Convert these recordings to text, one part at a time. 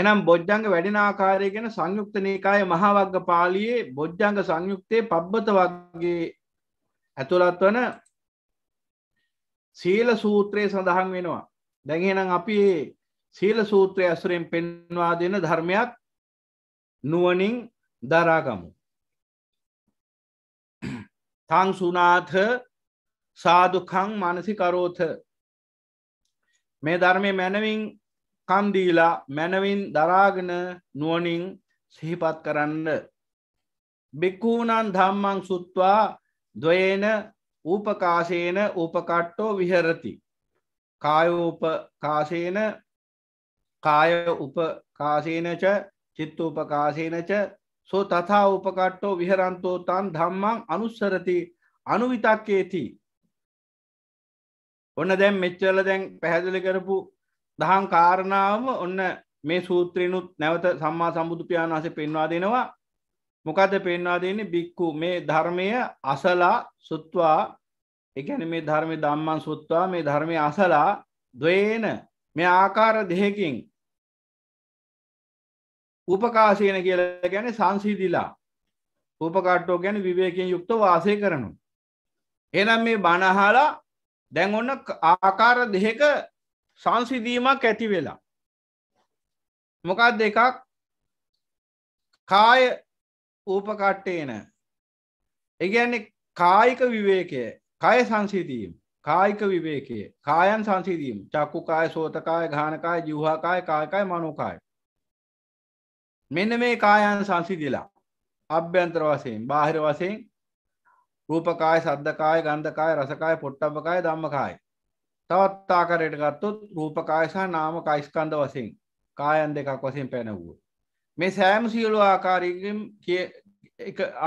එනම් බොජ්ජංග වැඩෙන ආකාරය ගැන සංයුක්ත නිකාය මහාවග්ග පාලියේ බොජ්ජංග සංයුක්තයේ පබ්බත වගේ ඇතුළත් වන සීල සූත්‍රයේ සඳහන් වෙනවා. දැන්හෙනම් අපි සීල සූත්‍රය ඇසුරෙන් පෙන්වා දෙන ධර්මයක් නුවනින් දරාගමු. තංසුනාථ සාදුකං මනසිකරෝත මේ ධර්මය මැනවින් කන්දීලා මැනවින් දරාගෙන නුවනින් සිහිපත් කරන්න. බික්කූනන් ධම්මං සුත්වා දොයේන ූපකාශේන උපකට්ටෝ විහරති. කායෝපකාශේන කාය උපකාශේනච චිත්ත උපකාශේනච සෝ තතා උපකට්ටෝ විහරන්තෝ තන් ධම්මං අනුස්සරති අනුවිතක්කේති. ඔන්න දැම් මෙච්චල දැන් පැහැදිලි කරපු දහම් කාරණාවම ඔන්න මේ සූත්‍රයනුත් නැවත සම්මා සම්බුදුපාණන් වහස පෙන්වා දෙනවා මොකද පෙන්වා දෙන්නේ බික්කු මේ ධර්මය අසලා සුත්වා එකැන මේ ධර්මය දම්මන් සුත්වා මේ ධර්මය අසලා දවේන මේ ආකාර දෙහකින් උපකාශයන කියලා ගැන සංසිීදිලා උපකට්ටෝ ගැන විවේකෙන් යුක්ත වාසය කරනු. එනම් මේ බණහාලා දැන් ඔන්න ආකාර දෙක සංසිදීමක් ඇති වෙලා. මොකක් දෙකක් කාය ඌපකට්ටේන එකගැන්න කායික විවේකය කය සංසිතීම් කායික විවේකය කායන් සංසිතීම් චක්කු කාය සෝතකාය ගානකාය ජිවහකාය කායකයි මනුකාය මෙන්න මේ කායන් සංසිදිලා අභ්‍යන්ත්‍ර වසයෙන් බාහිර වසයෙන් රූපකාය සද්ධකාය ගන්ධකාය රසකාය පොට්ටබකාය දම්මකායි තවත් ආකාරයට ගත්තොත් රූපකායසා නාම කයිස්කන්ධ වසයෙන් කායන් දෙකක් වසයෙන් පැනවුව. මේ සෑම සියලු ආකාරයකින්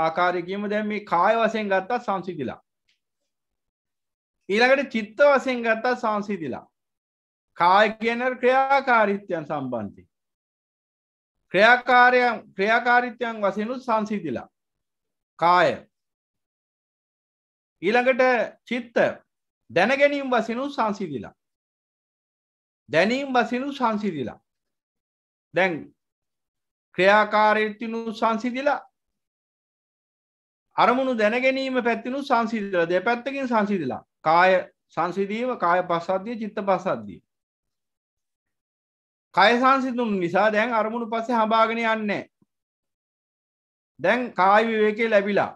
ආකාරයකීම දැ මේ කාය වසයෙන් ගත්තා සංසිදිලා. ඊළඟට චිත්ත වසයෙන් ගත්තා සංසිදිලා. කාය කියනර් ක්‍රියාකාරිත්‍යයන් සම්බන්ධි. ක්‍රියාකාරයන් ක්‍රියාකාරිත්‍යයන් වසයනුත් සංසිදිලා. කාය ඊළඟට චිත්ත දැනගැනීම් වසනු සංසිදිලා දැනීම් වසනු සංසිදිලා දැන් ක්‍රියාකාරයතිනු සංසිදිලා අරමුණු දැනගැනීම පැත්තිනු සංසිදිල දෙ පැත්තකින් සංසිදිලා කාය සංසිදීව කාය පසද්ධිය චිත්ත පසද්ධිය කය සංසිදුන් නිසා දැන් අරමුණු පස්සේ හබාගෙන යන්නේ දැන් කාය විවේකේ ලැබිලා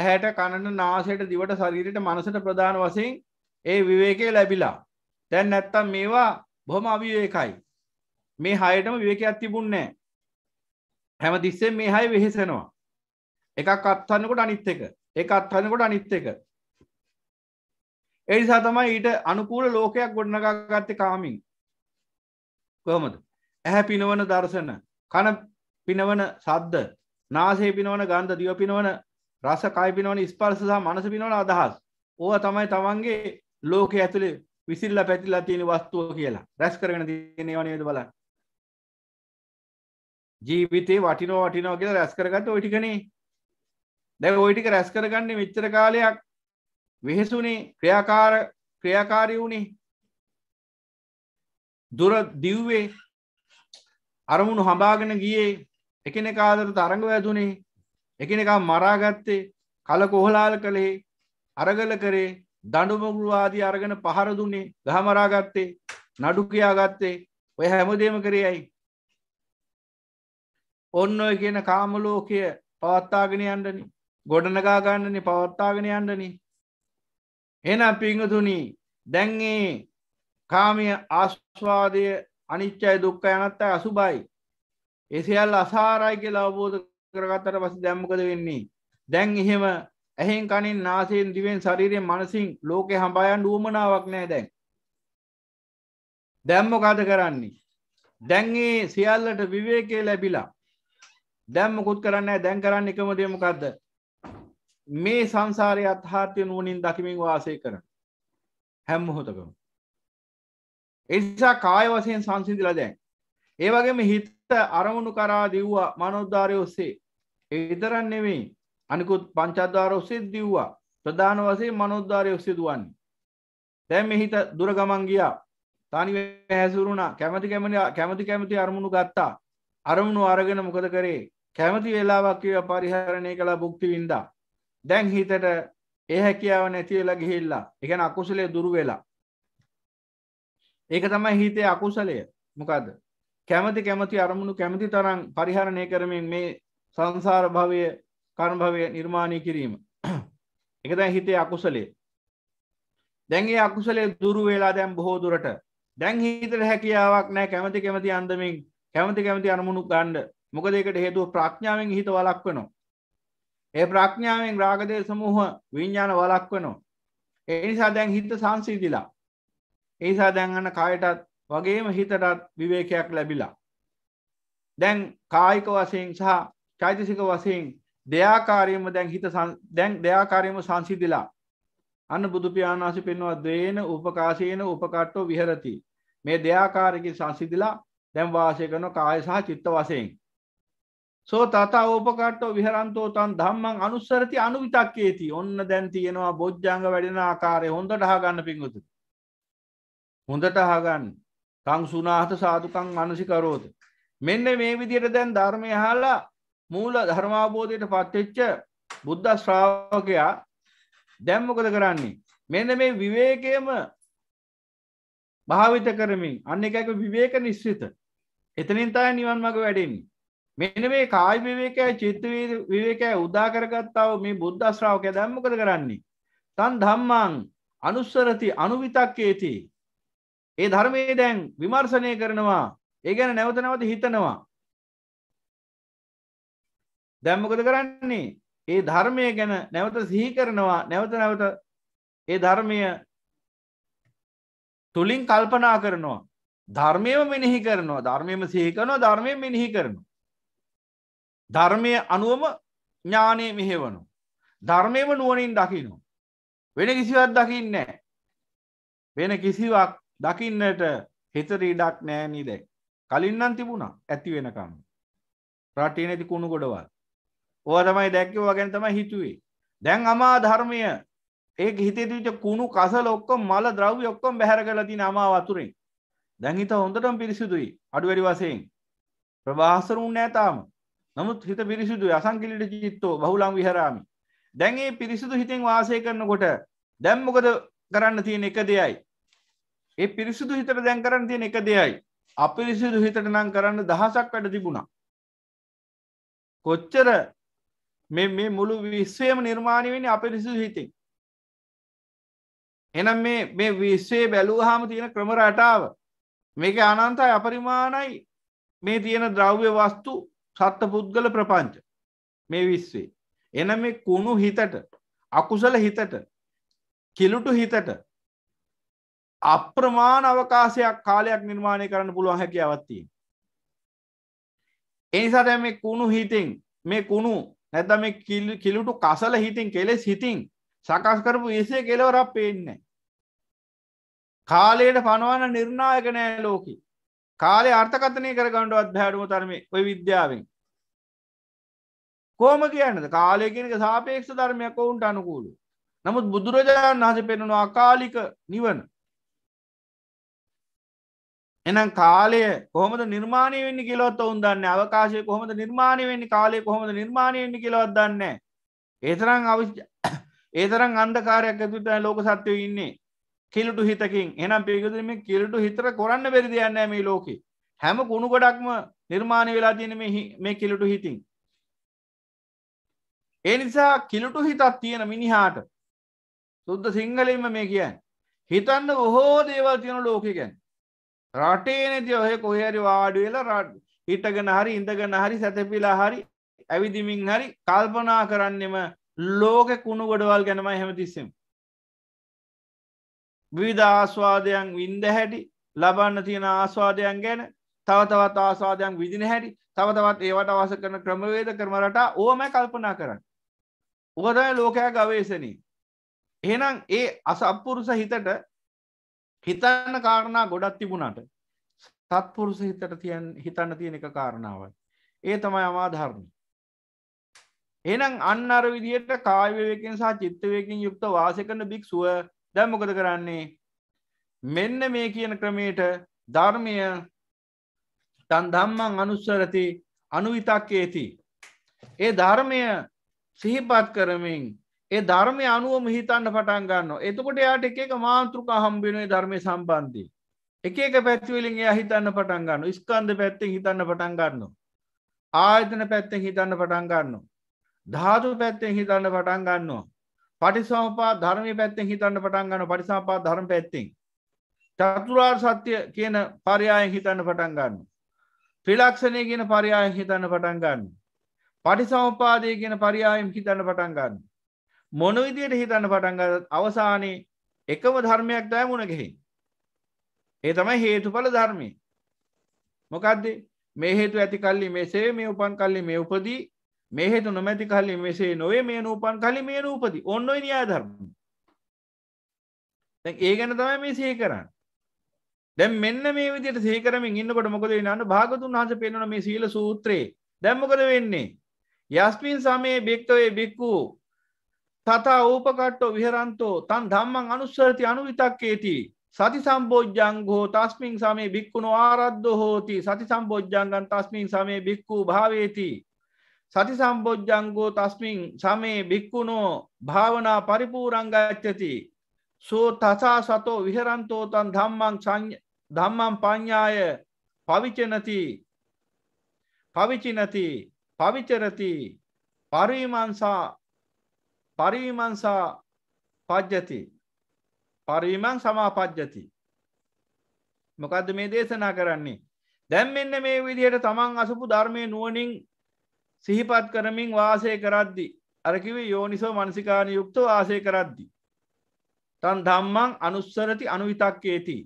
ඇහැට කණන නාසයට දිවට ශරීරයට මනසට ප්‍රධාන වසයෙන් ඒ විවේකය ලැබිලා දැන් නැත්තම් මේවා බොහොම අවිවේකයි මේ හයටම විවේකයක් තිබුන්නේ හැම තිස්සේ මේ හය වෙහෙසෙනවා එකක් අත්හන්නකොට අනිත් එක එක අත්හන්නකොට අනිත් එක එනිසා තමයි ඊට අනුකූල ලෝකයක් ගොඩනගාගත්තේ කාමින් කොහොමද ඇහැ පිනවන දර්ශන කන පිනවන සද්ද නාසේ පිනවන ගන්ධ දිව පිනවන රස කය පිනවන ස්පර්ශ සහ මනස පිනවන අදහස් ඕවා තමයි තමන්ගේ ලෝක ඇතුළේ විසිල්ල පැතිල්ලා තියෙන වස්තුව කියලා රැස් කරගෙන තියෙන ඒවා නේද බලන්න ජීවිතේ වටිනෝ වටිනෝ කියලා රැස් කරගත්ත ওই ටිකනේ දැන් ওই ටික රැස් කරගන්නේ මෙච්චර කාලයක් වෙහෙසුනේ ක්‍රියාකාර ක්‍රියාකාරී වුණේ දුර දිව්වේ අරමුණු හඹාගෙන ගියේ එකිනෙකා අතර තරඟ වැදුනේ එකිනෙකා මරාගත්තේ කලකොහලාල් කළේ අරගල කරේ දඩුමගුරුවාදී අරගෙන පහර දුන්නේ ගහමරාගත්තේ නඩු කියාගත්තේ ඔය හැමදේම කරේ ඇයි. ඔන්න ඔය කියන කාමලෝකය පවත්තාගෙන යන්නන ගොඩනගා ගන්නන පවත්තාගෙන යන්නන. එනම් පිංහතුනි දැන්ගේ කාමය ආස්වාදය අනිච්චයි දුක්ක යනත්තයි අසුබයි. එසියල් අසාරයි කියලා අවබෝධ කරගත්තට පස දැම්මකද වෙන්නේ. දැන් එහෙම ඇහෙන් කනින් නාසයෙන් දිවෙන් ශරීරයෙන් මනසින් ලෝකෙ හඹායන් ුවමනාවක් නෑ දැන් දැම්මොකාද කරන්නේ දැන්ඒ සියල්ලට විවේකය ලැබිලා දැම්මකුත් කරන්න දැන් කරන්න එකම දේමකක්ද මේ සංසාරය අත්හාර්ය නුවනින් දකිමින් වාසය කරන හැම්මොහොතකම එනිසා කාය වසයෙන් සංසිදිල දැන් ඒවගේම හිත අරමුණු කරා දිව්වා මනොද්ධාරය ඔස්සේ එතරන් නෙවෙයි අනිකුත් පංචද්වාර ඔස්සේ දිව්වා ප්‍රධාන වසේ මනොද්වාරය ඔස්සේ දුවන්නේ දැන් මෙහිත දුරගමන් ගියා තනි හැසුරුණා කැමති කැමති කැමති කැමති අරමුණු ගත්තා අරමුණු අරගෙන මොකද කරේ කැමති වෙලාවක් ඒවා පරිහරණය කළා භුක්ති විඳා දැන් හිතට ඒ හැකියාව නැති වෙලා ගිහිල්ලා ඒ කියන්නේ අකුසලයේ දුරු වෙලා ඒක තමයි හිතේ අකුසලය මොකද්ද කැමති කැමති අරමුණු කැමති තරම් පරිහරණය කරමින් මේ සංසාර භවයේ කර්මභවය නිර්මාණය කිරීම එක දැන් හිතේ අකුසලේ දැන්ගේ අකුසලේ දුරු වෙලා දැන් බොහෝ දුරට දැන් හිතට හැකියාවක් නෑ කැමති කැමති අන්දමින් කැමති කැමති අනමුණු ගණ්ඩ මොකදකට හේතුව ප්‍රඥාවෙන් හිත වලක් වෙනවා ඒ ප්‍රඥාවෙන් රාගදය සමූහ විඤ්ඥාන වලක් වනවා එනිසා දැන් හිත සංසීදිලා ඒසා දැන්ගන්න කායටත් වගේම හිතටත් විවේකයක් ලැබිලා දැන් කායික වසයෙන් සහ චෛතසික වසයෙන් දෙයාකාරයම දැන් හිත දැන් දෙයාකාරයම සංසිදිලා අන්න බුදුපාණාසි පෙන්වා දේන උපකාශයන උපකට්ටෝ විහරති මේ දෙයාකාරකින් සංසිදිලා දැම් වාසය කරන කාය සහ චිත්ත වසයෙන් සෝ තතා ඕපකට්ටෝ විහරන්තෝ තන් දම්මන් අනුස්සරති අනුවිතක්කේති ඔන්න දැන් තියෙනවා බොජ්ජංග වැඩෙන ආකාරය හොඳට හාගන්න පින්ගුතු හොඳට හාගන්න කං සුනාහත සාධකං අනසිකරෝත මෙන්න මේ විදියට දැන් ධර්මය හාලා මූල ධර්මාබෝධයට පත්වෙච්ච බුද්ධ ශ්‍රාවකයා දැම්මොකද කරන්නේ මෙන්න මේ විවේකයම භාවිත කරමින් අන්න එකක විවේක නිශ්චිත එතනින් තයි නිවන් මඟ වැඩෙන්නේ මෙන මේ කායි විවේකය චිත්ත විවේකය උදා කරගත්තාව මේ බුද්ධ ශ්‍රාවකය දැම්මකද කරන්නේ තන් ධම්මං අනුස්සරති අනුවිතක්කේති ඒ ධර්මයේ දැන් විමර්ශනය කරනවා ඒ ගැන නැවත නැවත හිතනවා දැම්මකද කරන්නේ ඒ ධර්මය ගැන නැවත සිහි කරනවා නැවත නැවත ඒ ධර්මය තුළින් කල්පනා කරනවා ධර්මයම මිනිහි කරනවා ධර්මයම සහිකනවා ධර්මය මිනිහි කරනවා. ධර්මය අනුවම ඥානය මෙහෙවනු. ධර්මයම නුවනින් දකිනු. වෙන කිසිවත් දකින්න වෙන කිසිවක් දකින්නට හිතරීඩක් නෑනී දැයි කලින්න්නන් තිබුණා ඇති වෙනකම්. ප්‍රටේ නැති කුණු ගොඩවල් ඕ තමයි දැක්කවා ගැන තමයි හිතුවේ දැන් අමා ධර්මය ඒක හිතේට කුණු කසල ඔක්කොම මල ද්‍රව්‍ය ඔක්කොම බැහැර කරලා තියෙන අමා වතුරෙන් දැන් හිත හොඳටම පිරිසිදුයි අඩු වැඩි වශයෙන් ප්‍රවාහසරුන් නැහැ තාම නමුත් හිත පිරිසිදුයි අසංකීලිත චිත්තෝ බහුලං විහරාමි දැන් මේ පිරිසිදු හිතෙන් වාසය කරනකොට දැන් මොකද කරන්න තියෙන එක දෙයයි ඒ පිරිසිදු හිතට දැන් කරන්න තියෙන එක දෙයයි අපිරිසිදු හිතට නම් කරන්න දහසක් වැඩ තිබුණා කොච්චර මේ මුළු විශ්වයම නිර්මාණය වෙන අපිරිසු හිතින් එනම් මේ මේ විශ්වයේ බැලූහාම තියෙන ක්‍රම රටාව මේක අනන්තයි අපරිමාණයි මේ තියෙන ද්‍රව්‍ය වස්තු සත්ත පුද්ගල ප්‍රපංච මේ විශ්වේ එන මේ කුණු හිතට අකුසල හිතට කිලුටු හිතට අප්‍රමාණ අවකාශයක් කාලයක් නිර්මාණය කරන්න පුළුවන් හැකි අවත්තිී එනිසාට මේ කුණු හිතෙන් මේ කුණු නැත්නම් මේ කිලුටු කසල හිතින් කෙලෙස් හිතින් සකස් කරපු ඉසේ කෙලවරක් පේන්නේ කාලයට පනවන්න නිර්ණායක නෑ ලෝකේ කාලේ අර්ථකථනය කරගන්නවත් බෑඩුම තරමේ ඔය විද්‍යාවෙන් කොහොම කියන්නද කාලය කියන එක සාපේක්ෂ ධර්මයක් වුන්ට අනුකූල නමුත් බුදුරජාණන් වහන්සේ පෙන්වනවා අකාලික නිවන එනම් කාලය කොහොමද නිර්මාණය වෙන්න කිලොත් ඔවුන් දන්න අවකාශය කොහොමද නිර්මාණය වෙන්න කාලය කොහොමද නිර්මාණය වෙන්න කිලොත් දන්න ඒතරං ඒතරං අන්දකාරයක් ඇතුට ලෝක සත්‍යය ඉන්නේ කිලටු හිතකින් එනම් පිගතුම කිලටු හිතර කොරන්න බෙරිදියන්න මේ ලෝක හැම කුණු ගොඩක්ම නිර්මාණය වෙලා තියෙන මේ කිලටු හිතින් ඒ නිසා කිලටු හිතත් තියෙන මිනිහාට සුද්ද සිංහලින්ම මේ කියන් හිතන්න බොහෝ දේවල් තියෙන ලෝකගැන් රටේනති ඔය කොහරි වාඩි වෙලා රට හිටගෙන හරි ඉඳගෙන හරි සැතපිලා හරි ඇවිදිමින් හරි කල්පනා කරන්නෙම ලෝක කුණු ගොඩවල් ගැනමයි හැමතිස්සෙම. විවිධ ආස්වාදයන් වින්ද හැටි ලබන්න තියෙන ආස්වාදයන් ගැන තවතවත් ආස්වාදයන් විදින හැටි තවතවත් ඒවට අවස කරන ක්‍රමවේද කරමරට ඕමයි කල්පනා කරන්න. උගතයි ලෝකයා ගවේශනී. එහෙනම් ඒ අසපුරුස හිතට හිතන්න කාරණා ගොඩක් තිබුණට සත්පුරුස හිතට තියන් හිතන්න තියෙන එක කාරණාවයි ඒ තමයි අමාධර්මය එනම් අන්න අර විදියට කායවයකින් සහ චිත්තවයකින් යුක්ත වාසය කරන භික්ෂුව දැම්මොකද කරන්නේ මෙන්න මේ කියන ක්‍රමයට ධර්මය තන් දම්මන් අනුස්සරති අනුවිතක්කේති ඒ ධර්මය සිහිපත් කරමින් ඒ ධර්මය අනුවම හිතන්න පටන් ගන්න එතකොට යාට එක මාන්තෘක හම්බිනේ ධර්මය සම්බන්ධී එක එක පැත්තිවලින් එය හිතන්න පටන් ගන්න ස්කන්ධ පැත්තෙන් හිතන්න පටන් ගන්න ආයතන පැත්තෙන් හිතන්න පටන් ගන්න ධාතු පැත්තෙන් හිතන්න පටන් ගන්නවා පටිසමපා ධර්මය පැත්තෙන් හිතන්න පටන් ගන්න පටිසමපා ධර්ම පැත්තෙන් චතුරාර් සත්‍යය කියන පරියායෙන් හිතන්න පටන් ගන්න ත්‍රිලක්ෂණය කියන පරියායෙන් හිතන්න පටන් ගන්න පටිසමපාදය කියන පරියායෙන් හිතන්න පටන් ගන්න මොන විදියට හිතන්න පටන්ග අවසානයේ එකම ධර්මයක් දෑ මුණගෙහි. ඒ තමයි හේතුඵල ධර්මය. මොකක්ද මේ හේතු ඇති කල්ලි මෙසේ මේ උපන් කල්ලි මේ උපදී මේ හේතු නොමැති කල්ලි මෙසේ නොවේ මේ නූපන් කලි මේ නූපති ඔන්න නියා ධර්ම. ඒ ගැන තමයි මේ සහි කරන්න. දැම් මෙන්න මේ විදිට සේකරම ඉන්නකොට මොකද න්න භාගතුන් වහස පෙන්වන මේ සීල සූත්‍රයේ දැම්මකද වෙන්නේ. යස්මින් සමයේ භෙක්තවේ බික්කූ තතා ඕපකට්ටෝ විහරන්තෝ තන් ධම්මන් අනුස්සරති අනුවිතක්කේති සති සම්බෝජ්ජං හෝ තස්මින් සමේ බික්කුණු ආරද්ධ හෝති සති සම්බෝජ්ජංගන් තස්මින් සමේ බික්කු භාවේති සති සම්බෝජ්ජංගෝ තස්මින් සමේ බික්කුණෝ භාවනා පරිපූරංගච්චති සෝ තසා සතෝ විහරන්තෝ තන් ධම්මං ධම්මං පඤ්ඥාය පවිචනති පවිචිනති පවිචරති පරීමන්සා පරීමංසා පජ්ජති පරීමං සමාපජ්ජති මොකද මේ දේශනා කරන්නේ දැම් මෙන්න මේ විදියට තමන් අසපු ධර්මය නුවනින් සිහිපත් කරමින් වාසය කරද්දි අරකිව යෝනිසෝ මනසිකාන යුක්ත වාසය කරද්දි තන් ධම්මං අනුස්සරති අනුවිතක්කේති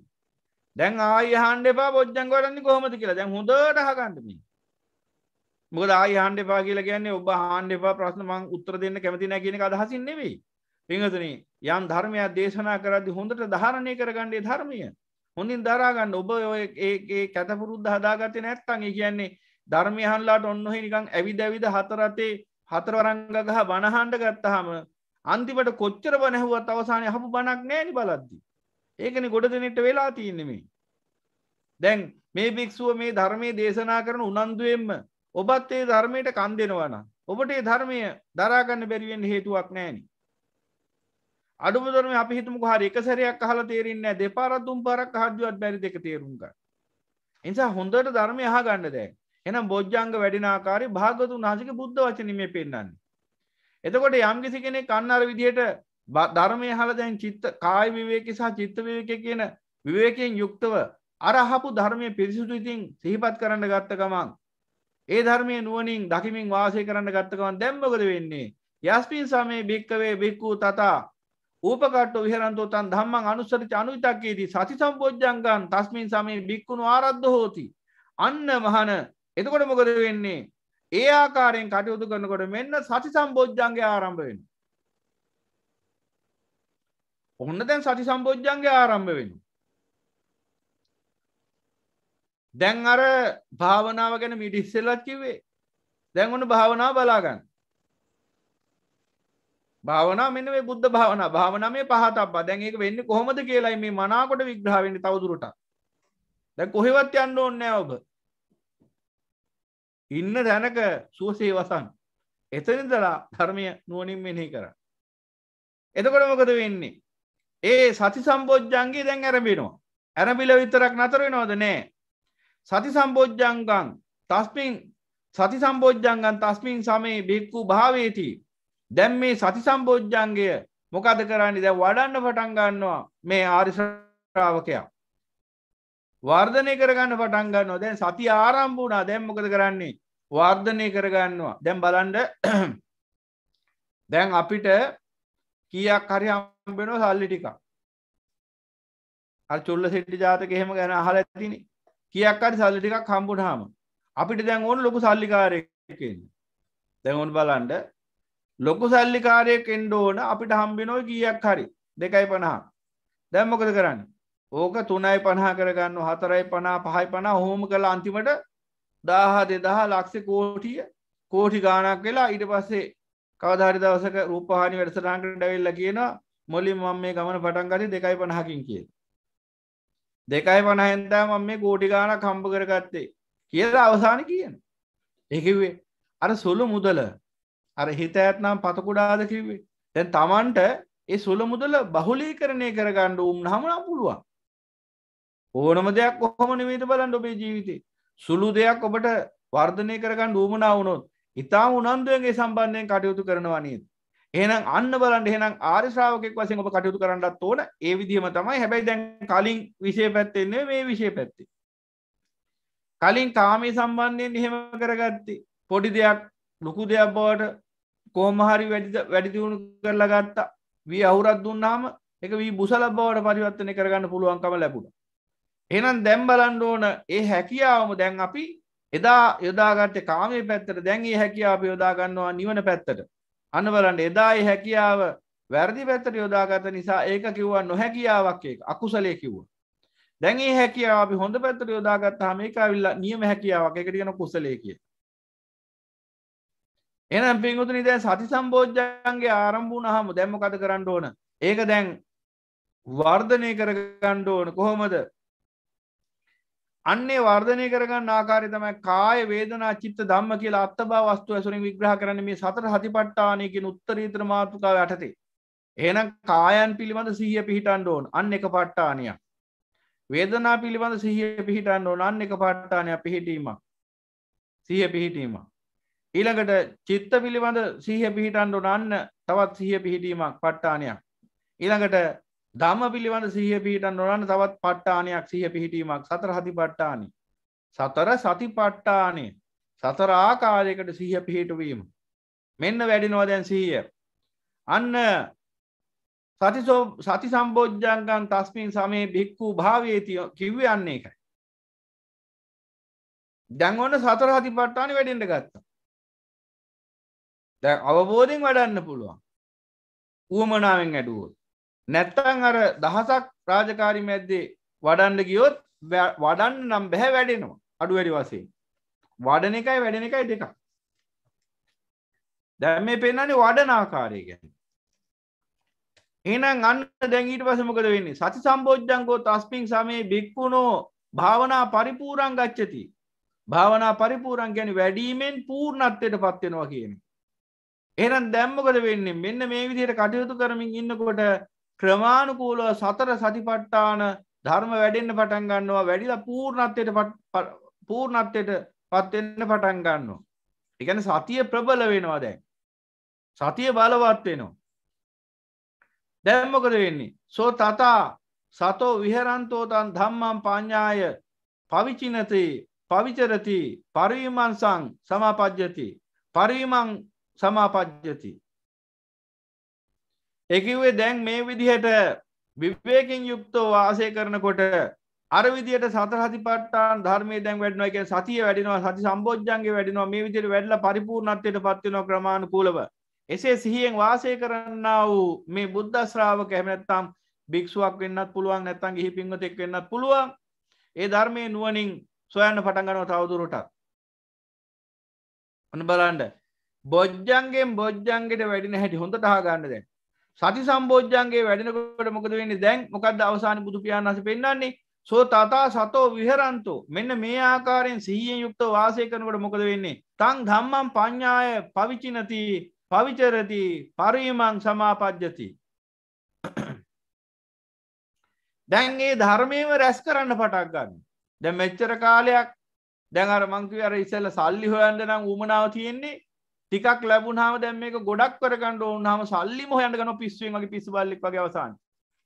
දැන් ආයහන්ඩ එපා බොජ්ජන් ගොඩන්නේ කොහොමති කියලා දැන් හොඳට හගන්නමින් මොකද ආයි හාන්ඩ එපා කියලා කියන්නේ ඔබ හාන්ඩ එපා ප්‍රශ්න මං උත්තර දෙන්න කැමති නෑ කියන අදහසින් නෙවෙයි පිහතන යම් ධර්මයක් දේශනා කරදි හොඳට ධාරණය කරගණ්ඩේ ධර්මය හොඳින් දරාගන්න ඔබ ඒ කැතපුරුද්ධ හදාගත්තය නැත්තන් ඒ කියන්නේ ධර්මයහන්ලාට ඔන්නොහ නිකං ඇවි දැවිද හතරතේ හතරවරංගගහ බණහන්ඩ ගත්තහම අන්තිමට කොච්චර බනැහුවත් අවසානය හපු බණක් නෑනි බලද්දි. ඒකන ගොඩ දෙනෙට වෙලා තියන්නෙමේ. දැන් මේ භික්ෂුව මේ ධර්මය දේශනා කරන උනන්දුවෙන්ම ඔබත් ඒ ධර්මයට කන් දෙෙනවන ඔබට ඒ ධර්මය දරාගන්න බැරිවෙන් හේතුවක් නෑන අඩුදරම අපිහිතුම හර එක සැරයක් අහල තේරෙන්න දෙපාරත්තුම් පරක් හදදුවත් බැරි දෙක තේරුම්ග එනිසා හොඳට ධර්මය හා ගන්න දෑ එනම් බොජ්ජංග වැඩිනාකාරි භාගතුන් නාසික බුද්ධ වචනීමේ පෙන්න්නන්නේ එතකොට යම්කිසි කෙනෙ කන්නර විදිහයට ධර්මය හල දැන් චිත්ත කායි විවේක සහ චිත්ත වවේක කියන විවේකයෙන් යුක්තව අරහපු ධර්මය පිරිසිුතු ඉතින් සිහිපත් කරන්න ගත්ත ගමන් ඒ ධර්මය නුවනින් දකිමින් වාසය කරන්න ගත්තකවන් දැම්මකද වෙන්නේ. යස්පින් සමේ භික්කවේ බික්කූ තතා ූපකට විහරන්තුතන් දම්මන් අනුසරච අනුවිතක්කේදී සති සම්පෝජ්ජන්ගන් තස්මින් සමේ බික්කුණු ආරද්ධ හෝති. අන්න මහන එතකොට මොකද වෙන්නේ. ඒ ආකාරයෙන් කටයුතු කරනකොට මෙන්න සති සම්බෝජ්ජන්ගේ ආරම්භවෙන්. ඔන්න දැන් සති සම්බෝජ්ජන්ගේ ආරම්භ වෙනවා. දැන් අර භාවනාව ගැන මිඩිස්සෙල්ලත් කිවේ දැන් ඔන්න භාවනා බලාගන්න භාවනා මෙන්න මේ බුද්ධ භාවනා භාවනා මේ පහතබ්බා දැන් ඒක වෙන්නේ කොහොමද කියලායි මේ මනාකොට විග්‍රහ වෙන්නේ තවදුරටත් දැන් කොහෙවත් යන්න ඕනේ ඔබ ඉන්න දැනක සුවසේ වසන් එතනිදලා ධර්මය නුවනින් මෙනෙහි කරන්න එතකොට මොකද වෙන්නේ ඒ සති සම්බෝජ්ජන්ගේ දැන් ඇරඹෙනවා ඇරඹිල විතරක් නතර වෙනවද නෑ සති සම්බෝජ්ජංගන් තස්මින් සති සම්බෝජ්ජංගන් තස්මින් සමේ බික්කු භාවේති දැම් මේ සති සම්බෝජ්ජන්ගය මොකද කරන්නේ දැ වඩන්න පටන්ගන්නවා මේ ආරිශ්‍රාවකයා වර්ධනය කරගන්න පටන්ගන්නවා දැන් සති ආරම්භුණා දැම් මොකද කරන්නේ වර්ධනය කරගන්නවා දැම් බලන්ඩ දැන් අපිට කියක් හරි අම්බෙනෝ සල්ලි ටිකක් අ චුල්ල සිට්ටි ජාතක එහෙම ගැන අහල ඇතිනේ කියක්කට සල්ලි ටිකක් හම්බුටහම අපිට දැන් ඕන ලොකු සල්ලිකාරයකන්න දැවුන් බලන්ඩ ලොකු සල්ලිකාරය කෙන්ඩ ඕන අපිට හම්බිනෝ ගියක් හරි දෙකයි පනහා දැම්මොකද කරන්න ඕක තුනයි පණහා කරගන්න හතරයි පනා පහයි පනා හෝම කළ අන්තිමට දාහ දෙදහා ලක්ෂ කෝටිය කෝටි ගානක් වෙලා ඉට පස්සේ කවධාරි දවසක රූපහානි වැඩසටාන්කට ඩැවිල්ල කියන මොලින් මම මේ ගමන පටන් ගරි දෙකයි පණහකින් කියලා දෙකයි පනහන්දා මම මේ කෝටි ගාන කම්ප කරගත්තේ කියලා අවසාන කියන එකවේ අර සුළු මුදල අර හිත ඇත්නම් පතකුඩාද කිව්වේ තැන් තමන්ට ඒ සුළු මුදල බහුලී කරණය කරගණ්ඩ උම් හමනම් පුළුවන් ඕනම දෙයක් ඔහොම නිමීත බලන්න ඔබේ ජීවිතේ සුළු දෙයක් ඔබට වර්ධනය කරගන්න ූමනා වුණොත් ඉතා උනන්දුවන්ගේ සම්බන්ධයෙන් කටයුතු කරනවා නීති එහෙනම් අන්න බලන්න එහෙනම් ආර්ය ශ්‍රාවකෙක් වශයෙන් ඔබ කටයුතු කරන්නත් ඕන ඒ විදිහම තමයි හැබැයි දැන් කලින් විෂය පැත්තේ නෙවෙයි මේ විෂය පැත්තේ කලින් කාමයේ සම්බන්ධයෙන් එහෙම කරගත්තේ පොඩි දෙයක් ලොකු දෙයක් බවට කොහොම හරි වැඩි වැඩි දියුණු කරලා ගත්තා වී අවුරක් දුන්නාම එක වී බුසලක් බවට පරිවර්තනය කරගන්න පුළුවන්කම ලැබුණා එහෙනම් දැන් බලන්න ඕන ඒ හැකියාවම දැන් අපි එදා යොදාගත්තේ කාමයේ පැත්තට දැන් ඒ හැකියාව අපි යොදා ගන්නවා නිවන පැත්තට අනවලන්ට එදායි හැකියාව වැරදි පැත්තට යොදාගත නිසා ඒක කිව්වා නොහැකියාවක් ඒක අකුසලය කිව්ව දැන් ඒ හැකියාව අපි හොඳ පැත්තට යොදාගත් හම ඒක විල්ලා නියම හැකියාවක් එකට කියන කුසලය කිය එනම් පින්ගුතුනි දැන් සති සම්බෝජ්ජන්ගේ ආරම්භුණ හම දැම්ම කත කරන්න ඕන ඒක දැන් වර්ධනය කරගණ්ඩ ඕන කොහොමද අන්නේ වර්ධනය කරගන්න ආකාරය තමයි කාය වේදනා චිත්ත ධම්ම කියලා අත්තභා වස්තු ඇසුරින් විග්‍රහ කරන්න මේ සතර හතිපට්ඨානය කියන උත්තරීතර මාතෘකාව යටතේ. එහෙනම් කායන් පිළිබඳ සිහිය පිහිටන්න ඕන. අන්න එක පට්ඨානිය. වේදනා පිළිබඳ සිහිය පිහිටන්න ඕන. අන්න එක පට්ඨානිය පිහිටීමක්. සිහිය පිහිටීමක්. ඊළඟට චිත්ත පිළිබඳ සිහිය පිහිටන්න ඕන. අන්න තවත් සිහිය පිහිටීමක් පට්ඨානියක්. ඊළඟට ධම පිළිබඳ සිහිය පිහිටන් නොරන්න තවත් පට්ටානයක් සිහ පිහිටීමක් සතර හති පට්ටානි සතර සති පට්ටානේ සතර ආකාරයකට සිහ පිහිටුවීම මෙන්න වැඩිනවා දැන් සීය අන්න සතිසෝ සති සම්බෝජ්ජන්ගන් තස්මින් සමේ භික්කූ භාවේති කිව්ව යන්නේ එකයි දැන්වන්න සතර හති පට්ටානි වැඩෙන්ට ගත්තා දැ අවබෝධෙන් වඩන්න පුළුවන් ඌමනාවෙන් ඇඩුවෝ නැත්තං අර දහසක් රාජකාරි මැද්දේ වඩන්න ගියොත් වඩන්න නම් බැහැ වැඩෙනවා අඩු වැඩි වසේ වඩන එකයි වැඩෙන එකයි දෙක දැම් මේ පෙන්න්නේ වඩන ආකාරය ගැන එනම් අන්න දැඟීට පසමකද වෙන්නේ සති සම්බෝජ්ජංගෝ තස්පින් සමයේ බික්වුණෝ භාවනා පරිපූරං ගච්චති භාවනා පරිපූරන් ගැන වැඩීමෙන් පූර්ණත්වයට පත්වෙනවා කියන. එනම් දැම්මකට වෙන්නේ මෙන්න මේ විදියට කටයුතු කරමින් ඉන්නකොට ක්‍රමාණුකූලව සතර සතිපට්ඨාන ධර්ම වැඩෙන්න්න පටන් ගන්නවා වැඩිලා පූර්ණත්වයට පූර්ණත්වයට පත්වෙන්න පටන් ගන්නවා. එකන සතිය ප්‍රබල වෙනවා දැන්. සතිය බලවත් වෙනවා. දැම්මකද වෙන්නේ. සෝ තතා සතෝ විහරන්තෝතන් ධම්මම් පඤ්ඥාය පවිචිනති පවිචරති පරීමන්සං සමාපජ්ජති පරීමං සමාපජ්ජති එකවේ දැන් මේ විදිහට විවේකින් යුක්තෝ වාසය කරනකොට අර විදියට සතරහති පට්ටාන් ධර්මය දැන් වැඩනවා එක සතිය වැඩිනවා සති සම්බෝජ්ජන්ගේ වැඩිනවා මේ විදියට වැඩල පරිපූර්ණත්වයට පත්වෙනවා ක්‍රමාණුකූලව එසේ සිහියෙන් වාසය කරන්න වූ මේ බුද්ධශ්‍රාවක හැමනැත්තම් භික්ෂුවක් වෙන්නත් පුළුවන් නැත්තන් ගිහි පින්වතෙක් වෙන්නත් පුළුවන් ඒ ධර්මය නුවනින් සොයන්න පටගනව තවදුරටත් ඔන්න බලන්ඩ බොජ්ජන්ගෙන් බොජ්ජන්ගෙට වැඩින හැටි හොඳ ටහගන්න දැන් සති සම්බෝජ්ජන්ගේ වැඩෙනකොට මොකද වෙන්නේ දැන් මොකක්ද අවසාන බුදුපියාණන් වහන්සේ පෙන්වන්නේ සෝ තථා සතෝ විහරන්තු මෙන්න මේ ආකාරයෙන් සිහියෙන් යුක්තව වාසය කරනකොට මොකද වෙන්නේ තං ධම්මං පඤ්ඤාය පවිචිනති පවිචරති පරිමං සමාපජ්ජති දැන් ඒ ධර්මයේම රැස් කරන්න පටක් ගන්න දැන් මෙච්චර කාලයක් දැන් අර මං කිව්වේ අර ඉස්සෙල්ලා සල්ලි හොයන්න නම් උමනාව තියෙන්නේ ටිකක් ලැබුණාම දැම් මේක ගොඩක් කරගන්න ඕනහම සල්ලි මොහයන්ට ගන පිස්සුවීමගේ පිස්සු බල්ලෙක් වගේ අවසාන්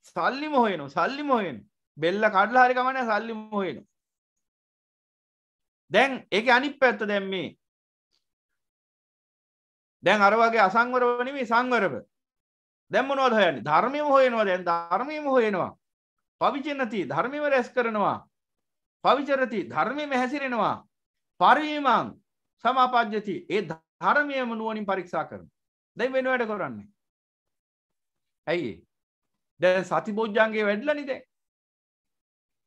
සල්ලි මොහයනු සල්ලි මොහෙන් බෙල්ල කඩලා හරි ගමන සල්ලි මොහෙනු දැන් ඒක අනිත් පැත්ත දැම්මේ දැන් අරවගේ අසංවරවනමේ සංවරව දැම්මනොද හයනි ධර්මයම හොයනවා දැන් ධර්මයම හොයනවා පවිචනති ධර්මම රැස් කරනවා පවිචරති ධර්මයම හැසිරෙනවා පරිීමං සමාපජ්‍යති ඒ ධර්මයම නුවනින් පරික්ෂා කරන දැයි වෙන වැඩ කරන්නේ ඇයි දැ සති බෝජ්ජන්ගේ වැඩලනිද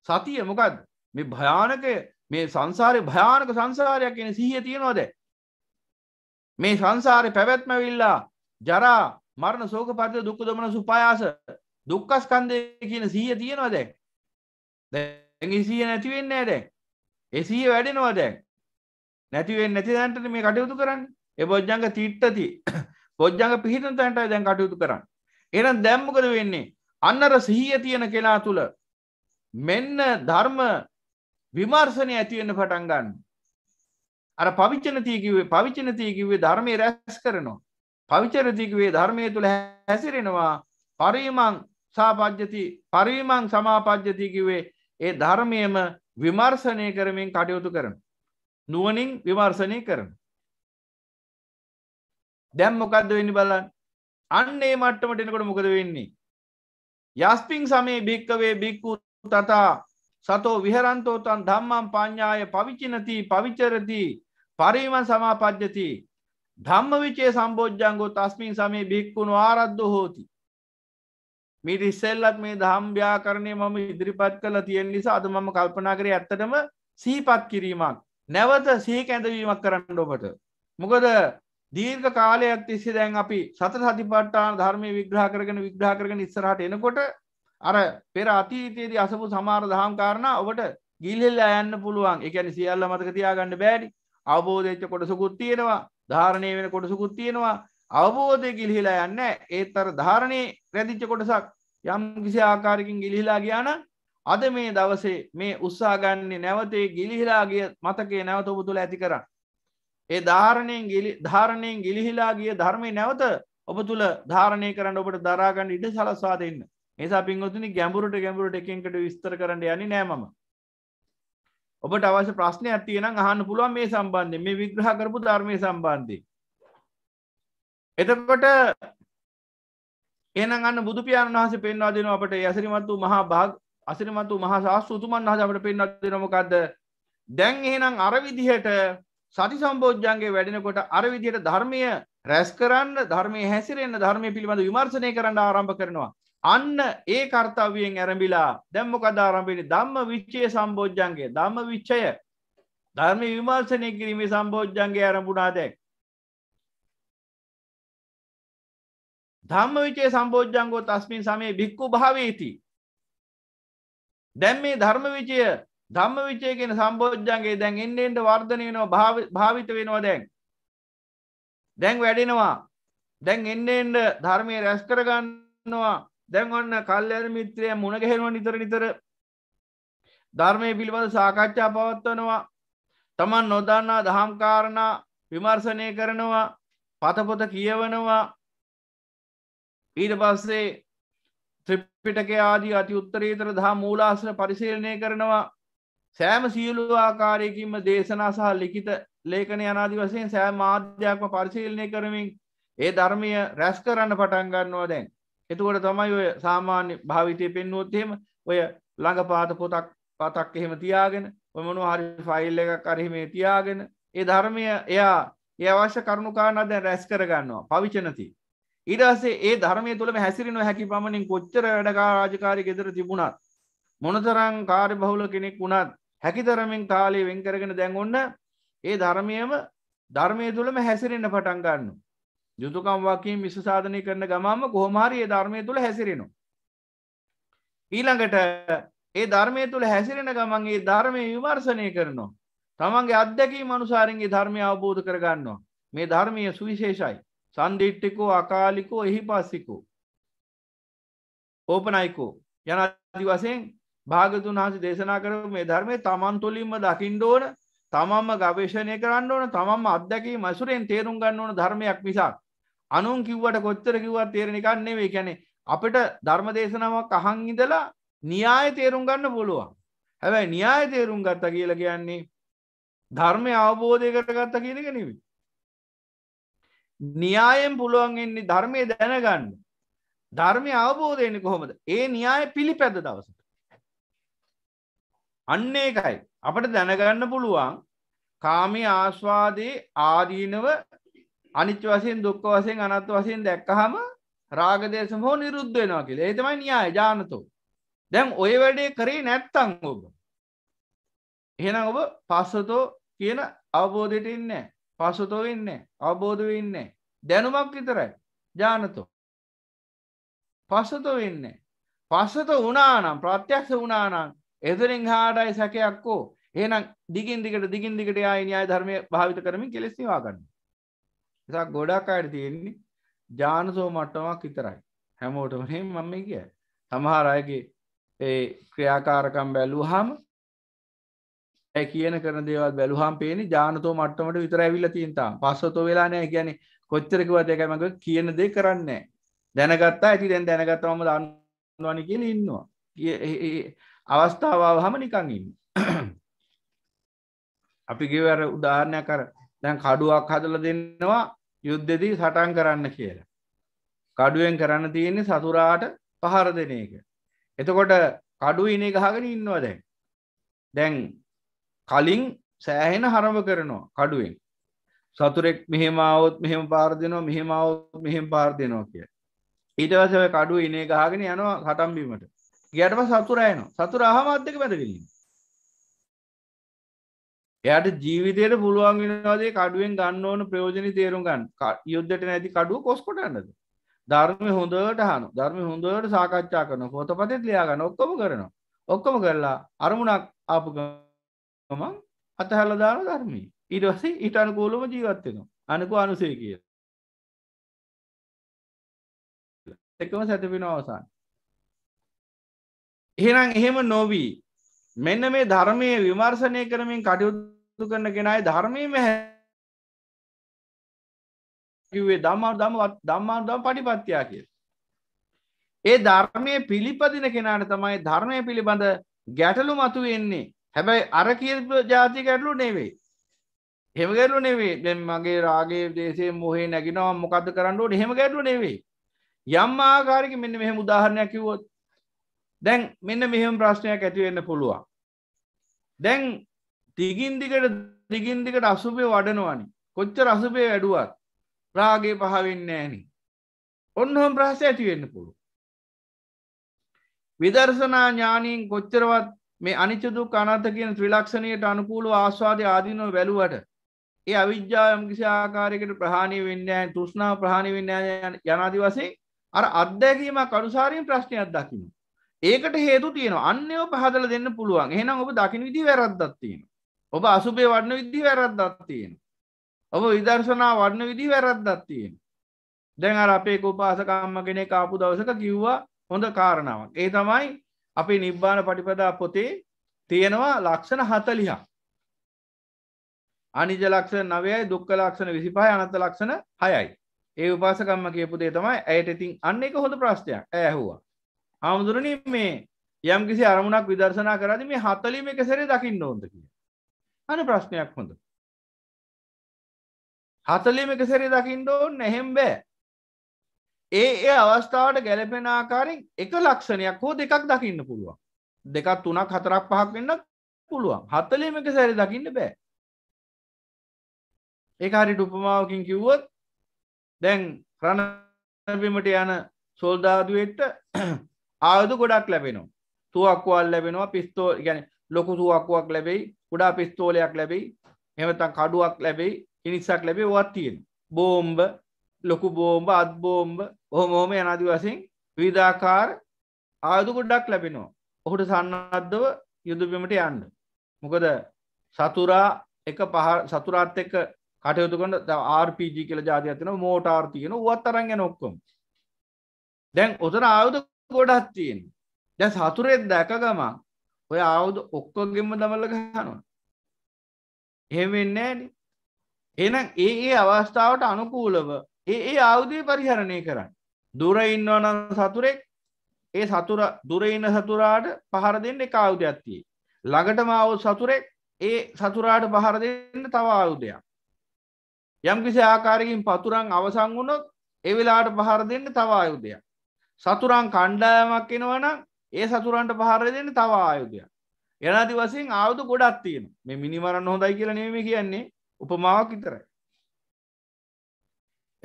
සතිය මොකද මේ භයානක මේ සංසාරය භයානක සංසාරයක් එන සිහිය තියෙනවාද මේ සංසාරය පැවැත්මවිල්ලා ජරා මරණ සෝක පරිත දුක්ක දමන සුපායාස දුක්කස්කන්දය කියන සීය තියෙනවා දැ දැ සිය නැතිවෙන්නේ දැ එසිය වැඩෙනවා දැ නැතිවෙන් නැති දැන්ට මේ කටයුතු කරන්න එ බොජ්ජංග තිට්ටති බොජ්ජංග පිහිටන තැන්ටයි දැන් කටයුතු කරන්න එනම් දැම්මකද වෙන්නේ අන්නර සිහිය තියෙන කෙනා තුළ මෙන්න ධර්ම විමර්ශනය ඇතිවෙන්න පටන් ගන්න අර පවිචනතියකිවේ පවිචනතියකිවේ ධර්මය රැස් කරනවා පවිචරතිකවේ ධර්මය තුළ හැසිරෙනවා පරීමං සාපජ්ජති පරීමං සමාපජ්ජතිකිවේ ඒ ධර්මයම විමර්ශනය කරමින් කටයුතු කරන. නුවනින් විමර්ශනය කරන. දැම් මොකක්ද වෙන්න බලන්න අන්නේ මට්ටමටනකොට මොකද වෙන්නේ යස්පිං සමේ භික්කවේ බික්කු තතා සතෝ විහරන්තෝතන් ධම්මම් පඤ්ඥාය පවිචිනති පවිචරති පරීවන් සමාපද්්‍යති ධම්ම විචේ සම්බෝජ්ජංගෝ තස්මින් සමේ භික්කුණු ආරද්ද හෝති මිට ඉස්සෙල්ලත් මේ දහම්භ්‍යාකරණය මම ඉදිරිපත් කළ තියෙන් නිසා අද මම කල්පනා කරේ ඇත්තටම සීපත් කිරීමක් නැවත සීක ඇඳවීමක් කරන්න ඔබට මොකද දීර්ඝ කාලයක් තිස්සේ දැන් අපි සත සතිපට්ටාන ධර්මය විග්‍රහ කරගෙන විග්‍රහ කරගෙන ඉස්සරහට එනකොට අර පෙර අතීතයේදී අසපු සමහර දහම් කාරණා ඔබට ගිල්හෙල්ලා යන්න පුළුවන්. ඒ කියන්නේ සියල්ල මතක තියාගන්න බෑනි. අවබෝධ වෙච්ච කොටසකුත් තියෙනවා. ධාරණය වෙන කොටසකුත් තියෙනවා. අවබෝධය ගිලිහිලා යන්න ඒත් අර ධාරණයේ රැදිච්ච කොටසක් යම් කිසි ආකාරකින් ගිලිහිලා ගියාන අද මේ දවසේ මේ උත්සාගන්නේ නැවතේ ගිලිහිලාගේ මතකේ නැවත ඔබ තුළ ඇති කරන්න ඒ ධාරණයෙන් ධාරණයෙන් ගිලිහිලා ගිය ධර්මය නැවත ඔබ තුළ ධාරණය කරන්න ඔබට දරාගන්න ඉඩ සලස්වා දෙන්න නිසා පින්ගොතුනි ගැඹුරට ගැඹුරට එකකට විස්තර කරන්න යනි නෑමම ඔබට අවශ්‍ය ප්‍රශ්නය ඇතියෙන අහන්න පුළුවන් මේ සම්බන්ධය මේ විග්‍රහ කරපු ධර්මය සම්බන්ධය එතකොට එන අන්න බුදුපාණන් වහස පෙන්වා දෙන අපට ඇසිරිමත් වූ මහා භාග අසිරිමත් වූ මහා ශාස්තුතුමන් වහස අපට පෙන්වත් දෙනමකක්ද දැන් එහෙනම් අරවිදිහට සති සම්බෝජ්ජන්ගේ වැඩෙනකොට අර විදියට ධර්මය රැස් කරන්න ධර්මය හැසිරෙන්න්න ධර්මය පිළිබඳ විමර්ශනය කරන්න ආරම්භ කරනවා. අන්න ඒ කර්තාවයෙන් ඇරඹිලා දැම්මොකද ආරම්භිනි ධම්ම විච්චය සම්බෝජ්ජන්ගේ ධම්ම විච්චය ධර්ම විමර්ශනය කිරීමේ සම්බෝජ්ජන්ගේ ඇරඹුණාදැක්. ධම්ම විචේ සම්බෝජ්ජන්ගෝ තස්මින් සමේ භික්කු භාවේති. දැන් මේ ධර්ම විචය ධම්ම විචය කියන සම්බෝජ්ජන්ගේ දැන් එන්න එන්න වර්ධනය වෙනවා භාවිත වෙනවා දැන් දැන් වැඩෙනවා දැන් එන්න එන්න ධර්මය රැස් කරගන්නවා දැන් ඔන්න කල්යර මිත්‍රය මුණ ගැහෙනවා නිතර නිතර ධර්මය පිළිබඳ සාකච්ඡා පවත්වනවා තමන් නොදන්නා දහම්කාරණා විමර්ශනය කරනවා පතපොත කියවනවා ඊට පස්සේ ත්‍රිපිටක ආදී අති උත්තරීතර දහම් මූලාශ්‍ර පරිශීලනය කරනවා සෑම සියලු ආකාරයකින්ම දේශනා සහ ලිඛිත ලේඛන යනාදි වශයෙන් සෑම මාධ්‍යයක්ම පරිශීලනය කරමින් ඒ ධර්මය රැස් කරන්න පටන් ගන්නවා දැන්. එතකොට තමයි ඔය සාමාන්‍ය භාවිතය පෙන්වුවොත් එහෙම ඔය ළඟපාත පොතක් පතක් එහෙම තියාගෙන ඔය මොනවා හරි ෆයිල් එකක් අර එහෙම තියාගෙන ඒ ධර්මය එයා ඒ අවශ්‍ය කරුණු කාරණා දැන් රැස් කරගන්නවා පවිචනති. ඊට පස්සේ ඒ ධර්මයේ තුලම හැසිරෙන හැකි පමණින් කොච්චර වැඩ රාජකාරී gedara තිබුණත් මොනතරම් කාර්යබහුල කෙනෙක් වුණත් හැකිතරමින් කාලේ වෙන් කරගෙන දැන් ඔන්න ඒ ධර්මයම ධර්මය තුළම හැසිරෙන්න පටන් ගන්න. යුතුකම් වකින් විශ්ව සාධනය කරන ගමම කොහොමහරි ඒ ධර්මය තුළ හැසිරෙනු. ඊළඟට ඒ ධර්මය තුළ හැසිරෙන ගමන් ඒ ධර්මය විවර්සනය කරනවා. තමන්ගේ අත්දැකී මනුසාරෙන්ගේ ධර්මය අවබෝධ කරගන්නවා. මේ ධර්මය සුවිශේෂයි. සන්දිිට්ටිකෝ අකාලිකෝ එහි පස්සිකෝ. ඕපනයිකෝ යන අදි වසයෙන් භාගතුන් වහස දේශනා කර මේ ධර්මය තමන් තුළින්ම දකිින්ඩ ඕන තමන්ම ගවේශණය කරන්න ඕන තමන්ම අදැකී මසුරෙන් තේරුම් ගන්න ඕන ධර්මයක් නිසා අනුන් කිව්වට කොච්චර කිව්වත් තේරණිකන්නේ වේ කැනෙ අපට ධර්ම දේශනාවක් අහංඉදලා නියාය තේරුම් ගන්න පුළුවන් හැබැයි නියාය තේරුම් ගත්ත කියල කියන්නේ ධර්මය අවබෝධය කරගත්ත කියන එක නෙවි නියායෙන් පුළුවන් එන්නේ ධර්මය දැනගන්න ධර්මය අවබෝධයන කොහොමද ඒ නියාය පිළිපැද දවස අන්න ඒකයි අපට දැනගන්න පුළුවන් කාමී ආස්වාදයේ ආදීනව අනිච්ච වසයෙන් දුක්ක වසයෙන් අනත්ව වසයෙන් දැක්කහම රාගදේශම හෝ නිරුද්ධ වෙනවා කියලා ඒතමයි නියාය ජානතෝ දැන් ඔය වැඩේ කරේ නැත්තං ඔබ එහෙනම් ඔබ පස්සතෝ කියන අවබෝධයට ඉන්න පස්සතෝ වෙන්න අවබෝධ වෙන්න දැනුමක් විතරයි ජානතෝ පස්සතෝ වෙන්න පස්සත වනානම් ප්‍රත්‍යක්ෂ වනානම් එදරින් හාටයි සැකයක්කෝ ඒනම් දිගින් දිකට දිගින් දිකට යායි න්‍යාය ධර්මය භාවිත කරමින් කෙලෙස්නිවාගන්න එසා ගොඩක් අයට තියෙන්නේ ජානසෝ මට්ටමක් විතරයි හැමෝටම හෙම මම කිය සමහර අයගේ ඒ ක්‍රියාකාරකම් බැලූ හම ඇ කියන කරන දේවල් බැලුහම් පේනි ජානතෝ මට්ටමට විතර ඇවිල්ල තින්තා පස්සතෝ වෙලා නෑ කියන කොච්චරකවත් එකමක කියන දේ කරන්නේ දැනගත්තා ඇති දැන් දැනගත්තමම දන්නවන කියල ඉන්නවා අවස්ථාව හම නිකං ඉන්න අපි ගෙවර උදාහරණයක් කර දැන් කඩුවක් හදල දෙන්නවා යුද්ධදී සටන් කරන්න කියලා කඩුවෙන් කරන්න තියෙන්නේ සතුරාට පහර දෙන එක එතකොට කඩු ඉනේ ගහගෙන ඉන්නවා දැන් දැන් කලින් සෑහෙන හරම කරනවා කඩුවෙන් සතුරෙක් මෙහෙමාවොත් මෙහෙම පාර දෙනවා මෙහෙමාවොත් මෙහෙම පාර දෙනවා කිය ඊට වසව කඩු ඉනේ ගහගෙන යනවා හටම්බීමට ගියාට පස්සේ සතුරා එනවා. සතුරා අහමත් දෙක බැඳගෙන ඉන්නවා. එයාට ජීවිතයට පුළුවන් වෙනවා දේ කඩුවෙන් ගන්න ඕන ප්‍රයෝජනෙ තේරුම් ගන්න. යුද්ධයට නැති කඩුව කොස් කොට යන්නද? ධර්මය හොඳට අහනවා. ධර්මය හොඳට සාකච්ඡා කරනවා. පොතපතෙත් ලියා ගන්න ඔක්කොම කරනවා. ඔක්කොම කරලා අරමුණක් ආපු ගමන් අතහැරලා දාන ධර්මී. ඊට පස්සේ ඊට අනුකූලව ජීවත් වෙනවා. අනිකෝ අනුසය කියලා. එකම සැතපෙන අවසාන. එහෙනම් එහෙම නොවී මෙන්න මේ ධර්මය විමර්ශනය කරමින් කටයුතු කරන කෙනයි ධර්මීම කිවේ දම්මා දම දම්මා දම් පටිපත්තියා කිය. ඒ ධර්මය පිළිපදින කෙනාට තමයි ධර්මය පිළිබඳ ගැටලු මතු වෙන්නේ හැබැයි අර කියප ජාති ගැටලු නෙවෙයි. හෙම ගැටලු නෙවේ දැන් මගේ රාගේ දේශේ මොහේ නැගෙනවා මොකද කරන්න ඕනේ එහෙම ගැටලු නෙවෙයි. යම් ආකාරයක මෙන්න මෙහෙම උදාහරණයක් කිව්වොත් දැන් මෙන්න මෙහෙම ප්‍රශ්නයක් ඇතිවෙන්න පුළුවන් දැන් තිගින්දිකට තිගින්දිකට අසුපය වඩනවානි කොච්චර අසුපය වැඩුවත් රාගේ පහවෙන්න ෑනි ඔන්නහොම ප්‍රහස ඇතිවෙන්න පුළුව විදර්ශනා ඥානීන් කොච්චරවත් මේ අනිචදු කනත කියන ත්‍රිලක්ෂණයට අනුකූලු ආස්වාදය ආදීනව වැලුවට ඒ අවිද්‍යායම් කිසි ආකාරයකට ප්‍රහාණය වෙන්න තුෂ්නා ප්‍රහණි වෙන්න යනාදි වසේ අර අත්දැකීම කරුසාරීෙන් ප්‍රශ්නයක් දකිනවා ඒකට හේතු තියෙන අන්නව පහදල දෙන්න පුළුවන් එහෙනම් ඔබ දකින විදි වැරද්දත් තියෙන ඔබ අසුබේ වන්න විදි වැරද්දත් තියෙන ඔබ විදර්ශනා වන්න විදි වැරද්දත් තියෙන දැන් අර අපේ කෝපාසකම්ම කෙනෙක් ආපු දවසක කිව්වා හොඳ කාරණාවක් ඒ තමයි අපේ නිබ්බාන පටිපදා පොතේ තියෙනවා ලක්ෂණ හතලිහා අනිජ ලක්ෂණ නවයයි දුක්ක ලක්ෂණ විසිපහ අනත ලක්ෂණ හයයි ඒ උපාසකම්ම කියපු දේ තමයි ඇයට ඉතින් අන්න එක හොඳ ප්‍රශ්නයක් ඇහුවා හාමුදුරන මේ යම් කිසි අරමුණක් විදර්ශනා කරද මේ හතලීම එක සැරේ දකින්න ඕොද කිය අන ප්‍රශ්නයක් හොඳ හතලීම එක සැරේ දකින්න ඕන්න නැහෙම් බෑ ඒ ඒ අවස්ථාවට ගැලපෙන ආකාරෙන් එක ලක්ෂණයක් හෝ දෙකක් දකින්න පුළුවන් දෙකක් තුනක් හතරක් පහක් වෙන්නත් පුළුවන් හතලීම එක සැරි දකින්න බෑ ඒක හරි ඩුපමාවකින් කිව්වොත් දැන් රණබිමට යන සොල්දාදුවෙට්ට ආයුදු ගොඩක් ලැබෙනවා තුවක්කුවල් ලැබෙනවා පිස්තෝ ගැන ලොකු තුවක්කුවක් ලැබෙයි උඩා පිස්තෝලයක් ලැබෙයි එමතන් කඩුවක් ලැබෙයි ඉනිසක් ලැබේ ඔවත් තියෙන බෝම්බ ලොකු බෝම්බ අත් බෝම්බ හොමෝම යනදි වසින් විධාකාර ආයුදු ගොඩක් ලැබෙනවා ඔහුට සන්නද්ධව යුදුබිමට යන්න මොකද සතුරා එක පහ සතුරාත් එක්ක කටයුතු කොට ආර්පජ කියල ජාතියතින මෝටාර් තියෙන ුවත් අරගෙන ඔක්කොම දැන් ඔතන ආයුධ ගොඩක් තියෙන දැ සතුරෙත් දැක ගමන් ඔය අවුදු ඔක්කොගෙම දමල්ල ගහනවා එහෙමවෙන්න ඇනි එනම් ඒ ඒ අවස්ථාවට අනුකූලව ඒ ඒ අවුදී පරිහරණය කරන්න දුර ඉන්නවනම් සතුරෙක් ඒ සතුර දුරඉන්න සතුරාට පහර දෙන්න එක අවුදයක්තියේ ළඟටම අවුත් සතුරෙක් ඒ සතුරාට පහර දෙන්න තව අවුදයක් යම් කිසි ආකාරකින් පතුරන් අවසං වුණොත් එවෙලාට පහර දෙන්න තව අයුදයක් සතුරන් කණ්ඩායමක් එෙනවනම් ඒ සතුරන්ට පහර දෙන්න තව ආයුධයක් එනාති වසින් ආයුතු ගොඩත් තියෙන මේ මිනිමරන්න හොඳයි කියලා නෙම කියන්නේ උපමාවක් විතරයි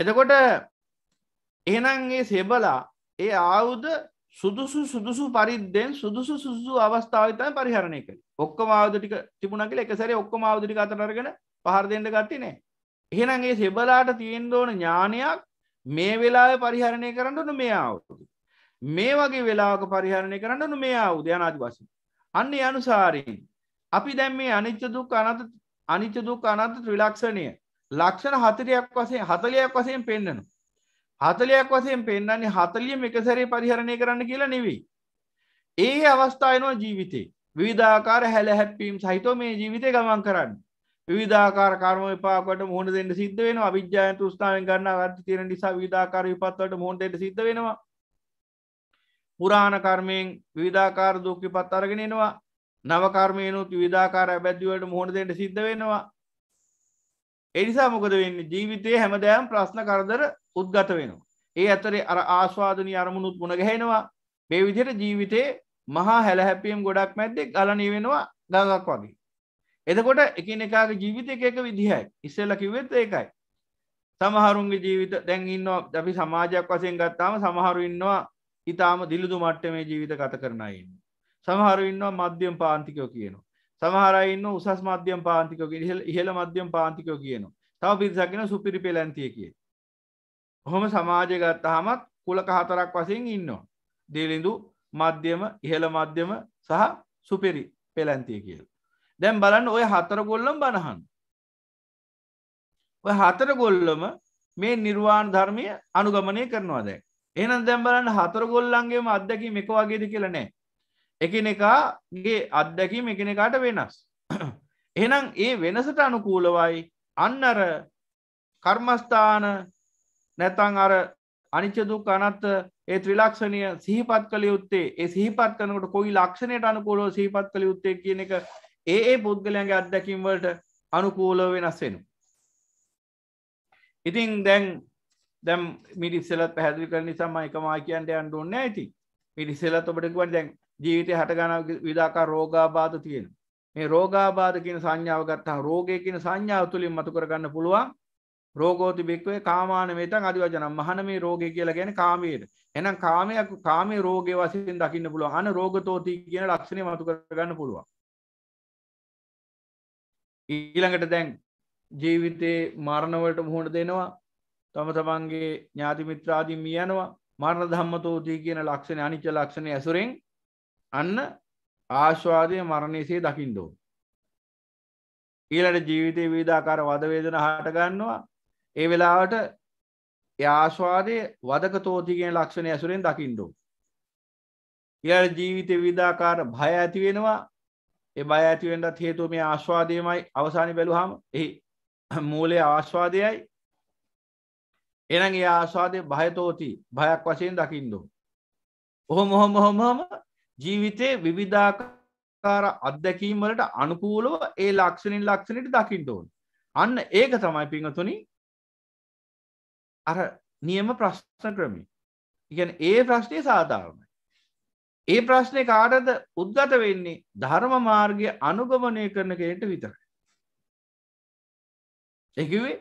එතකොට එහෙනම් ඒ සෙබලා ඒ ආවුද සුදුසු සුදුසු පරිද්දෙන් සුදුසු සුසු අවස්ථාවතන් පරිහරණය කළ ඔක්ක මාවදටික තිබුණකිල එකසැර ඔක්ක මාවදටි අතරගෙන පහරදෙන්ට ගත්තිනේ එහෙනම් ඒ සෙබලාට තියෙන්දෝන ඥානයක් මේ වෙලා පරිහරණය කරන්නන මේ අවුදු. මේ වගේ වෙලාක පරිහරණය කරන්නන මේ අවුද යනාති වසින්. අන්න අනුසාරයෙන්. අපි දැම් මේ අනිච්ච දුක් අනත අනිච්ච දුක් අනත ත්‍රවිලක්ෂණය ලක්ෂණ හතරයක් වසේ හතලයක් වසයෙන් පෙන්න්නනු. හතලයක් වසයෙන් පෙන්න්නන්නේ හතලියම එකසැරේ පරිහරණය කරන්න කියලා නෙවී. ඒ අවස්ථායනවා ජීවිතේ විධාකාර හැල හැප්පීම් සහිතෝ මේ ජීවිතය ගමන් කරන්න. විධාකාර කර්ම විපාකට මුහුණ දෙන්න සිද්ධ වෙන අවිද්‍යායන් තෘෂ්ණාවෙන් ගන්න අර්ථ තියෙන නිසා විධාකාර විපත්වලට මුහුණ දෙන්න සිද්ධ වෙනවා පුරාණ කර්මයෙන් විධාකාර දුක් විපත් අරගෙන එනවා නව කර්මයනුත් විධාකාර ඇබැද්දි වලට මුහුණ දෙන්න සිද්ධ වෙනවා ඒ නිසා මොකද වෙන්නේ ජීවිතයේ හැමදාම ප්‍රශ්න කරදර උද්ගත වෙනවා ඒ අතරේ අර ආස්වාදනීය අරමුණුත් මුණ ගැහෙනවා මේ විදිහට ජීවිතේ මහා හැලහැප්පීම් ගොඩක් මැද්දේ ගලණී වෙනවා ගඟක් වගේ එතකොට එකින් එකගේ ජීවිතය එක විදිහයි ඉස්සෙල්ල කිවෙත් ඒකයි සමහරුන්ගේ ජීවිත දැන් ඉන්නවා දැපි සමාජයක් වසයෙන් ගත්තාම සමහරු ඉන්නවා ඉතාම දිල්ලුදු මට්ට මේ ජීවිත කත කරනයින්න සමහරු ඉන්නවා මධ්‍යම් පාන්තිකයෝ කියනවා සමහරයින්න උසස් මධ්‍යම් පාන්තිකෝ ඉහළ මධ්‍යම් පාන්තිකෝ කියනවා තව පිරිසක්ගෙන සුපිරි පෙලැන්තිය කිය හොම සමාජය ගත්තහමත් කුලක හතරක් වසයෙන් ඉන්නවා දෙලිඳු මධ්‍යම ඉහළ මධ්‍යම සහ සුපිරි පෙලැන්තිය කියල දැම් බලන්න ඔය හතර ගොල්ලම් බණහන් ඔය හතර ගොල්ලම මේ නිර්වාණ ධර්මය අනුගමනය කරනවා දැ එනම් දැම් බලන්න හතර ගොල්ලන්ගේම අත්දැකි එක වගේද කියලනෑ එකනෙකාගේ අත්දැකීම එකනෙකාට වෙනස් එනම් ඒ වෙනසට අනුකූලවයි අන්නර කර්මස්ථාන නැතන් අර අනිච්චදුක් අනත්ත ඒ ත්‍රිලක්ෂණය සිහිපත් කළ යුත්තේ ඒ සිහිපත් කනකට කොයි ලක්ෂණයට අනුකූලෝ සිහිපත් කළ යුත්තේ කියන එක ඒ ඒ පුද්ගලයන්ගේ අත්දැකින් වලට අනුකූලව වෙනස් වෙනු. ඉතින් දැන් දැම් මිරිස්සලත් පැහැදිලි කර නිසාම එකමා කියන්ට අන්ඩුන්න ඇති මිරිස්සලත් ඔබටකුවන් දැන් ජීවිතය හටගන විදාකා රෝගාබාධ තියෙන මේ රෝගාබාධ කියන සංඥාව ගත්තා රෝගය කියන සංඥාව තුළින් මතු කරගන්න පුළුවන් රෝගෝති බෙක්වේ කාමාන මේතන් අධිවජනම් මහන මේ රෝගය කියලා ගැන කාමයට එනම් කාමයක් කාමේ රෝගය වසින් දකින්න පුළුවන් අන රෝගතෝතිී කියන ලක්ෂණය මතු කරගන්න පුළුවන් ඊළඟට දැන් ජීවිතයේ මරණවලට මුහුණ දෙනවා තම තමන්ගේ ඥාතිමිත්‍රාදී මියනවා මරණ ධම්මතෝතිී කියන ලක්ෂණ අනිච්ච ලක්ෂණය ඇසුරෙන් අන්න ආශ්වාදය මරණයසේ දකිින්ඩෝ. ඊලට ජීවිතය වීදාකාර වදවේදන හටගන්නවා ඒ වෙලාවට ආශ්වාදය වදක තෝතිකෙන ලක්ෂණය ඇසුරෙන් දකිින්ඩෝ. ඊට ජීවිතය විධාකාර භය ඇතිවෙනවා ඒ බය ඇතිවෙන්ටත් හේතුව මේ ආශ්වාදයමයි අවසානි බැලුහම එහි මූලේ ආශ්වාදයයි එනම් ඒ ආශ්වාදය භයතෝති භයක් වශයෙන් දකිින්දෝ. ඔහොම ඔහොම හොමහම ජීවිතයේ විවිධාකාර අත්දැකීමලට අනුකූලව ඒ ලක්ෂණින් ලක්ෂණට දකිින්ටෝන් අන්න ඒක තමයි පිංහතුනි අර නියම ප්‍රශ්න ක්‍රමි ඉගැන ඒ ප්‍රශ්නය සාධාරණයි ඒ ප්‍රශ්නය කාටද උද්ගත වෙන්නේ ධර්ම මාර්ගය අනුගමනය කරන කෙනෙට විතර. එකවේ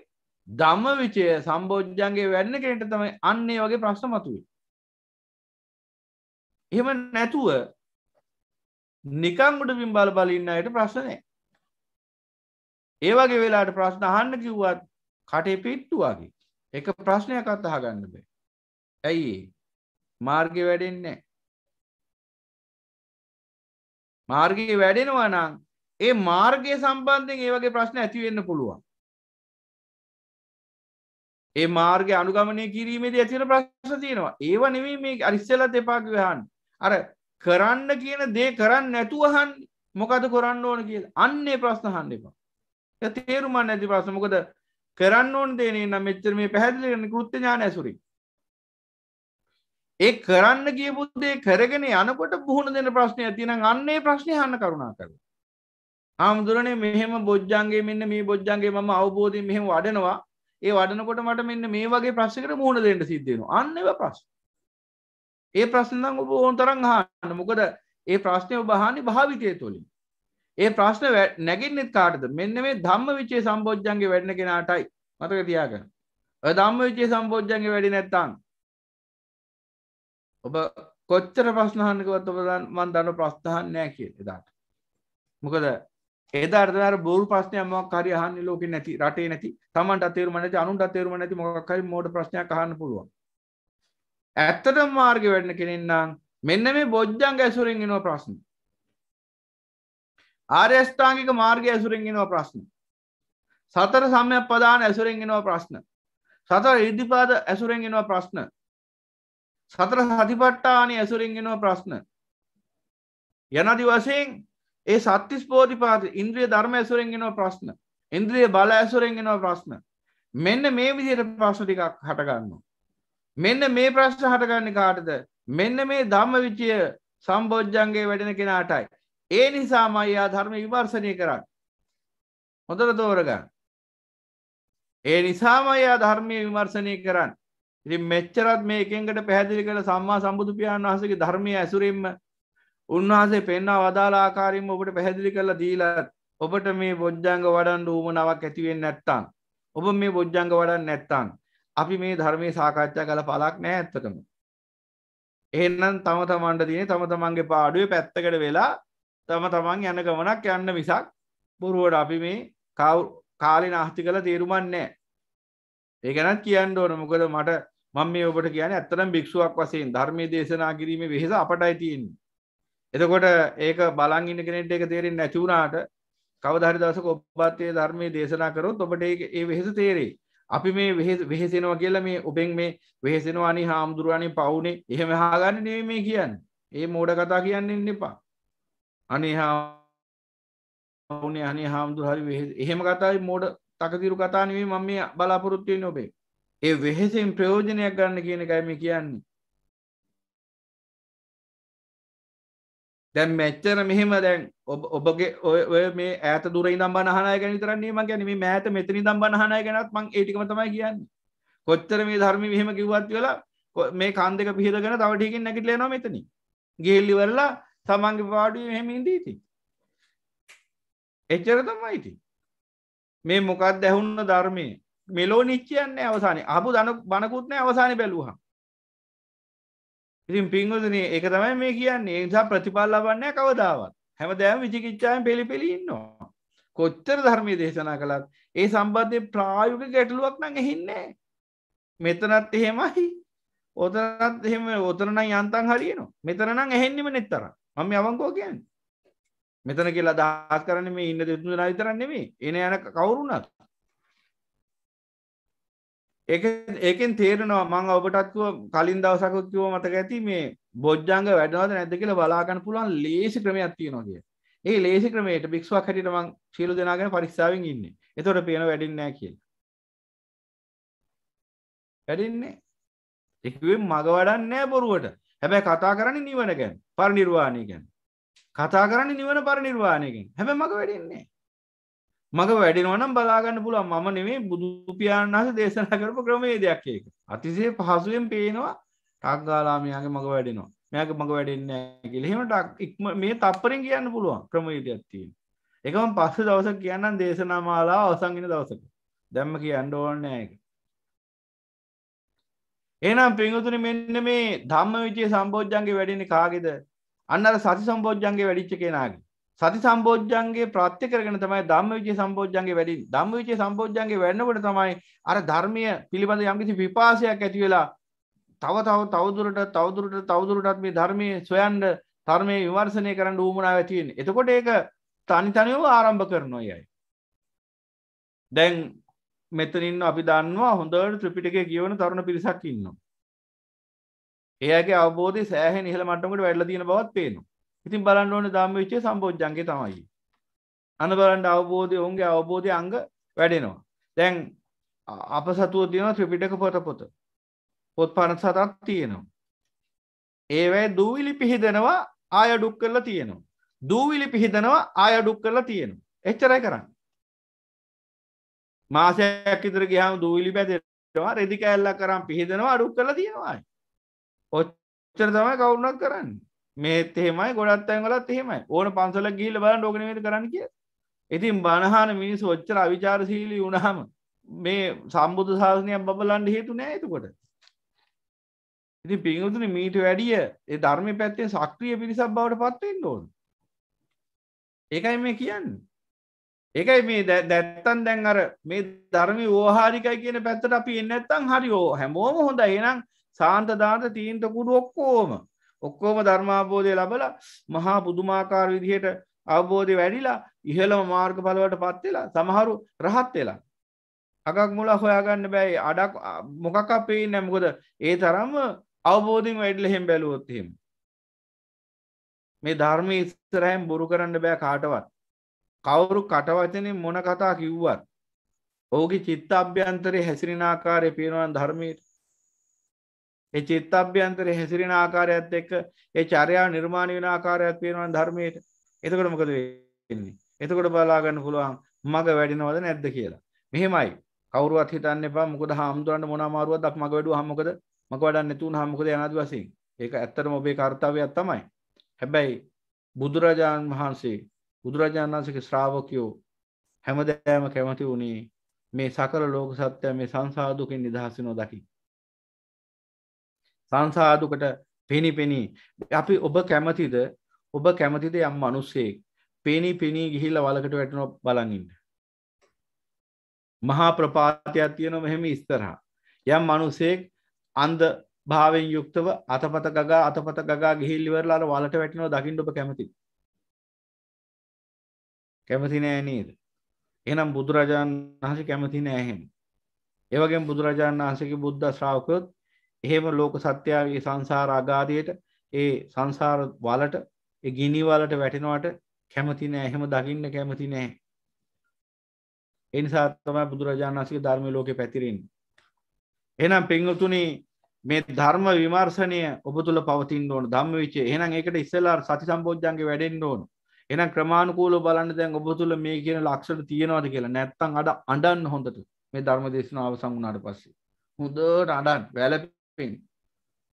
දම්ම විචය සම්බෝජ්ජන්ගේ වැඩන කෙනට තමයි අන්නේ වගේ ප්‍රශ්න මතුවේ. එහෙම නැතුව නිකංගුට පිම්බල බලින්න අයට ප්‍රශ්නය. ඒවගේ වෙලාට ප්‍රශ්න අහන්න කිව්වත් කටේ පිට්ටුවාගේ එක ප්‍රශ්නයක් අත් අහගන්න බේ. ඇයි මාර්ගය වැඩෙන්නේ මාර්ගයේ වැඩෙනවා නම් ඒ මාර්ගය සම්බන්ධයෙන් ඒ වගේ ප්‍රශ්න ඇතිවෙන්න පුළුවන්. ඒ මාර්ගය අනුගමනය කිරීමේදී ඇතිවන ප්‍රශ්න තියෙනවා. ඒව නෙමෙයි මේ අරිස්සෙලා දෙපාක ගහන්න. අර කරන්න කියන දේ කරන්න නැතුව අහන්නේ. මොකද කරන්න ඕන කියලා. අන්නේ ප්‍රශ්න අහන්න එපා. ඒක තේරුම් නැති ප්‍රශ්න. මොකද කරන්න ඕන දේ නේ නම් මෙච්චර මේ පැහැදිලි කරන කෘත්‍ය ඥාන ඇසුරින්. ඒ කරන්න කියපු දේ කරගෙන යනකොට පුහුණු දෙන ප්‍රශ්නය ඇතිනම් අන්නේ ප්‍රශ්නය හන්න කරුණා කර. හාමුදුරනේ මෙහෙම බොජ්ජන්ගේ මෙන්න මේ බොජ්ජන්ගේ මම අවබෝධය මෙහෙම වඩනවා ඒ වඩනකොට මට මෙන්න මේ වගේ ප්‍රශ්නකට මුහුණ දෙන්න සිද්ධෙනවා අන්නව ප්‍රශ්. ඒ ප්‍රශ්නනම් ඔබ ඕන් තරන් හාන්න මොකද ඒ ප්‍රශ්නය ඔබහානි භාවිතය තුළින්. ඒ ප්‍රශ්න නැගෙන්න්නෙත් කාටද මෙන්න මේ ධම්ම විචේ සම්බෝජ්ජන්ගේ වැඩන කෙනටයි මතක තියාගන්න. ධම්ම විචේ සම්බෝජ්ජන්ගේ වැඩි නැත්තං ඔබ කොච්චර ප්‍රශ්නහන්නකවත් ඔබ මන් දන්න ප්‍රස්ථහන් නෑ කිය එදාට මොකද ඒදරදර බූර ප්‍රශ්නයමක් කරයහන්න ලෝක නැති රටේ නැති තමන්ට අතේරුමනට අනුන්ට අතේරුම නැති මොකක්හරි මෝඩ ප්‍රශ්නයක් අහන්න පුළුවන් ඇත්තට මාර්ග වැඩන කෙනෙන්නම් මෙන්න මේ බොජ්ජන් ඇසුරෙන් එෙනවා ප්‍රශ්න ආර්යස්ථාංගික මාර්ගය ඇසුරෙන් එෙනවා ප්‍රශ්න සතර සම්ය පදාන ඇසුරෙන් එෙනවා ප්‍රශ්න සතර ඉදිපාද ඇසුරෙන් එෙනවා ප්‍රශ්න සතර සතිපට්ටානේ ඇසුරෙන්ගෙනවා ප්‍රශ්න යනදි වශයෙන් ඒ සත්තිස් පෝධිපාත ඉන්ද්‍රිය ධර්ම ඇසුරෙන්ගෙනවා ප්‍රශ්න ඉන්ද්‍රිය බල ඇසුරෙන්ගෙනවා ප්‍රශ්න මෙන්න මේ විදියට ප්‍රශ්න ටිකක් හටගන්නවා මෙන්න මේ ප්‍රශ්න හටගන්න කාටද මෙන්න මේ ධම්ම විචය සම්බෝජ්ජන්ගේ වැඩෙන කෙනාටයි ඒ නිසා මයියා ධර්ම විවර්සනය කරන්න හොඳර දෝරගන්න ඒ නිසාමයා ධර්මය විමර්ශනය කරන්න ඉතින් මෙච්චරත් මේ එකෙන්කට පැහැදිලි කළ සම්මා සම්බුදු පියාණන් වහසගේ ධර්මය ඇසුරෙන්ම උන්වහසේ පෙන්න්නා වදාලාකාරින්ම ඔබට පැහැදිලි කරලා දීලත් ඔබට මේ බොජ්ජංග වඩන් ූමනාවක් ඇතිවෙන් නැත්තන් ඔබ මේ බොජ්ජංග වඩන් නැත්තන් අපි මේ ධර්මය සාකච්ඡා කළ පලක් නෑ ඇත්තටම එහෙන්නම් තම තමන්ට තියන තම තමන්ගේ පාඩුව පැත්තකට වෙලා තම තමන් යන ගමනක් යන්න මිසක් බොරුවට අපි මේ කවු කාලි නාස්ති කළ තේරුමන් නෑ ඒකනත් කියන්න ඕන මොකද මට මම මේ ඔබට කියන ඇත්තරම් භික්ෂුවක් වසයෙන් ධර්මය දේශනා කිරීම වෙහෙස අපටයි තියෙන් එතකොට ඒක බලන් ඉන්න කෙනෙට එක තේරෙන් නැතිවුණාට කවධරි දසක ඔබ්බත්තය ධර්මය දේශනා කරොත් ඔබට ඒ වෙහෙස තේරේ අපි මේ වෙහෙසෙනවා කියලා මේ ඔබෙන් මේ වෙහෙසෙනවා අනි හාමුදුරුවනේ පවුනේ එහෙම හාගන්න නෙව මේ කියන්න ඒ මෝඩ කතා කියන්න එපා අනේ හා උනේ අනි හාමුදුර හරි එහෙම කතායි මෝඩ තකතිරු කතානේ මම මේ බලාපොරොත්තුවෙන් ඔබේ ඒ වෙහෙසෙන් ප්‍රයෝජනයක් ගන්න කියන එකයිම කියන්නේ දැන් මෙච්චර මෙහෙම දැන් ඔබගේ ඔය මේ ඇත දුර ඉදම් බනහනාය ගැන තරන්නේ ම ගැන මේ මෑත මෙතනි දම් බනහනාය ගැනත් මං ඒටිකම තමයි කියන්න කොච්චර මේ ධර්ම මෙහෙම කිව්වත් වෙලා මේ කන්දක පිහිදගෙන තවටිකින් නැකිට ලනවා මෙතනි ගේල්ලි වෙරලා තමන්ගේ පාඩුව හෙමින්දීති එච්චර තමයිති මේ මොකක් දැහුන්න ධර්මය මෙලෝනිච් කියන්නේ අවසානය අහපු දන බනකුත්නෑ අවසානය බැලූහ ඉතින් පින්වදනේ එක තමයි මේ කියන්නේ නිසා ප්‍රතිපල් ලබන්නේ කවදාවත් හැම දෑම විචිකිච්චායෙන් පෙළි පෙළි ඉන්නවා කොච්චර ධර්මය දේශනා කළත් ඒ සම්බන්ධය ප්‍රායුග ගැටලුවක් නම් එහින්නේ මෙතනත් එහෙමයි ඔතනත් එහෙම ඔතනනම් යන්තන් හරියනවා මෙතනනම් එහෙන්නෙම නෙත්තර මම අවංකෝ කියන්නේ මෙතන කියලා අදහස් කරන්නේ මේ ඉන්න දෙතුන් දෙනා විතරක් නෙමෙයි එන යන කවුරුණත් ඒකෙන් තේරෙනවා මං ඔබටත්ව කලින් දවසකුත්තුව මතක ඇති මේ බොජ්ජංග වැඩනවද නැද කියල බලාගන්න පුළුවන් ලේසි ක්‍රමයක් තියෙනවාගේ ඒ ලේසි ක්‍රමයට භික්ෂුවක් හැටියට මං සියලු දෙනාගෙන පරිස්සාවෙන් ඉන්න එතොට පේන වැඩින්නෑ කිය වැඩින්නේ එකවෙන් මග වඩන්නෑ බොරුවට හැබැයි කතා කරන්න නිවනගැන් පරනිර්වාණයකැන් කතා කරන්න නිවන පරනිර්වාණයකින් හැබැ මඟ වැඩින්නේ මඟ වැඩෙනවනම් බලාගන්න පුළුවන් මම නෙමේ බුදුපාණන් වහස දේශනා කරපු ක්‍රමේ දෙයක් ඒක අතිසේ පහසුවෙන් පේනවා ටක්ගාලාමයාගේ මඟ වැඩෙනවා මෙයක මඟ වැඩෙන්න ගිලහෙමට ඉක්ම මේ තප්පරින් කියන්න පුළුවන් ක්‍රමීටයක්ත්තිීන් එකම පස්ස දවස කියන්න දේශනා මාලා අවසංගෙන දවසක දැම්ම කියන්න ඕන්න එක ඒනම් පිංහතුන මෙන්න මේ ධම්ම විචේ සම්බෝජ්ජන්ගේ වැඩෙන කාගෙද අන්නර සති සම්බෝජ්ජන්ගේ වැඩිච්ච කෙනගේ සති සම්බෝජ්ජන්ගේ ප්‍රත්‍ය කරගෙන තමයි ධම්ම විජය සම්බෝජ්ජන්ගේ වැඩි ධම්ම විජය සම්බෝජ්ජන්ගේ වැඩනකොට තමයි අර ධර්මය පිළිබඳ යම්කිසි විපාසයක් ඇති වෙලා තව තව තවදුරට තවදුරට තවදුරටත් මේ ධර්මයේ සොයන්න ධර්මයේ විමර්ශනය කරන්න ඌමනාව ඇති වෙන්නේ. එතකොට ඒක තනි තනියම ආරම්භ කරනවා අය. දැන් මෙතනින් අපි දන්නවා හොඳට ත්‍රිපිටකය කියවන තරුණ පිරිසක් ඉන්නවා. එයාගේ අවබෝධය සෑහෙන ඉහළ මට්ටමකට වැඩිලා තියෙන බවත් පේනවා. ඉතින් බලන්න ඕන ධම්ම විචේ සම්බෝජ්ජන්ගේ තමයි අන බලන්ට අවබෝධය ඔවුන්ගේ අවබෝධය අංග වැඩෙනවා දැන් අප සතුව තියෙන ත්‍රිපිටක පොත පොත පොත් පණ සතත් තියෙනවා ඒවැයි දූවිලි පිහිදෙනවා ආයඩුක් කරලා තියෙනවා දූවිලි පිහිදනවා ආයඩුක් කරලා තියෙනවා එච්චරයි කරන්න මාසයක් ඉතර ගහම දූවිලි බැදෙනවා රෙදි කෑල්ලා කරම් පිහිදෙනවා අඩුක් කරලා තියෙනවායි ඔච්චර තමයි කවුරුනක් කරන්නේ මේත් එහෙමයි ගොඩත් ඇන්ගලත් එහෙමයි ඕන පන්සල ගීල බල ඩෝගනමට කරන්න කිය ඉතින් බණහාන මිනිස් ඔච්චර අවිචාරශීලී වුණහම මේ සම්බුදු ශාසනයක් බබලන්ඩ හේතු නෑ එතකොට ඉති පිංහතුන මීට වැඩිය ඒ ධර්මය පැත්තේ සක්්‍රිය පිරිසක් බවට පත්වෙන් ඕොන් ඒකයි මේ කියන්න ඒකයි මේ දැත්තන් දැන් අර මේ ධර්මි ඕහාරිකයි කියන පැත්තට අපි එන්නත්තං හරි ෝ හැමෝම හොඳ එනම් සාන්තධාත තීන්තකුඩු ඔක්කෝම ඔක්කෝම ධර්මාබෝධය ලබලා මහා පුදුමාකාර විදිහයට අවබෝධය වැඩිලා ඉහළම මාර්ග පලවට පත්වෙලා සමහරු රහත් වෙලා අකක් මුල හොයාගන්න බැයි අඩක් මොකක් අපේ නැමකොද ඒ තරම්ම අවබෝධින් වැඩල හෙම් බැලුවොත්හෙම මේ ධර්ම ඉස්සරහැම් බොරු කරන්න බෑ කාටවත් කවුරු කටවචනෙන් මොන කතා කිව්වත් ඕගේ චිත්ත අභ්‍යන්තරය හැසිරිනාකාරය පේෙනවන් ධර්මයට ඒ චිත්ත අභ්‍යන්තරය හැසිරෙන ආකාරයක්ත් එක්ක ඒ චරයා නිර්මාණ වෙන ආකාරයක් වෙනවා ධර්මයට එතකොට මොකද වෙන්නේ එතකොට බලාගන්න පුළුවන් මග වැඩිනවද නැද්ද කියලා මෙහෙමයි කවරුවත් හිතන්න එපා මොකද හාමුදුරන්ට මොන අමාරුවක් දක් මග වැඩුවා මොකද මග වැඩක් නැතුණා මොකද යනාදි වශයෙන් ඒක ඇත්තටම ඔබේ කාර්යයක් තමයි හැබැයි බුදුරජාන් වහන්සේ බුදුරජාණන් වහන්සේගේ ශ්‍රාවකයෝ හැමදෑම කැමති වුණේ මේ සකල ලෝක සත්‍යය මේ සංසාර දුකින් නිදහස් වෙනවා දකින්න සංසාදුකට පෙනි පෙනී අපි ඔබ කැමතිද ඔබ කැමතිද යම් මනුස්සෙක් පෙනී පෙනී ගිහිල්ල වලකට වැටනො බලඟින්න මහා ප්‍රපාතියක් තියෙන මෙහෙම ඉස්තරහා යම් මනුසෙක් අන්ද භාවෙන් යුක්තව අතපත ගා අතපත ගා ගිහිල්ලිවරලාට වලට වැටිනව දකිින් ඔබ කැමති කැමති නෑ නේද එනම් බුදුරජාණන් වහස කැමති නෑහෙම ඒවගේ බුදුරජාණන් වහන්සගේ බුද්ධ ශ්‍රාවකයොත් එහෙම ලෝක සත්‍යාවේ සංසාර අගාධයට ඒ සංසාර වලට ගිනිවලට වැටෙනවට කැමති නෑ එහෙම දකින්න කැමති නෑ එනිසා තමයි බුදුරජාණන් වහන්සේගේ ධර්ම ලෝකේ පැතිරෙන්නේ. එහෙනම් පින්වතුනි මේ ධර්ම විමර්ශනය ඔබ තුල පවතින්න ඕන ධම්මවිචේ. එහෙනම් ඒකට ඉස්සෙල්ලා සති සම්බෝධ්‍යංගේ වැඩෙන්න ඕන. එහෙනම් ක්‍රමානුකූලව බලන්න දැන් ඔබ තුල මේ කියන ලක්ෂණ තියෙනවද කියලා. නැත්තම් අඩ අඬන්න හොඳට. මේ ධර්ම දේශනාව අවසන් වුණාට පස්සේ. හොඳට අඬන්න. වැළපී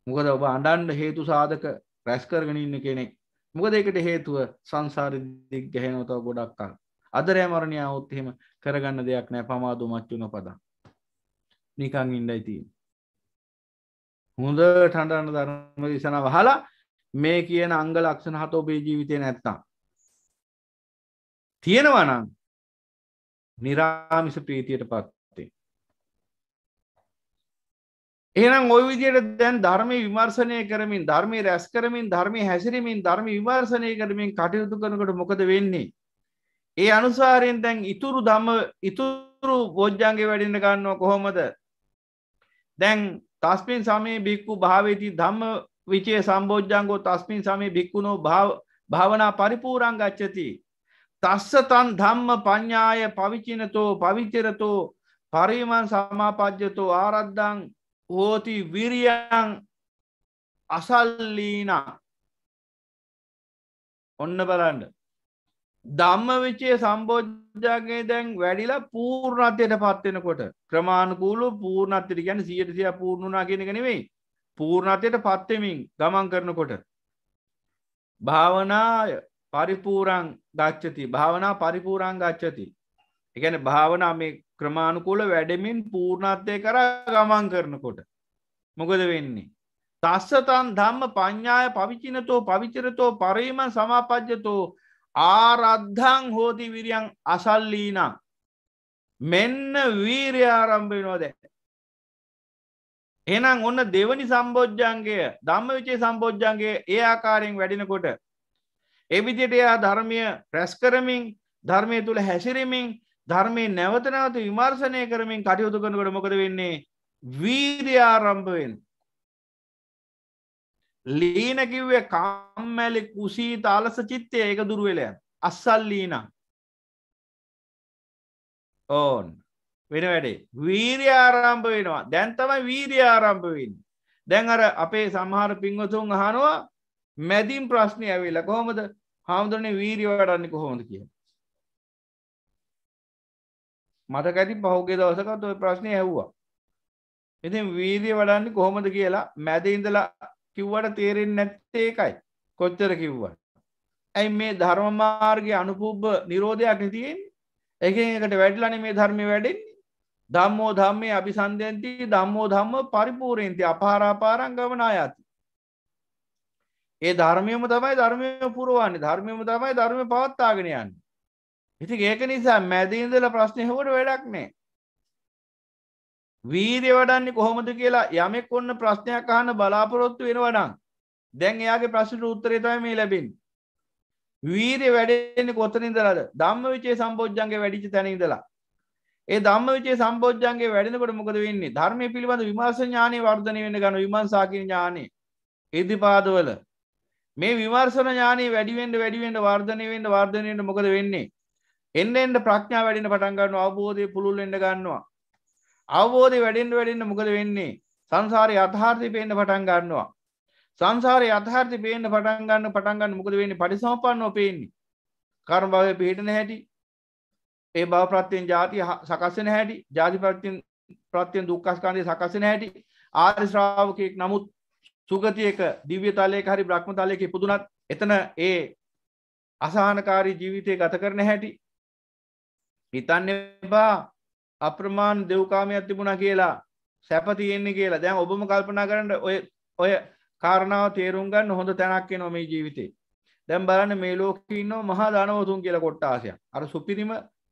මොකද ඔබ අඩන්ඩ හේතු සාධක රැස්කරගෙන ඉන්න කෙනෙක් මොකද එකට හේතුව සංසාරිදික් ගැහෙනවතව ගොඩක්කල් අදරෑ මරණය අවුත්හෙම කරගන්න දෙයක් නෑ පමාදු මච්චුන පදා නිකං ඉන්ඩයිති හොඳ ටඩන්න ධර්ම දිසන වහලා මේ කියන අංග ලක්ෂණ හත ඔබේ ජීවිතය නැත්තා තියෙනවනම් නිරාමිස ප්‍රීතියට පත් එහනම් ඔය විදියට දැන් ධර්මය විමර්ශනය කරමින් ධර්මය රැස් කරමින් ධර්මය හැසිරමින් ධර්ම විමර්ශනය කරමින් කටයුතු කරනකට මොකද වෙන්නේ. ඒ අනුසාරයෙන් දැන් ඉතුරු දම ඉතුරු බෝජ්ජන්ගේ වැඩින්න ගන්නවා කොහොමද. දැන් තස්පින් සමේ බික්කු භාවේති ධම්ම විචය සම්බෝජ්ජංගෝ තස්මින් සමේ බික්කුණෝ භාවනා පරිපූරං ගච්චති. තස්ස තන් ධම්ම ප්ඥාය පවිචිනතෝ පවිචරතෝ පරීමන් සමාපජ්‍යතෝ ආරද්ධං ඕති විරියන් අසල්ලීනා ඔන්න බලන්ඩ ධම්ම විචේ සම්බෝජ්ජාගේ දැන් වැඩිලා පූර්ණත්වයට පත්වෙනකොට ක්‍රමාණකූලු පූර්ණත්තිට ගැන සියට සිය පූර්ණනා කියෙනක නෙවෙයි පූර්ණත්වයට පත්වෙමින් ගමන් කරනකොට භාවනාය පරිපූරං ගච්චති භාවනා පරිපූරං ගච්චති එකැන භාවනා මේ ක්‍රමාණුකූල වැඩමින් පූර්ණත්වය කර ගමන් කරනකොට. මොකද වෙන්නේ. තස්සතන් ධම්ම පඤ්ඥාය පවිචිනතෝ පවිචරතෝ පරීම සමාපජ්්‍යතෝ ආරද්ධං හෝති විරියන් අසල්ලීනා. මෙන්න වීරයාරම්භෙනෝ දැ. එනම් ඔන්න දෙවනි සම්බෝජ්ජන්ගේ ධම්ම විචේ සම්බෝජ්ජන්ගේ ඒ ආකාරයෙන් වැඩෙනකොට. එවිදිට එයා ධර්මය ප්‍රැස් කරමින් ධර්මය තුළ හැසිරමින් ධර්මය නැවත නැවත විමර්ශනය කරමින් කටයුතු කනකොට මොකද වෙන්නේ වීරයාරම්භවෙන් ලීනකිව්වේ කම්මැලි කුසී තාලස චිත්තය ඒක දුරුවලය අස්සල් ලීන ඕන් වෙන වැඩේ වීරයාරම්භ වෙනවා දැන්තමයි වීරයාරම්භවෙන් දැන් අර අපේ සමහර පින්වතුන් අහනවා මැදින් ප්‍රශ්නය ඇවෙලා කොහොමද හාමුදුරනේ වීරිය වඩන්නේ කොහොමද කියලා මතක ඇති පහුගේ දවසකත් ඔය ප්‍රශ්නය ඇහ්වා ඉතින් වීදිය වඩන්න කොහොමද කියලා මැද ඉඳලා කිව්වට තේරෙන් නැත්තේ එකයි කොච්චර කිව්වට ඇයි මේ ධර්මමාර්ගය අනුපුබ්බ නිරෝධයක් නතියෙන් එක එකට වැඩලන මේ ධර්මය වැඩෙන් දම්මෝ ධම්මේ අපි සන්ධයන්ති දම්මෝ ධම්ම පරිපූරෙන්ති අපහාරාපාරං ගමනායාති. ඒ ධර්මයම තමයි ධර්මය පුරුවන්නේ ධර්මයම තමයි ධර්ම පවත්තාගෙනයන්න. ඉති ඒක නිසා මැදීන්දල ප්‍රශ්නයහෝට වැඩක් නෑ වීරය වඩන්නේ කොහොමද කියලා යමෙක් ඔන්න ප්‍රශ්නයක් අහන්න බලාපොරොත්තු වෙනවනම් දැන් එයාගේ ප්‍රශ්නට උත්තරේතයි මේ ලැබින් වීරය වැඩෙන්නේ කොතනින්දලද ධම්ම විචේ සම්බෝජ්ජන්ගේ වැඩිචි තැනින්දලා ඒ ධම්ම විචේ සම්බෝජ්ජන්ගේ වැඩෙනකොට මොකද වෙන්නේ ධර්මය පිළිබඳ විමර්ශ ඥානය වර්ධනය වෙන ගන්න විමර්ශාකින ඥානය ඉදිපාදවල මේ විමර්ශන ඥානය වැඩිවෙන්ඩ වැඩිවෙන්ඩ වර්ධනය වෙන්ඩ වර්ධනයට මොකද වෙන්නේ එන්න එන්න ප්‍රඥා වැඩින පටන් ගන්න අවබෝධය පුළුල් එන්න ගන්නවා අවබෝධය වැඩෙන්ට වැඩින්න මොකද වෙන්නේ සංසාරය අතහාර්ථය පේන්න පටන් ගන්නවා සංසාරය අතහාර්ථය පේන්න පටන් ගන්න පටන් ගන්න මොකද වෙන්නේ පරිසම්පන්නව පේන්නේ කර්ම භවය පිහිටන හැටි ඒ භව ප්‍රත්‍යයෙන් ಜಾති සකස් වෙන හැටි ಜಾති ප්‍රත්‍යයෙන් ප්‍රත්‍යයෙන් දුක්ඛස්කන්ධය සකස් වෙන හැටි ආර්ය ශ්‍රාවකෙක් නමුත් සුගතියක දිව්‍ය තලයක හරි බ්‍රහ්ම තලයක ඉපදුනත් එතන ඒ අසහනකාරී ජීවිතය ගත කරන හැටි හිතන්න එපා අප්‍රමාණ දෙව්කාමයක් තිබුණා කියලා සැපතියෙන්නේ කියලා දැන් ඔබම කල්පනා කරන්න ඔය ඔය කාරණාව තේරුම් ගන්න හොඳ තැනක් එනවා මේ ජීවිතේ. දැන් බලන්න මේ ලෝකේ ඉන්නව මහා ධනවතුන් කියලා කොට්ටාසයක්. අර සුපිරිම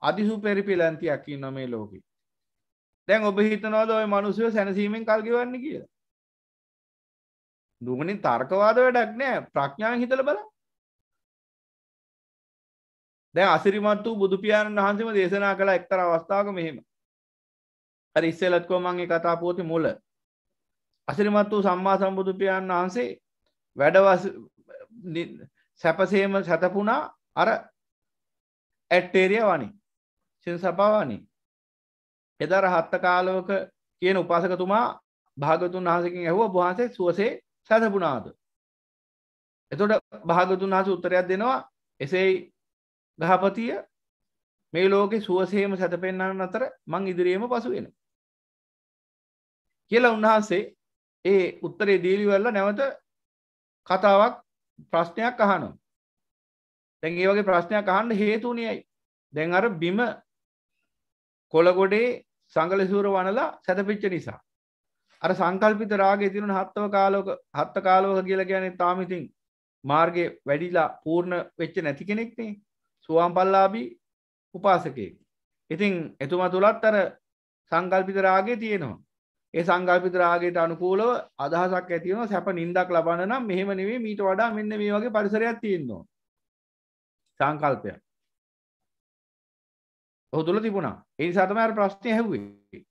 අධිසුපරිපිලන්තියක් ඉන්නවා මේ ලෝකේ. දැන් ඔබ හිතනවාද ඔය මිනිස්සු සැනසීමෙන් කල් ගෙවන්නේ කියලා? දුමනින් තර්කවාද වැඩක් නෑ ප්‍රඥාවෙන් හිතලා බලන්න. දැන් අසිරිමත් වූ බුදුපියාණන් වහන්සේම දේශනා කළ එක්තර අවස්ථාවක මෙහෙම. හරි ඉස්සෙල්ලත් කොමං ඒ කතා පොතේ මුල. අසිරිමත් වූ සම්මා සම්බුදු පියාණන් වහන්සේ වැඩ සැපසේම සැතපුණා අර ඇට්ටේරියා වනි. සින් සභාවනි. එදා රහත් කාලවක කියන උපාසකතුමා භාගතුන් වහන්සේකින් ඇහුවා වහන්සේ සුවසේ සැතපුණාද? එතකොට භාගතුන් වහන්සේ උත්තරයක් දෙනවා එසේ ගහපතිය මේ ලෝකෙ සුවසේම සැතපෙන්න්නන්න අතර මං ඉදිරියේම පසුවෙන කියලා උන්වහන්සේ ඒ උත්තරේ දීලිවල්ල නැවත කතාවක් ප්‍රශ්නයක් අහනවා තැන් ඒ වගේ ප්‍රශ්නයක් අහන්න හේතුනියයි දැන් අර බිම කොළගොඩේ සංගලසූර වනලා සැතපිච්ච නිසා අර සංකල්පිත රාගේ තිරුණ හත්තව කාලෝක හත්ත කාලෝක කියලා ගැන තාමිතින් මාර්ගය වැඩිලා පූර්ණ වෙච්ච නැති කෙනෙක්නේ සුවම්පල්ලාබී උපාසකයෙක් ඉතින් එතුමා තුළත් අර සංකල්පිතරාගේ තියෙනවා ඒ සංකල්පිතරාගේට අනුකූලව අදහසක් ඇතිවන සැප නින්දක් ලබන්න නම් මෙහෙම නෙවේ මීට වඩා මෙන්න මේ වගේ පරිසරයක් තියෙන්නවා සංකල්පයක් ඔහු තුළ තිබුණා එනිසා තමයි අර ප්‍රශ්නේ ඇහුවේ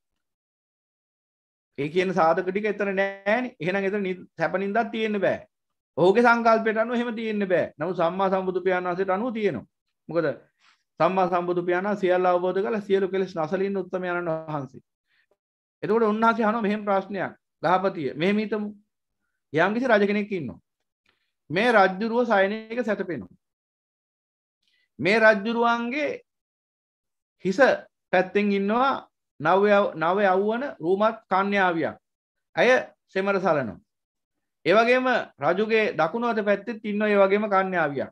ඒ කියන සාධක ටික එතන නෑනේ එහෙනම් එතන සැප නින්දක් තියෙන්න බෑ ඔහුගේ සංකල්පයට අනුව එහෙම තියෙන්න බෑ නමුත් සම්මා සම්බුදු පියාණන් වහන්සේට අනුව තියෙනවා මොකද සම්මා සම්බුදු පියාණන් සියල්ල අවබෝධ කරලා සියලු කෙලෙස් නසලින් උත්තමයන්න් වහන්සේ. එතකොට උන්වහන්සේ අහනවා මෙහෙම ප්‍රශ්නයක්. ගහපතිය මෙහෙම හිතමු. යම්කිසි රජ කෙනෙක් ඉන්නවා. මේ රජ්ජුරුව සයනයක සැතපෙනවා. මේ රජ්ජුරුවන්ගේ හිස පැත්තෙන් ඉන්නවා නව නව යව්වන රූමත් කන්‍යාවයක්. ඇය සෙමර සලනවා. ඒවගේම රජුගේ දකුණු අත පැත්තෙත් ඉන්න ඒ වගේම කන්‍යාවයක්.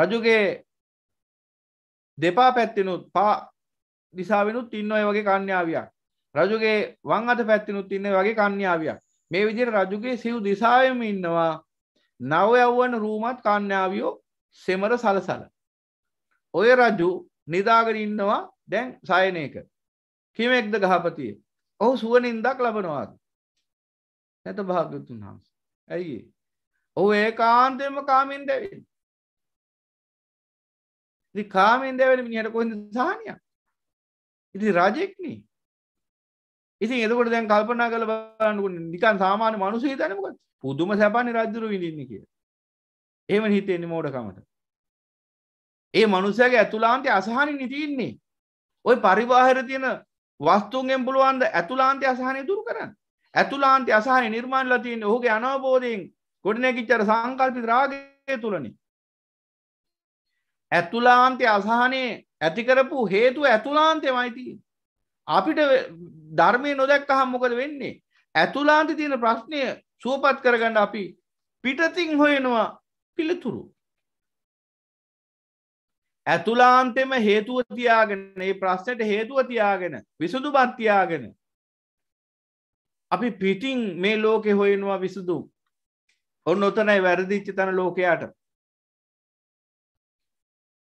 රජුගේ දෙපා පැත්තිනුත් පා දිසාවෙනුත් ඉන්න ඔය වගේ කන්‍යාවයක් රජුගේ වං අත පැත්තිනුත් ඉන්න වගේ කන්‍යාවයක් මේ විදිර රජුගේ සිව් දිසායම ඉන්නවා නව යව්වන රූමත් කන්‍යාවියෝ සෙමර සලසල ඔය රජු නිදාගෙන ඉන්නවා දැන් සයනයක කිමෙක්ද ගහපතිය ඔහු සුවනින්දක් ලබනවාද නැත භාගතුන් වහන්ස ඇයි ඔහු ඒ කාන්තයම කාමින් දැවෙන් ඉති කාමෙන් දැවැෙන මිනිහට කොයිද සාහනයක් ඉති රජෙක්න ඉතින් එදකට දැන් කල්පනා කළ බලන්නකු නිකන් සාමාන්‍ය මනුසේ තැනමකත් පුදුම සැපනි රජ්ජුරු විඳින්න කිය ඒම හිතෙන්නේ මෝඩකමට ඒ මනුසයගේ ඇතුලාන්තය අසාහනි නිතින්නේ ඔය පරිවාහර තියෙන වස්තුන්ගෙන් පුළුවන්ද ඇතුලාන්තය අසාහනය දුරු කරන්න ඇතුලාන්තය අසාහනය නිර්මාණලතියන්නේ හෝගේ අනවබෝධයෙන් ගොඩනැකිච්චර සංකල්පි රාගය තුළනේ ඇතුලාන්තය අසාහනය ඇතිකරපු හේතු ඇතුලාන්තය මයිති අපිට ධර්මය නොදැක් අහම් මොකද වෙන්නේ ඇතුලාන්ති තියෙන ප්‍රශ්නය සුවපත් කරගන්න අපි පිටතින් හොයෙනවා පිළිතුරු ඇතුලාන්තෙම හේතුව තියාගෙන ඒ ප්‍රශ්නයට හේතුව තියාගෙන විසුදු බත්තියාගෙන අපි පිටිං මේ ලෝකෙ හොයෙනවා විසුදු ඔන්න ඔතනයි වැරදිච්චි තන ලෝකයාට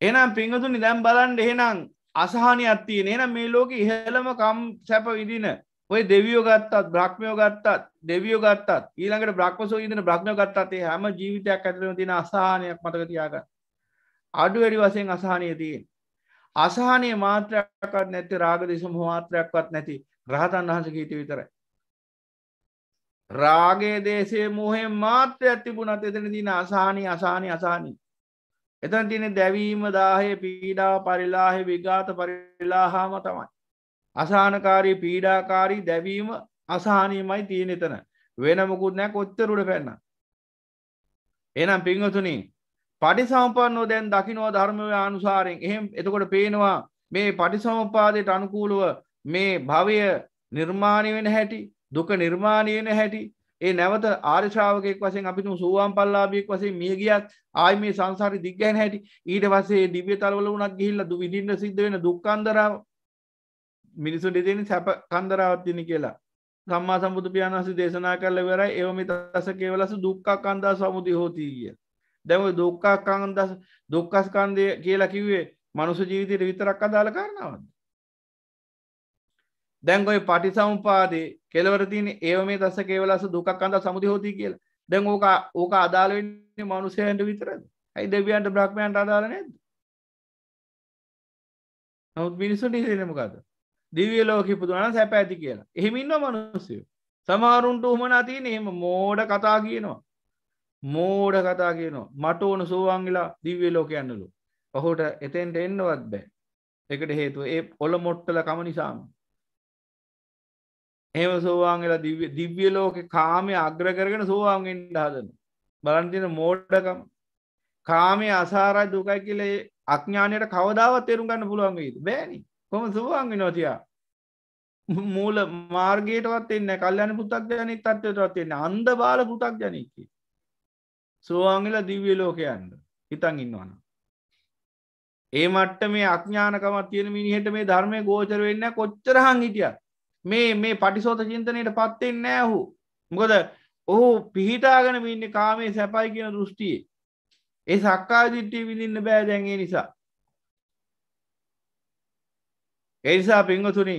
එනම් පිංහතුනි දැම් බලන්ඩ එහෙනම් අසාහනය අත්තිය එනම් මේ ලෝක ඉහළම කම් සැප විදින ඔය දෙවියෝ ගත්තත් බ්‍රක්්මයෝ ගත්තත් දෙවියෝ ගත්තත් ඊළඟට බ්‍රක්්මසෝ ඉදන බ්‍රක්්මයෝ ගත්තේ හැම ජීවිතයක් ඇතරම තින අසාහනයක් මතක තියාගන්න අඩු වැඩි වසයෙන් අසාහනය තියෙන් අසාහනය මාත්‍රයක්වත් නැති රාගදේශ මහමාත්‍රයක්වත් නැති රහතන් වහස ගීත විතරයි. රාගේ දේශේ මොහෙ මාත්‍රයක් තිබුණත් එතන තින අසාහනී අසාහනී අසාහනී එතන තියෙන දැවීම දාහය පීඩාව පරිලාහ විගාත පරිලාහාම තමයි. අසානකාරී පීඩාකාරී දැවීම අසානීමයි තියෙන එතන වෙනමකුත් නෑ කොච්චරුට පැන්න. එනම් පිංහතුනි පඩි සම්පන්නෝ දැන් දකිනවා ධර්මව අනුසාරෙන් එහෙම එතකොට පේනවා මේ පඩි සමපාදයට අනුකූලුව මේ භවය නිර්මාණය වෙන හැටි දුක නිර්මාණය වෙන හැටි ඒ නැවත ආර්ශාවකෙක් වසෙන් අපිතු සූවාම් පල්ලාබියෙක් වසේ මිය ගියත් ආය මේ සංසාරි දිග්ගැන හැටි ඊට වසේ දිව්‍ය තලවල වනත් ගිහිල්ල දු විඳින්න සිද්ධ වෙන දුක්කන්දරාව මිනිසු දෙදෙන සැප කන්දරාවත්තින කියලා සම්මා සම්බුදු පියාණන්සි දේශනා කරල වෙරයි එවම තස කෙවලස දුක්කා කන්දා සමුති හෝතී කිය දැව දුක්කා කන්දස් දුක්කස්කන්දය කියලා කිව්වේ මනුස ජීවිතයට විතරක් අදාළ කරනවද දැන්ගොයි පටිසම්පාදේ කෙලවරතින ඒ මේ දස කේවලස දුකක් අඳ සමුදි හෝති කියලා දැන් ඕක ඕක අදාළවෙන්නේ මනුසයන්ට විතරද ඇයි දෙවියන්ට බ්‍රහ්මයන්ට අදාළ නේද නමුත් මිනිස්සුන්ට හිතෙන්නේ මොකද දිව්‍ය ලෝකෙ ඉපදුනා නම් සැප ඇති කියලා එහෙම ඉන්නවා මිනිස්සු සමහරුන්ට උමනා තියෙන එහෙම මෝඩ කතා කියනවා මෝඩ කතා කියනවා මට ඕන සෝවාන්ගලා දිව්‍ය ලෝක යන්නලු ඔහුට එතෙන්ට එන්නවත් බෑ එකට හේතුව ඒ ඔල මොට්ටල කම නිසාම එහෙම සෝවාන්ගලා දිව්‍ය ලෝකෙ කාමය අග්‍ර කරගෙන සෝවාන්ගෙන්ට හදන බලන්තින මෝඩකම කාමය අසාරයි දුකයි කියලේ අඥානයට කවදාවත් තේරුම් ගන්න පුළුවන් වීද බෑනි කොම සෝවාන්ගෙන නොතියා මූල මාර්ගයටවත් එන්න කල්යන පුතක් ජනී තත්වයටවත් එන්න අන්ද බාල පුතක් ජනීකි සෝවාන්ගලා දිව්‍ය ලෝකයන්ට හිතන් ඉන්නවන ඒ මට්ට මේ අඥානකමත් තියෙන මිනිහට මේ ධර්මය ගෝචර වෙන්න කොච්චරහන් හිටියා මේ මේ පටිසෝත චින්තනයට පත්තෙන් නෑහු මොකද ඔහු පිහිටාගෙන වින්න කාමේ සැපයි කියන දෘෂ්ටියේ ඒ සක්කා දිට්ටිය විඳන්න බෑ දැන්ගේ නිසා එනිසා පිංහතුනි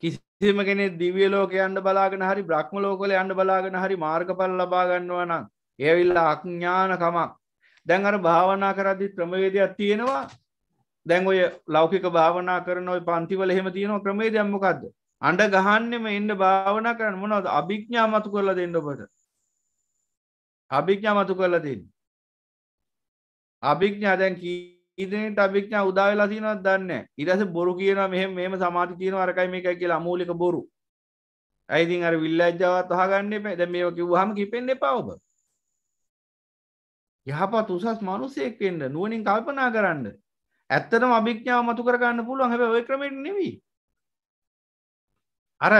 කිසිම කෙනෙ දිවිය ලෝක යන්න බලාගෙන හරි බ්‍රහ්ම ලෝකල යන්න බලාගෙන හරි මාර්ගපල් ලබා ගන්නවා නම් ඒවිල්ලා අඥ්ඥානකමක් දැන් අර භාවනා කරදදි ක්‍රමවේදයක් තියෙනවා දැන් ඔය ලෞකික භාවනා කරන ඔය පන්තිවල එහෙම තියෙනවා ක්‍රමේ දැම්මකක්ද අඩ ගහන්නෙම එන්න භාවනා කරන්න මොනවද අභිඥා මතු කරලා දෙන්න ඔබට අභිඥා මතු කරලා දෙන්න අභිඥා දැන් කීදනට අභිඥා උදාවෙලා තියෙනවත් දන්න ඉරස බොරු කියනවා මෙහ මෙම සමාති තියෙන අරකයි මේ එකයි කියලා අමූලික බොරු ඇයිතින් අර විල්ලජ්ජාවත් අහගන්න එප දැ මේ කිව්හම කිපෙන්න්න පවබ යහපත් උසස් මනුසයෙක් වෙන්න නුවනින් කල්පනා කරන්න ඇත්තටම අභිඥාව මතු කරගන්න පුළුවන් හැබ ඔය ක්‍රමට නෙවී අර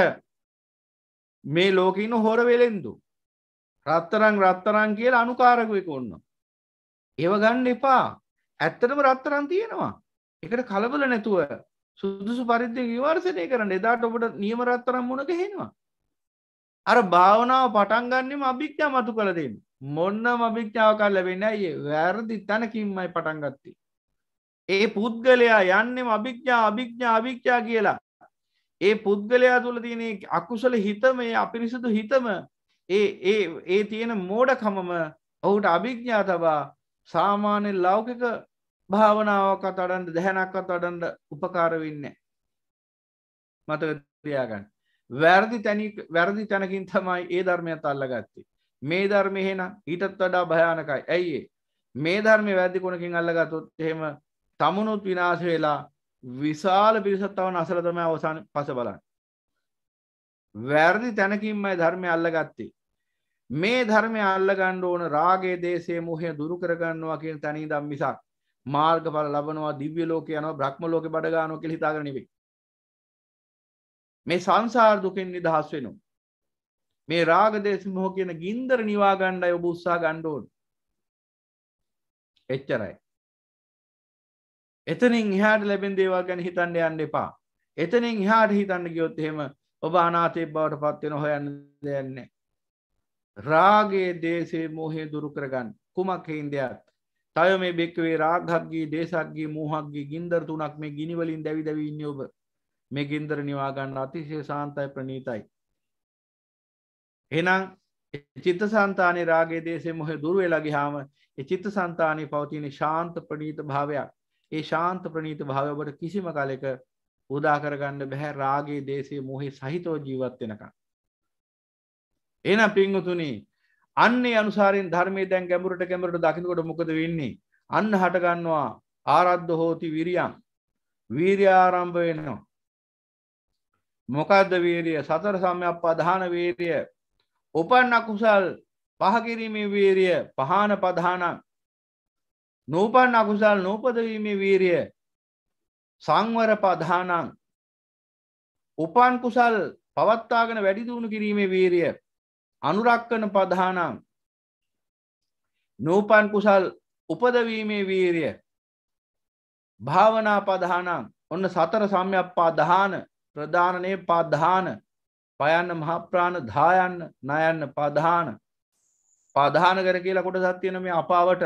මේ ලෝකඉන්න හොර වෙලෙන්දු රත්තරං රත්තරං කියලා අනුකාරකයක ඔන්න ඒව ගන්න එපා ඇත්තටම රත්තරන් තියෙනවා එකට කලබල නැතුව සුදුසු පරිද්‍ය විවර්සනය කරන්න එදාට ඔබට නියම රත්තරම් මුණ ගහෙනවා අර භාවනාව පටන්ගන්නෙම අභික්්‍යා මතු කළ දෙන්න මොන්න අභික්්‍යාව කල් ලැබෙන ඇයි වැරදි තැනකින්මයි පටන්ගත්තේ ඒ පුද්ගලයා යන්නෙම අභික්්ඥා අභික්්ඥා අභික්්ඥා කියලා ඒ පුද්ගලයා තුළ තියෙන අකුසල හිතම ඒ අපිරිසුදු හිතම ඒ ඒ ඒ තියෙන මෝඩකමම ඔහුට අභික්්ඥා තබා සාමාන්‍ය ලෞකික භාවනාවකත් අඩන්ට දැහැනක්කත් අඩන්ට උපකාරවෙන්න මතක තියාගන්න වැරදි තැනි වැරදි තැනකින් තමයි ඒ ධර්මයත් අල්ලගත්තේ මේ ධර්ම එහෙන ඊටත් වඩා භයානකයි ඇයිඒ මේ ධර්මය වැදදි කොනකින් අල්ලගතොත් එහෙම තමුණුත් විනාශ වෙලා විශාල පිරිසත් තව නසල තමයි අවසාන පස බලන්න. වැරදි තැනකින්මයි ධර්මය අල්ලගත්තේ. මේ ධර්මය අල්ලගන්න ඕන රාගේ දේශේ මොහය දුරු කරගන්නවා කියන තැනින් දම් මිසක් මාර්ගඵල ලබනවා දිව්‍ය ලෝකේ යනවා බ්‍රහ්ම ලෝකේ බඩ ගන්නවා කියලා හිතාගෙන නෙවෙයි. මේ සංසාර දුකෙන් නිදහස් වෙනවා. මේ රාග දේශ මොහ කියන ගින්දර නිවා ගන්නයි ඔබ උත්සාහ ගන්න ඕන. එච්චරයි. එතනින් ඉහාට ලැබෙන් දේවල් ගැන හිතන්න යන්න එපා එතනින් ඉහාට හිතන්න ගියොත් එහෙම ඔබ අනාතය බවට පත්වෙන හොයන්න දෙයන්නේ රාගේ දේශේ මෝහේ දුරු කරගන්න කුමක් හෙන්දයක් තය මේ බෙක්වේ රාගක්ගේ දේශක්ගේ මූහක්ගේ ගින්දර තුනක් මේ ගිනිවලින් දැවි දැවන්න ඔබ මේ ගින්දර නිවාගන්න අතිශය සාන්තයි ප්‍රනීතයි එනම් චිත්ත සන්තානය රාගේ දේශේ මොහ දුරුවවෙලගේ හාම චිත්ත සන්තානය පවතින ශාන්ත ප්‍රනීත භාවයක් ඒ ශාන්ත ප්‍රනීත භාව ඔබට කිසිම කලෙක උදා කරගන්න බැහැ රාගේ දේශය මොහි සහිතෝ ජීවත් වෙනකම්. එනම් පින්වතුනි අන්නේ අනුසාරයෙන් ධර්මයේ දැන් ගැඹුරට ගැඹුරට දකින්නකොට මොකද වෙන්නේ? අන්න හට ගන්නවා ආරද්ධ හෝති විරියං. වීරිය ආරම්භ වෙනවා. මොකද්ද වීරිය? සතර සම්‍යක්පදාන වීරිය. උපන්න කුසල් පහ කිරීමේ වීරිය පහාන පදානං නූපන් අකුසල් නූපදවීමේ වීරිය සංවර පධානං උපන් කුසල් පවත්තාගෙන වැඩිදුණු කිරීමේ වීරිය අනුරක්කන පධානං නූපන් කුසල් උපදවීමේ වීරිය භාවනා පධානං ඔන්න සතර සම්යප්පා දහාන ප්‍රධානනය පද්ධාන පයන්න මහප්‍රාණ දායන්න නයන්න පධාන පධාන කර කියලා කොට සත්තියන මේ අපාවට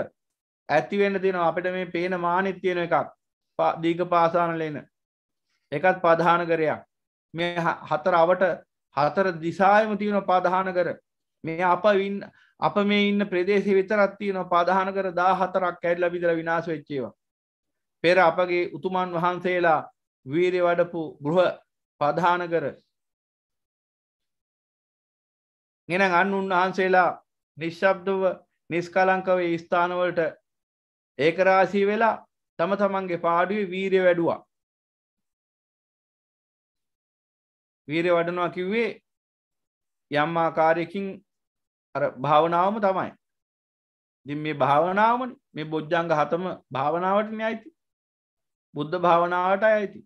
ඇතිවෙන්න තියෙනවා අපිට මේ පේන මානෙත් තියෙන එකක් දීග පාසාන ලේන එකත් පධාන කරයක් මේ හතර අවට හතර දිසායම තියෙන පාදහාන කර මේ අප වින්න අප මේ ඉන්න ප්‍රදේශ විතරත් තියෙන පාදහන කර දා හතරක් ඇල්ල විදර විනාශ වෙච්චේවා පෙර අපගේ උතුමන් වහන්සේලා වීරය වඩපු ගෘහ පධාන කර ගෙන අන්න උන්වහන්සේලා නිශ්ශබ්දව නිස්කලංකවේ ස්ථානවලට ඒක රාශී වෙලා තම තමන්ගේ පාඩුවේ වීරය වැඩුවා වීරය වඩනවා කිව්වේ යම් ආකාරයකින් අර භාවනාවම තමයි දින් මේ භාවනාවන මේ බොජ්ජංග හතම භාවනාවටන අයිති බුද්ධ භාවනාවට අයයිති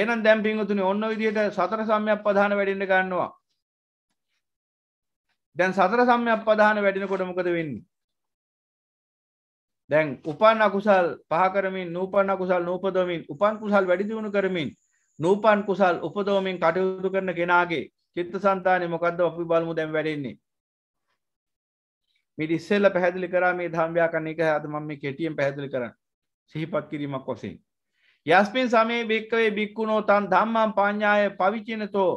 ඒනම් දැම් පිංගතුනි ඔන්න විදියට සතර සම්යක් පධාන වැඩින්න ගන්නවා දැන් සතර සම්යක් පධාන වැඩින කොටමකද වෙන්නේ දැන් උපන් අකුසල් පහකරමින් නූපන් අකුසල් නූපදමින් උපන් කුසල් වැඩිදිවුණු කරමින් නූපන් කුසල් උපදෝමින් කටයුතු කරන කෙනාගේ චිත්ත සන්තානය මොකක්ද අපි බලමු දැම් වැඩෙන්නේ මිට ඉස්සෙල්ල පැහැදිලි කරා මේ ධම්්‍යා කන්නේ එක හද මම මේ කෙටියම් පැහැදිලි කරන්න සිහිපත් කිරීමක් වොසින් යස්පින් සමේ භික්කවේ බික්කුණෝ තන් ධම්මම් පඤ්ඥාය පවිචිනතෝ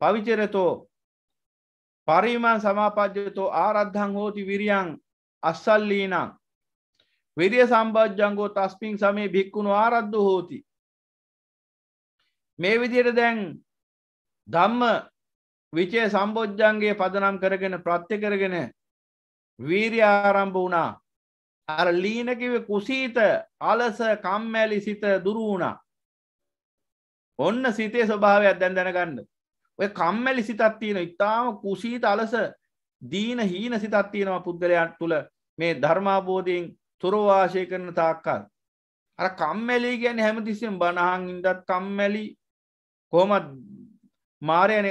පවිචරතෝ පරිමාන් සමාපජ්‍යතෝ ආරද්ධං හෝති විරියන් අස්සල්ලීනං විරිය සම්බජ්ජංගෝ තස්පින් සමේ භික්කුණු ආරද්දු හෝති. මේ විදියට දැන් දම්ම විචය සම්බෝජ්ජන්ගේ පදනම් කරගෙන ප්‍රත්්‍ය කරගෙන වීරි ආරම්භ වුණා අර ලීනකිව කුසීත අලස කම්මැලි සිත දුරු වුණා ඔන්න සිතේ ස්වභාවයක් දැන් දැනගන්න ඔය කම්මැලි සිතත් තියෙන ඉතාම කුසීත අලස දීන හීන සිතත් තියෙනවා පුද්ගලයන් තුළ මේ ධර්මාබෝධයෙන් තොරවාශය කරන තාක්කල් අර කම්මැලි ගැන හැමතිසිම් බණහන් ඉදත් කම්මැලි කොහොමත් මාරයන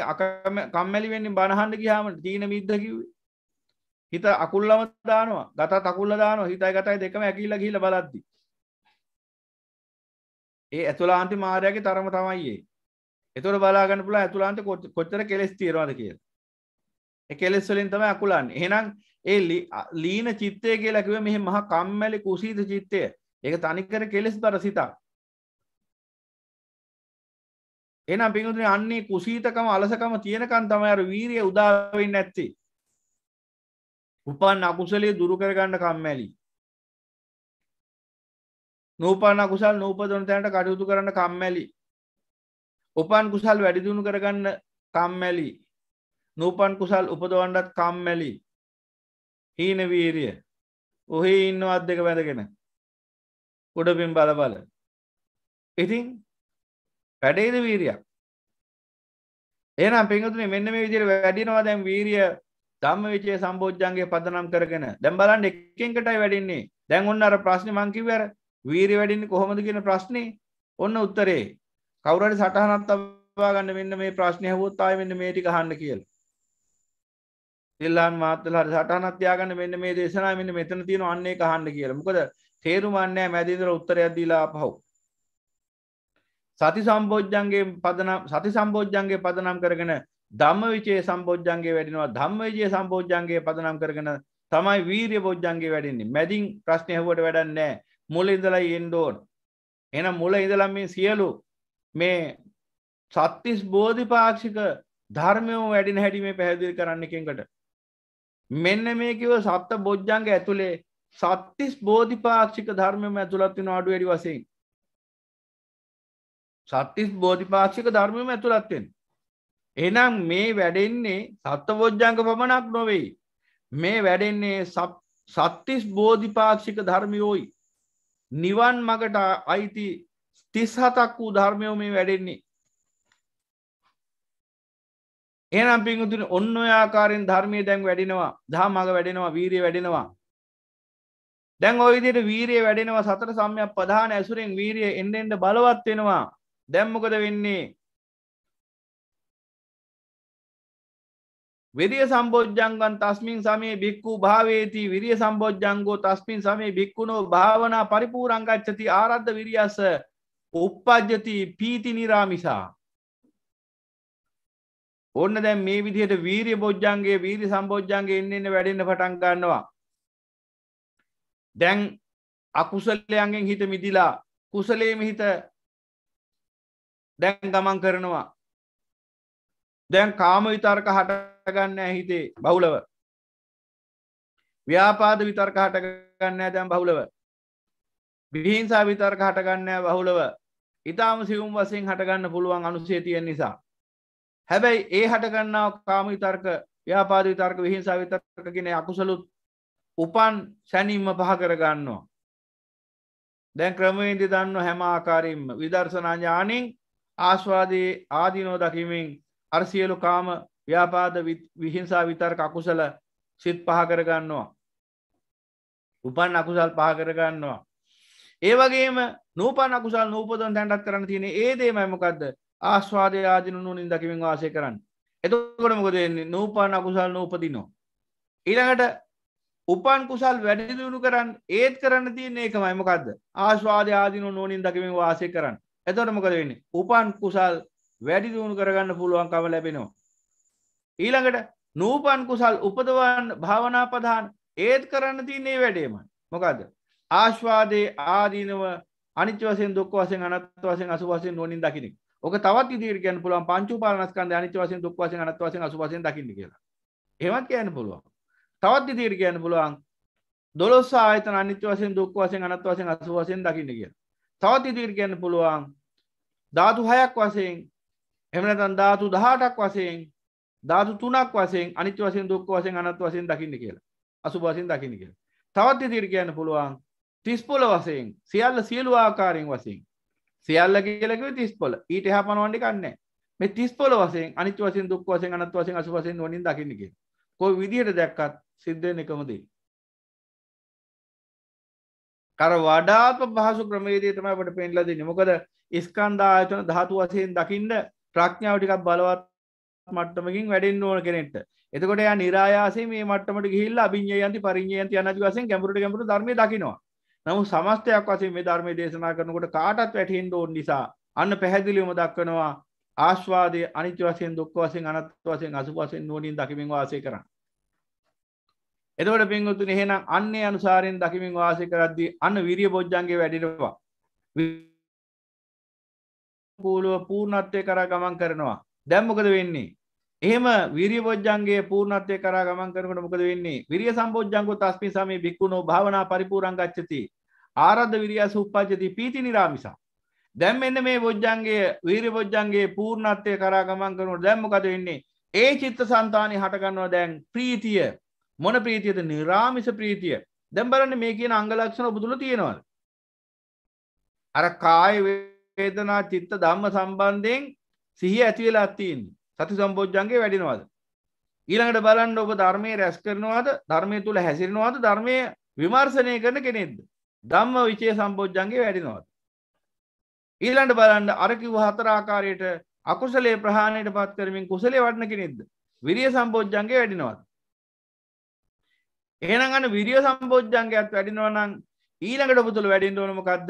කම්මැලි වෙන්නේ බණහන්ඩ කියහම දීන විද්ධකිවේ හිත අකුල්ලම දානවා ගත තකුල්ල දානවා හිතයි ගතයි දෙකම ඇකිල්ල කියල බලද්දි ඒ ඇතුලාන්ති මාරයගේ තරම තමයියේ එතුර බලාගන්න පුලා ඇතුලාන්ත කොච්චර කෙස් තේරවාද කිය කෙලෙස්වලින් තම අකුලන් එහෙනම් ඒ ලීන චිත්තය කියලා කිව මෙහ මහ කම්මැලි කුසීද චිත්තය ඒක තනිකර කෙලෙස් බර සිතා එනම් පිඟුතුනි අන්නේ කුසීතකම අලසකම තියෙනකන් තමයි අර වීරිය උදා වෙන්නේ නැත්තේ උපන් අකුසලයේ දුරු කරගන්න කම්මැලි නූපන් අකුසල් නූපදන තැනට කටයුතු කරන්න කම්මැලි උපන් කුසල් වැඩි දියුණු කරගන්න කම්මැලි නූපන් කුසල් උපදවන්නත් කම්මැලි හීනවීරිය ඔහි ඉන්න අත් දෙක බැඳගෙන උඩපින් බලබල ඉතින් වැඩේද වීරයක් ඒනම් පින්තුන මෙන්න මේ විදිර වැඩිනවා දැන් වීරිය දම්ම විචේ සම්බෝජ්ජන්ගේ පදනම් කරගෙන දැම් බලන්න එකකටයි වැඩින්නේ දැන් ඔන්න අර ප්‍රශ්න මංකිවර වීරි වැඩින්නේ කොහොමද කියන ප්‍රශ්නය ඔන්න උත්තරේ කවුරට සටහනත් තබා ගන්න මෙන්න මේ ප්‍රශ්නය හවොත් ආය මෙන්න මේටික හන්න කියලා ඉල්ලාන් මාතල හරි සටහනක් තියාගන්න මෙන්න මේ දේශනා මෙන්න මෙතන තියෙන අන්නේ කහන්න කියලා මොකද තේරුමන්නේ මැදිදර උත්තරයක් දීලා පහු සති සම්බෝජ්ජන්ගේ පදනම් සති සම්බෝජ්ජන්ගේ පදනම් කරගෙන ධම්ම විචේ සම්බෝජ්ජන්ගේ වැඩිනවා ධම්ම විජය සම්බෝජ්ජන්ගේ පදනම් කරගෙන තමයි වීරිය බෝජ්ජන්ගේ වැඩින්නේ මැදින් ප්‍රශ්නය ඇහුවට වැඩන්නේ මුල ඉඳලා එන්න ඕන එහෙනම් මුල ඉඳලා මේ සියලු මේ සත්තිස් බෝධිපාක්ෂික ධර්මයෝ වැඩින හැටි මේ පැහැදිලි කරන්න එකෙන්කට මෙන්න මේ කිව සත්ත බොජ්ජන්ග ඇතුළේ සත්තිස් බෝධිපාක්ෂික ධර්මම ඇතුළත්වෙන අඩු වැඩි වසයෙන් සත්තිස් බෝධිපාක්ෂික ධර්මම ඇතුළත්වෙන් එනම් මේ වැඩෙන්නේ සත්ත බෝජ්ජංග පමණක් නොවෙයි මේ වැඩෙන්නේ සත්තිස් බෝධිපාක්ෂික ධර්මියෝයි නිවන් මගට අයිති තිස් හතක් වූ ධර්මයෝ මේ වැඩෙන්නේ ඒනම් පිංහතුන ඔන්න ඔයාකාරෙන් ධර්මය දැන් වැඩෙනවා දහ මඟ වැඩෙනවා වීරය වැඩෙනවා දැන් ඔයිදිට වීරය වැඩෙනවා සතර සම්යක් ප්‍රධාන ඇසුරෙන් වීරිය එන්ඩෙන්ට බලවත් වෙනවා දැම්මකද වෙන්නේ විරිය සම්බෝජ්ජංගන් තස්මින් සමේ බික්කු භාවේති විරිය සම්බෝජ්ජංගෝ තස්මින් සමේ බික්කුණෝ භාවනා පරිපූරංගච්චති ආරද්ධ විරියස උප්පජ්ජති පීති නිරාමිසා ඕන්න දැන් මේ විදිහට වීරිය බොජ්ජන්ගේ වීරි සම්බෝජ්ජන්ගේ එන්න එන්න වැඩෙන්න පටන් ගන්නවා දැන් අකුසලයන්ගෙන් හිත මිදිලා කුසලේම හිත දැන් ගමන් කරනවා දැන් කාම විතර්ක හටගන්න හිතේ බහුලව ව්‍යාපාද විතර්ක හටගන්න දැන් බහුලව විහිංසා විතර්ක හටගන්න බහුලව ඉතාම සිවුම් වසයෙන් හටගන්න පුළුවන් අනුසේ තියෙන් නිසා හැබැයි ඒ හටගන්නාව කාම විතර්ක ව්‍යාපාද විතර්ක විහිංසා විතර්ක කියෙන අකුසලුත් උපන් සැනීම පහ කරගන්නවා. දැන් ක්‍රමේදි දන්න හැම ආකාරයම විදර්ශනාඥානින් ආස්වාදයේ ආදිනෝ දකිමින් අරසියලු කාම ව්‍යාපාද විහිංසා විතර්ක අකුසල සිත් පහ කරගන්නවා. උපන් අකුසල් පහ කරගන්නවා. ඒ වගේම නූපන් අකුසල් නූපදොන් තැන්ටත් කරන්න තියෙන ඒ දේමයි මොකක්ද ආස්වාදය ආදිනු නුනින් දකිමින් වාසය කරන්න. එතුකොට මොකද දෙන්නේ නූපාන අකුසල් නූපදිනෝ. ඊළඟට උපන් කුසල් වැඩිදුණු කරන්න ඒත් කරන්න තියන්නේ ඒක මයිමකක්ද ආස්වාද ආදිනු නෝනින් දකිමින් වාසය කරන්න. එතොට මොකද වෙන්නේ උපන් කුසල් වැඩිදුණු කරගන්න පුළුවන්කම ලැබෙනවා. ඊළඟට නූපන් කුසල් උපදවන් භාවනාපදාන් ඒත් කරන්න තියන්නේ වැඩේම. මොකද ආශ්වාදයේ ආදීනව අනිච්වසයෙන් දුක් වසෙන් අනත් වසෙන් අසු වසෙන් නොනින් දකිනින්. ඕක තවත් විදිහට කියන්න පුළුවන් පංච උපාදානස්කන්ධය අනිත්‍ය වශයෙන් දුක් වශයෙන් අනාත්ම වශයෙන් අසු වශයෙන් දකින්න කියලා. එහෙමත් කියන්න පුළුවන්. තවත් විදිහට කියන්න පුළුවන් දොළොස් ආයතන අනිත්‍ය වශයෙන් දුක් වශයෙන් අනාත්ම වශයෙන් අසු වශයෙන් දකින්න කියලා. තවත් විදිහට කියන්න පුළුවන් ධාතු 6ක් වශයෙන් එහෙම නැත්නම් ධාතු 18ක් වශයෙන් ධාතු 3ක් වශයෙන් අනිත්‍ය වශයෙන් දුක් වශයෙන් අනාත්ම වශයෙන් දකින්න කියලා. අසුභ වශයෙන් දකින්න කියලා. තවත් විදිහට කියන්න පුළුවන් තිස් පොළ වශයෙන් සියල්ල සියලු ආකාරයෙන් වශයෙන් සියල්ල කියලකව තිස්පොල ඊට එහා පනවන්ඩි කන්නේ මේ තිස්පොල වසෙන් අනිත් වසින් දුක් වසෙන් අනත් වසෙන් අසු වසෙන් වනින් දකින්නක කොයි විදියට දැක්කත් සිද්ධෙන් එකමදී කර වඩාත් පහසු ක්‍රමේදී තමයි අපට පෙන්ලා දෙන්නේ මොකද ස්කන්ධ ආයතන ධාතු වශයෙන් දකින්න ප්‍රඥාව ටිකක් බලවත් මට්ටමකින් වැඩෙන්න ඕන කෙනෙට එතකොට යා නිරායාසේ මේ මට්ටමට ගිහිල්ලා අභිඤ්ඤයන්ති පරිඤ්ඤයන්ති අනාදි වශයෙන් ගැඹුරට ගැඹුරු ධර්මයේ දකින්නවා නමුත් සමස්තයක් වශයෙන් මේ ධර්මයේ දේශනා කරනකොට කාටත් වැටහෙන්න ඕන නිසා අන්න පැහැදිලිවම දක්වනවා ආස්වාදයේ අනිත්‍ය වශයෙන් දුක්ඛ වශයෙන් අනාත්ම වශයෙන් අසුභ වශයෙන් නුවණින් දකිමින් වාසය කරන්න. එතකොට පින්වතුනි එහෙනම් අන්නේ අනුසාරයෙන් දකිමින් වාසය කරද්දී අන්න විරිය බොජ්ජංගේ වැඩිනවා. පූලව පූර්ණත්වය කරා ගමන් කරනවා. දැන් මොකද වෙන්නේ? එහෙම විරිය බොජ්ජංගේ පූර්ණත්වය කරා ගමන් කරනකොට මොකද වෙන්නේ? විරිය සම්බොජ්ජංගෝ තස්මි සමේ භික්ඛුනෝ භාවනා පරිපූර්ණං ගච්ඡති. ආරද්ධ විරියා සුප්පච්චති පීති නිරාමිසා. දැම් එන්න මේ බොජ්ජන්ගේ වීර බොජ්ජන්ගේ පූර්ණත්වය කරා ගමන් කරනට දැම්මකද වෙන්නේ ඒ චිත්ත සන්තානය හටගන්නවා දැන් ප්‍රීතිය මොන ප්‍රීතියද නිරාමිස ප්‍රීතිය දැම්බරන්න මේ කියන අංගලක්ෂණ ඔබතුළ තියෙනවද. අර කාය වේදනා චිත්ත ධම්ම සම්බන්ධයෙන් සිහිය ඇතිවෙලා තියන්නේ සති සම්බෝජ්ජන්ගේ වැඩිනවාද. ඊළඟට බලන්න ඔබ ධර්මය රැස් කරනවාද ධර්මය තුළ හැසිරෙනවාද ධර්මය විමර්ශනය කරන කෙනෙක්ද. ධම්ම විචේ සම්බෝජ්ජන්ගේ වැඩිනොත්. ඊළන්ට බලන්න අරකිව හතරාකාරයට අකුසලේ ප්‍රහාණයට පත් කරමින් කුසලේ වටන කෙනෙද විරිය සම්බෝජ්ජන්ගේ වැඩිනවත්. එහෙනම් අන්න විරිය සම්බෝජ්ජන්ගේත් වැඩිනවනම් ඊළඟට පුතුළ වැඩින් ඕනමකක්ද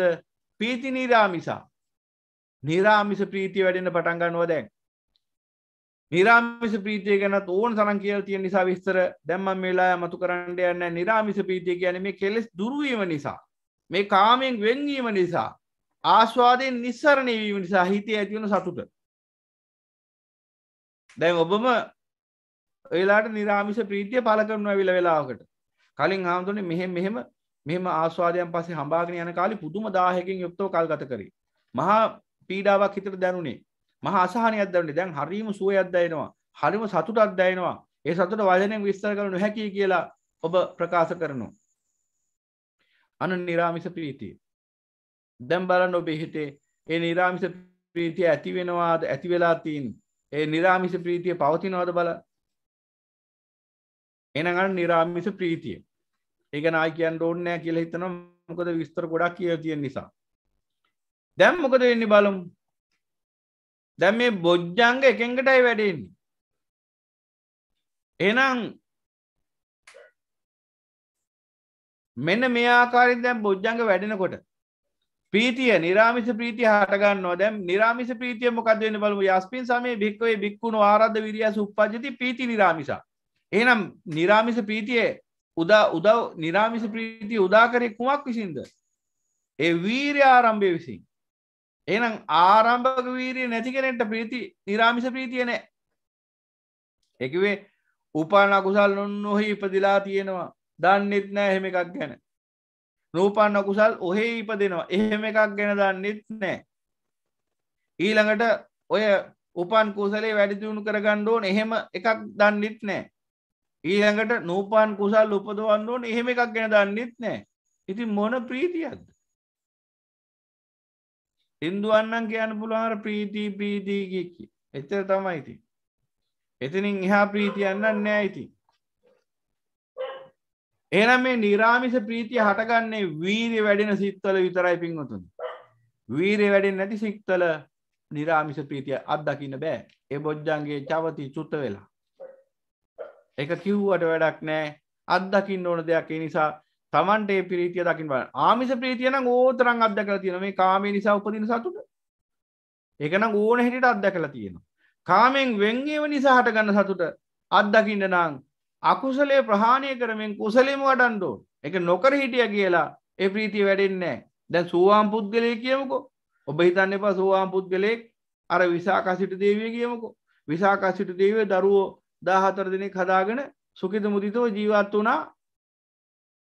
පීති නිරාමිසා නිරාමිස ප්‍රීතිය වැඩෙන පටන් ගන්නවා දැන්. නිරාමිස ප්‍රීතිය ගැනත් ඕන තරම් කියලා තියෙන නිසා විස්තර දැන් මම මේ වෙලාවේ මතු කරන්න යන්නේ නිරාමිස ප්‍රීතිය කියන්නේ මේ කෙලෙස් දුරු වීම නිසා. මේ කාමයෙන් වෙන්වීම නිසා ආස්වාදයෙන් නිස්සරණය වීම නිසා හිතේ ඇතිවන සතුට දැන් ඔබම ඔයලාට නිරාමිස ප්‍රීතිය පල කරනු ඇවිල වෙලාවකට කලින් හාමුදුරනේ මෙහෙම මෙහෙම මෙහෙම ආස්වාදයන් පස්සේ හඹාගෙන යන කාලේ පුදුම දාහයකින් යුක්තව කල් ගත කරේ මහා පීඩාවක් හිතට දැනුනේ මහා අසහනයක් දැනුනේ දැන් හරීම සුවයක් දැනෙනවා හරිම සතුටක් දැනෙනවා ඒ සතුට වචනෙන් විස්තර කරන්න නොහැකි කියලා ඔබ ප්‍රකාශ කරනවා අන නිරාමිස ප්‍රීතිය දැම් බලන්න ඔබේ හිතේ ඒ නිරාමිස ප්‍රීතිය ඇතිවෙනවාද ඇතිවෙලාතිීන් ඒ නිරාමිස ප්‍රීතිය පවතිනවාද බල එනගන්න නිරාමිස ප්‍රීතිය ඒක නායි කියන් ඕන්නෑ කියලා හිතනම් මොකද විස්තර ගොඩක් කිය තියෙන් නිසා දැම් මොකද වෙන්නේ බලමු දැම් මේ බොජ්ජංග එකෙන්කටයි වැඩෙන්නේ එනම් මෙන්න මේ ආකාරින් දැම් බොජ්ජංග වැඩෙනකොට ප්‍රීතිය නිරාමිස ප්‍රීතිය හටගන්නවා දැම් නිරාමිස ප්‍රීතිය මොකක්දවෙන බලපු යස්පින් සමේ භික්වේ බික්වුණු ආරද්ධ විරිය සුප්පජති ප්‍රීති නිරාමිසා එනම් නිරාමිස ප්‍රීතියේ උදා උදව් නිරාමිස ප්‍රීතිය උදාකරේ කුමක් විසින්ද ඒ වීරය ආරම්භය විසින් එනම් ආරම්භක වීරය නැති කෙනෙට ප්‍රීති නිරාමිස ප්‍රීතිය නෑ එකවේ උපාන අකුසල් නොන්නෙහි ඉපදිලා තියෙනවා දන්නෙත් නෑ එහෙම එකක් ගැන රූපන්න කුසල් ඔහෙ ඉප දෙනවා එහෙම එකක් ගැන දන්නෙත් නෑ ඊළඟට ඔය උපන් කුසලේ වැඩිදිුණු කරගණ්ඩෝන් එහෙම එකක් දන්නෙත් නෑ ඊළඟට නූපාන් කුසල් උපදවන්න ඕන එහෙම එකක් ගැන දන්නෙත් නෑ ඉති මොන ප්‍රීතියක්ද හින්දුවන්නන් කියන්න පුළුවහර ප්‍රීතිී ප්‍රීතිීගකි එච්චර තමයිති එතනින් එහා ප්‍රීතියන්න නෑ ඉතින් එනම් මේ නිරාමිස ප්‍රීතිය හටගන්නේ වීරය වැඩෙන සිත්වල විතරයි පින්වතුන්. වීරය වැඩෙන් නැති සික්තල නිරාමිස ප්‍රීතිය අත්දකින්න බෑ ඒ බොජ්ජන්ගේ චවති චුත්ත වෙලා. එක කිව්වට වැඩක් නෑ අත්දකින්න ඕන දෙයක් ඒ නිසා තමන්ට ඒ පිරිතිය දකිින් බල ආමිස ප්‍රීතියන ඕතරන් අදකල තියෙන මේ කාමේ නිසා උපදින සතුට එකන ඕන හෙට අත්දකලා තියෙනවා. කාමෙන් වෙංගේව නිසා හටගන්න සතුට අත්දකින්න නං අකුසලේ ප්‍රහාණය කරමින් කුසලෙම වඩන්ඩෝ එක නොකර හිටිය කියලා ඒ ප්‍රීති වැඩෙන්නේ දැන් සූවාම් පුද්ගලය කියමුකෝ ඔබ හිතන්න එපා සූවාම් පුද්ගලයෙක් අර විසාකසිට දේවිය කියමුකෝ විසාකසිට දේව දරුවෝ දාහතර දෙනෙක් හදාගෙන සුකිත මුදිතව ජීවත් වනා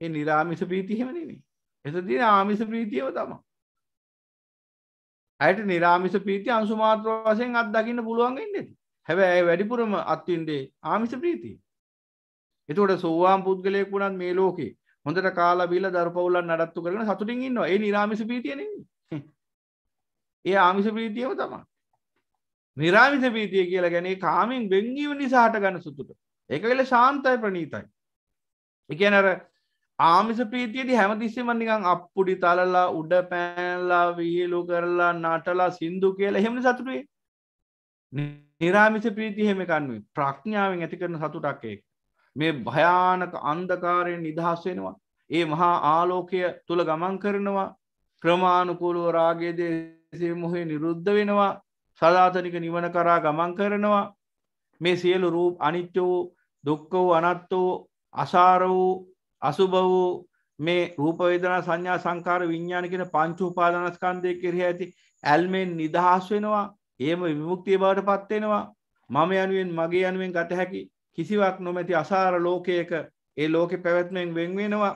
එ නිරාමිස ප්‍රීතිහෙමනෙමේ එසතින ආමිස ප්‍රීතියව තම ඇයට නිරාමිස ප්‍රීති අංසුමාත්‍ර වසයෙන් අත් දකින්න පුළුවන්ගෙන් නෙති හැබැ ඇ වැඩිපුරම අත්තින්දේ ආමිස ප්‍රීතිී එතුවට සෝවාම් පුද්ගලයෙක් වුණත් මේ ලෝකේ හොඳට කාලා බීලා දරුපවුලක් නඩත්තු කරගෙන සතුටින් ඉන්නවා. ඒ නිර්ආමිෂ ප්‍රීතිය නෙමෙයි. ඒ ආමිෂ ප්‍රීතියම තමයි. නිර්ආමිෂ ප්‍රීතිය කියලා කියන්නේ කාමෙන් වෙන්වීම නිසා හටගන්න සතුට. ඒක වෙල ශාන්තයි ප්‍රණීතයි. ඒ කියන්නේ අර ආමිෂ ප්‍රීතියේදී හැමතිස්සෙම නිකන් අප්පුඩි තලලා උඩ පෑන්ලා විහිළු කරලා නටලා සින්දු කියලා එහෙම සතුටුයි. නිර්ආමිෂ ප්‍රීතිය එහෙම කන්නේ ප්‍රඥාවෙන් ඇති කරන සතුටක් ඒක. මේ භයානක අන්දකාරයෙන් නිදහස් වෙනවා ඒ මහා ආලෝකය තුළ ගමන් කරනවා ක්‍රමාණුකූලුව රාගේ දේසේ මොහේ නිරුද්ධ වෙනවා සදාතනික නිවන කරා ගමන් කරනවා මේ සියලු රූප අනිත්‍ය වූ දුක්ඛ වූ අනත්ත වූ අසාර වූ අසුභ වූ මේ රූපවේදනා සංඥා සංකාර විඤ්ඥාන කියෙන පංචු උපාදනස්කන්දය කෙරෙහි ඇති ඇල්මෙන් නිදහස් වෙනවා ඒම විමුක්තිය බවට පත්වෙනවා මම යනුවෙන් මගේ යනුවෙන් ගත හැකි කිසිවක් නොමැති අසාර ලෝකයක ඒ ලෝකෙ පැවැත්මෙන් වෙන්වෙනවා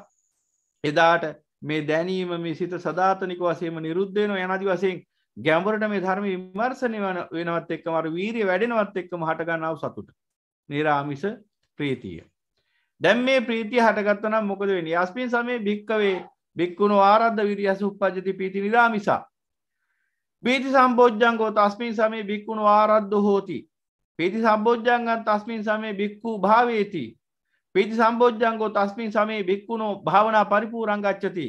එදාට මේ දැනීම මේ සිත සධාතනික වසයම නිරුද්ධයන යනදි වසයෙන් ගැම්වරට මේ ධර්ම විමර්සනය වන වෙනවත් එක්ක මර වීරය වැඩෙනවත් එක්කම හටගන්නාව සතුට නිරාමිස ප්‍රීතිය. දැම් මේ ප්‍රීතිය හටගත්වනම් මොකද වෙන යස්පින් සමේ භික්කවේ බික්කුණු ආරද්ධ විරියස උපජති පීති නිරාමිසා. බීති සම්බෝජ්ජංගෝ තස්පින් සමේ භික්කුණු ආරද්ධ හෝතිී පිති සම්බෝජ්ජන්ගන් තස්මින් සමේ බික්කු භාවේති. පිති සම්බෝජ්ජන්ගෝ තස්මින් සමේ බික්කුණෝ භාවනා පරිපූරංගච්චති.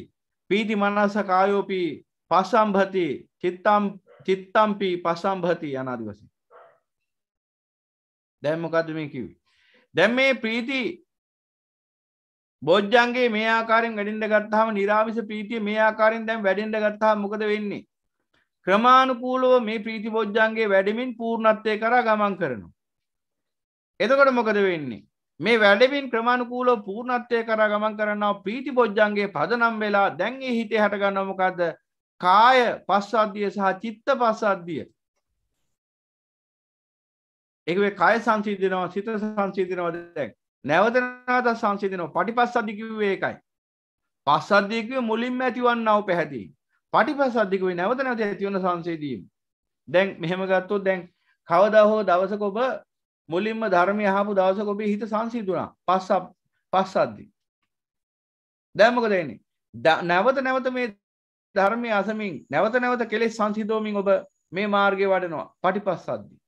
පීති මනස කායෝපී පසම්භති චිත්තම් චිත්තම්පි පසම්භති යනාදිවසි. දැම්මකද මේ කිව්. දැම් මේ ප්‍රීති බෝජ්ජන්ගේ මේ ආකාරෙන් වැඩින්ට ගත්තාම නිරාවිස ප්‍රීතිය මේ ආකාරෙන් දැම් වැඩින්ට ගත්තා මොකද වෙන්නේ ක්‍රමාණුකූලව මේ ප්‍රීති බොජ්ජන්ගේ වැඩමින් පූර්ණත්වය කර ගමන් කරනු. එතකට මොකද වෙන්නේ මේ වැඩමින් ක්‍රමාණුකූල පූර්ණත්වය කර ගමන් කරන්නාව ප්‍රීති බොජ්ජන්ගේ පදනම් වෙලා දැන් ඒ හිතේ හටගන්නමකද කාය පස්සද්ධිය සහ චිත්ත පස්සද්ධිය එකේ කය සංසිීදනවා සිත සංසිීදනවද දැක් නැවතනාත සංසිීදනව පටිපස් අධිකිවේ එකයි පස් අධිකව මුලින්ම ඇතිවන්නාව පැහැදිී පටිපස් අධිකුවේ නැවත නැති ඇතිවන සංසේදීම දැන් මෙහෙමගත්තෝ දැන් කවදා හෝ දවසකොබ මුලින්ම ධර්මය හාපු දවසකොබේ හිත සංසිීදුනා පස්ස පස් අද්දී දැමකදන්නේ නැවත නැවත මේ ධර්මය අසමින් නැවත නැවත කෙලෙ සංසිදෝමින් ඔබ මේ මාර්ගය වඩනවා පටිපස් අද්දී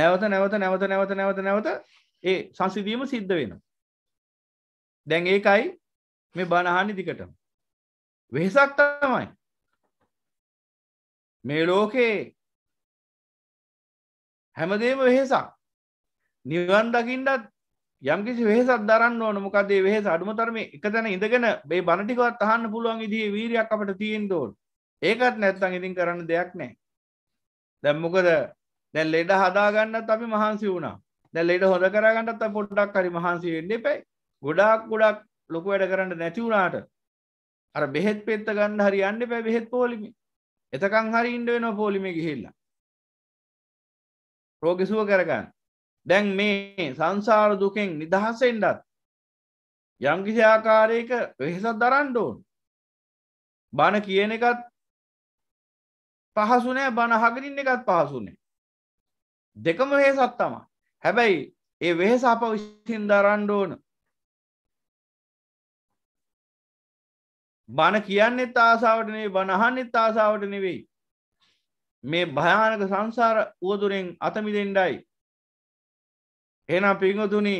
නැවත නැවත නැවත නැවත නැවත නැවත ඒ සංසිදීම සිද්ධ වෙනවා දැන් ඒකයි මේ බණහානි දිකටම වෙහෙසක් තමයි මේ ලෝකේ හැමදේම වෙහෙසක් නිවන් දකිින්ටත් යම්කිසි වෙහෙසක් දරන්න ඕන මොකදේ වෙහෙස අඩුම තරම එක තැන ඉඳගෙන බේ බණටිකවත් අහන්න පුළුවන් ඉදිේ වීරයක් අපට තියෙන් දෝන් ඒකත් නැත්තං ඉතින් කරන්න දෙයක් නෑ දැම්මොකද දැල් ලෙඩ හදාගන්නත් අපි මහන්සි වුණා දැ ලෙඩ හොඳ කරගන්නත් පොඩ්ඩක් හරි මහන්සිවෙන්න එපැයි ගොඩක් ගොඩක් ලොකු වැඩ කරන්න නැතිවුණාට අර බෙහෙත් පෙත්ත ගන්න හරි අන්න පැ බෙහෙත් පෝලිමි එතකං හරි ඉන්ඩ වෙන පෝලිමි ගිහිල්ලා රෝගෙසුව කරගන්න දැන් මේ සංසාර දුකෙන් නිදහසෙන්ඩත් යංකිසි ආකාරයක වෙහෙසත් දරන්න ඕන් බණ කියන එකත් පහසුනෑ බණ හගරින්න එකත් පහසුනේ දෙකම වෙහෙසත් තමා හැබැයි ඒ වෙහෙස අප විසින් දරන්න ඕන බණ කියන්නෙත් ආසාාවට නෙවෙයි බණහන්නෙත් ආසාාවට නෙවෙයි මේ භයානක සංසාර වුවදුරෙන් අතමිදෙන්ඩයි එනම් පිංහතුනි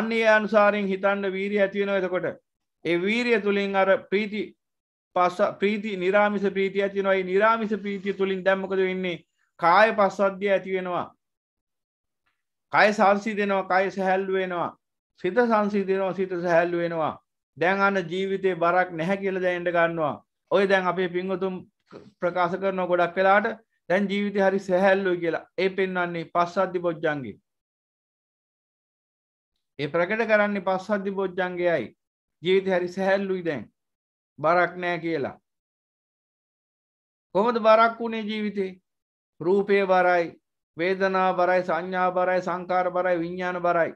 අන්නේ අනුසාරෙන් හිතන්ඩ වීරී ඇතිවෙන ඇතකොට ඒ වීරිය තුළින් අර ප්‍රීති පස්ස ප්‍රීති නිරාමිස ප්‍රීති ඇතිනවයි නිරාමිස ප්‍රීතිය තුළින් දැම්මකද වෙන්නේ කාය පස්සද්ධිය ඇතිවෙනවා කය සංසී දෙනවා කය සැහැල්ලුවෙනවා සිත සංසී දෙනවා සිත සැහැල්ලුවෙනවා දැන් අන්න ජීවිතය බරක් නැහැ කියල දැන්ට ගන්නවා ඔය දැන් අපේ පින්වතුම් ප්‍රකාශ කරන ගොඩක් වෙලාට දැන් ජීවිතය හරි සැහැල්ලු කියලා ඒ පෙන්වන්නේ පස්සද්ධි බොජ්ජන්ගේ ඒ ප්‍රකට කරන්නේ පස්සද්ධි බොජ්ජන්ගේයයි ජීවිත හරි සැහැල්ලුයි දැන් බරක් නෑ කියලා කොහොමද බරක් වුණේ ජීවිතේ රූපය බරයි වේදනා බරයි සංඥා බරයි සංකාර බරයි විඤ්ඥාන බරයි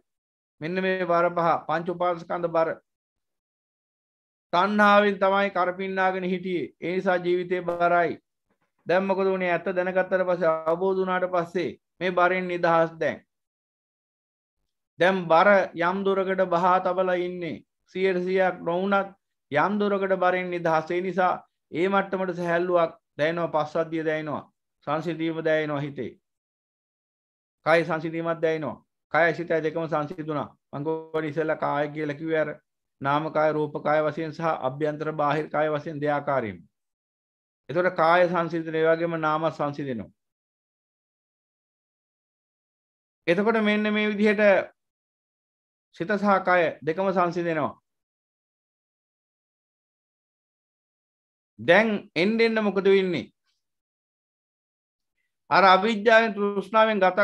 මෙන්න මේ බර පහ පංචුපාලස්කන්ද බර තන්හාාවෙන් තමයි කරපින්නාගෙන හිටියේ ඒනිසා ජීවිතය බරයි දැම්මක දුණේ ඇත්ත දැනකත්තර පස අවබෝධනාට පස්සේ මේ බරෙන් නිදහස් දැන් දැම් බර යම්දුරකට බහා තබල ඉන්නේ සියරසියක් නොවනත් යම්දුරකට බරෙන් නිදහසේ නිසා ඒ මට්ටමට සැහැල්ලුවක් දැනවා පස්සද්ධිය දැයිනවා සංසිතීම දැයනවා හිතේ කයි සංසිතීමත් දැයිනවා කය සිතයි දෙකම සංසිතුනා මංකෝට ඉසල්ල කාය කියලකිව ඇර නාමකාය රූපකාය වසයෙන් සහ අභ්‍යන්තර බාහිරකාය වසයෙන් දෙයාකාරීම. එතොට කාය සංසිදනය වගේම නාම සංසිදනවා. එතකොට මෙන්න මේ විදිහට සිත සහකාය දෙකම සංසිදෙනවා. දැන් එන්ඩ එන්න මොකද වෙන්නේ අර අවිද්‍යාවෙන් තෘෂ්ණාවෙන් ගත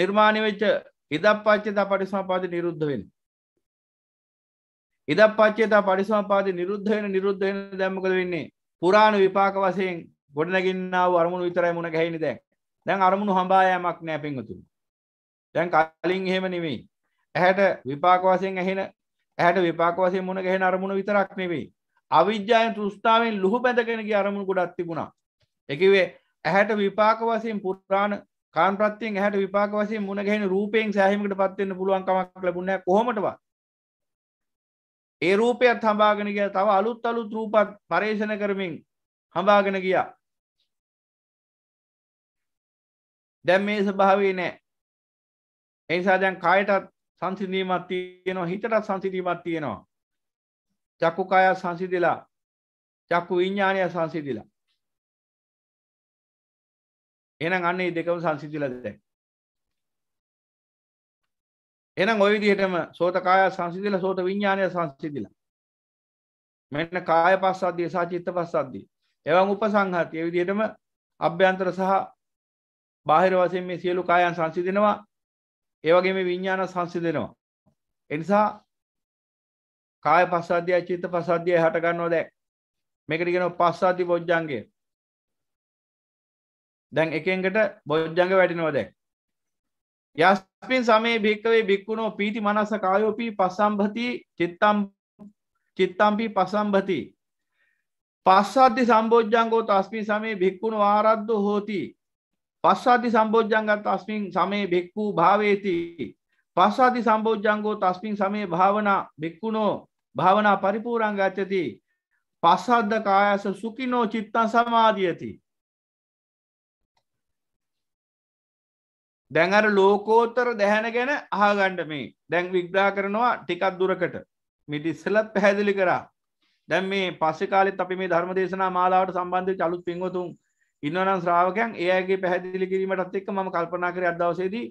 නිර්මාණය වෙච්ච ඉදපච්ච ද පටිසමපාති නිරුද්ධ වෙන්නේ ඉද පච්චේතා පරිසමපාති නිරුද්ධයන නිරුද්ධයන දැම්මකද වෙන්නේ පුරාණ විපාක වසයෙන් ගොඩනැගින්නාව අරමුණු විතරයි මුණ ගැහිනි දැන් දැන් අරමුණු හඹායමක් නෑ පින්වතුන් දැන් කලින් එහෙම නෙවෙයි ඇහැට විපාක වසයෙන් ඇහෙන ඇහැට විපාක වසයෙන් මුණ ගැහෙන අරමුණ විතරක් නෙවෙයි අවිද්‍යාවෙන් තෘෂ්ණාවෙන් ලුහු බැඳගෙන ගිය අරමුණු ගොඩක් තිබුණා ඒ කිව්වේ ඇහැට විපාක වසයෙන් පුරාණ කාන් ප්‍රත්තියෙන් ඇහැට විපාක වසයෙන් මුණ ගැහෙන රූපයෙන් සෑහීමකට පත් වෙන්න පුළුවන් කමක් ලැබුණේ නැහැ කොහොමදවත් ඒ රූපයත් හඹාගෙන ගිය තව අලුත් අලුත් රූපත් පරේෂණ කරමින් හඹාගෙන ගියා දැන් මේ ස්වභාවේ නෑ එනිසා දැන් කායටත් සංසිඳීමක් තියෙනවා හිතටත් සංසිඳීමක් තියෙනවා චක්කු කාය සංසිඳිලා චක්කු විඤ්ඤාණය සංසිඳිලා එහෙනම් අන්න මේ දෙකම සංසිඳිලා දැන් එනම් ඔය විදිහටම සෝතකාය සංසිදිල සෝත විඤ්ඥානය සංසිදිල මෙන්න කාය පස්සද්ධිය සහ චිත්ත පස්සද්ධිය එවන් උප සංහත් ඒ විදිහටම අභ්‍යන්තර සහ බාහිර වසයෙන් මේ සියලු කායන් සංසිදෙනවා ඒවගේ මේ විඤ්ඥාන සංසිදෙනවා එනිසා කාය පස්සාධ්‍යය චිත්ත පසද්ධිය හට ගන්නවා දැ මේකටගෙන පස්සාති බොජ්ජන්ගේ දැන් එකෙන්කට බොජ්ජංග වැටිනවා දැක් යස්පෙන් සමේ භික්කවේ බික්කුණෝ පීති මනස කායෝපී පසම්භති චිත්තම් චිත්තම්පි පසම්භති පස්සාධ්‍ය සම්බෝජ්ජංගෝ තස්මින් සමේ භික්කුණු ආරද්ද හෝති පස්සාධි සම්බෝජ්ජංගත් අස්මින් සමේ බෙක්වූ භාවේති පස්සාධි සම්බෝජ්ජංගෝ තස්මින් සමේ භාවනා බෙක්කුණෝ භාවනා පරිපූරංගච්චති පස්සද්ධ කායස සුකිනෝ චිත්තන් සමාධියති දැන් අර ලෝකෝත්තර දැහැන ගැන අහගණ්ඩ මේ දැන් විග්‍රා කරනවා ටිකත් දුරකට මිටි ඉස්සලත් පැහැදිලි කරා දැන් මේ පස්සෙ කාලෙත් අපි මේ ධර්ම දේශනා මාලාවට සම්බන්ධය චලුත් පින්වතුන් ඉන්නවනම් ශ්‍රාවකයන් ඒගේ පැහැදිලි කිරීමටත් එක්ක ම කල්පනා කර අදවසේදී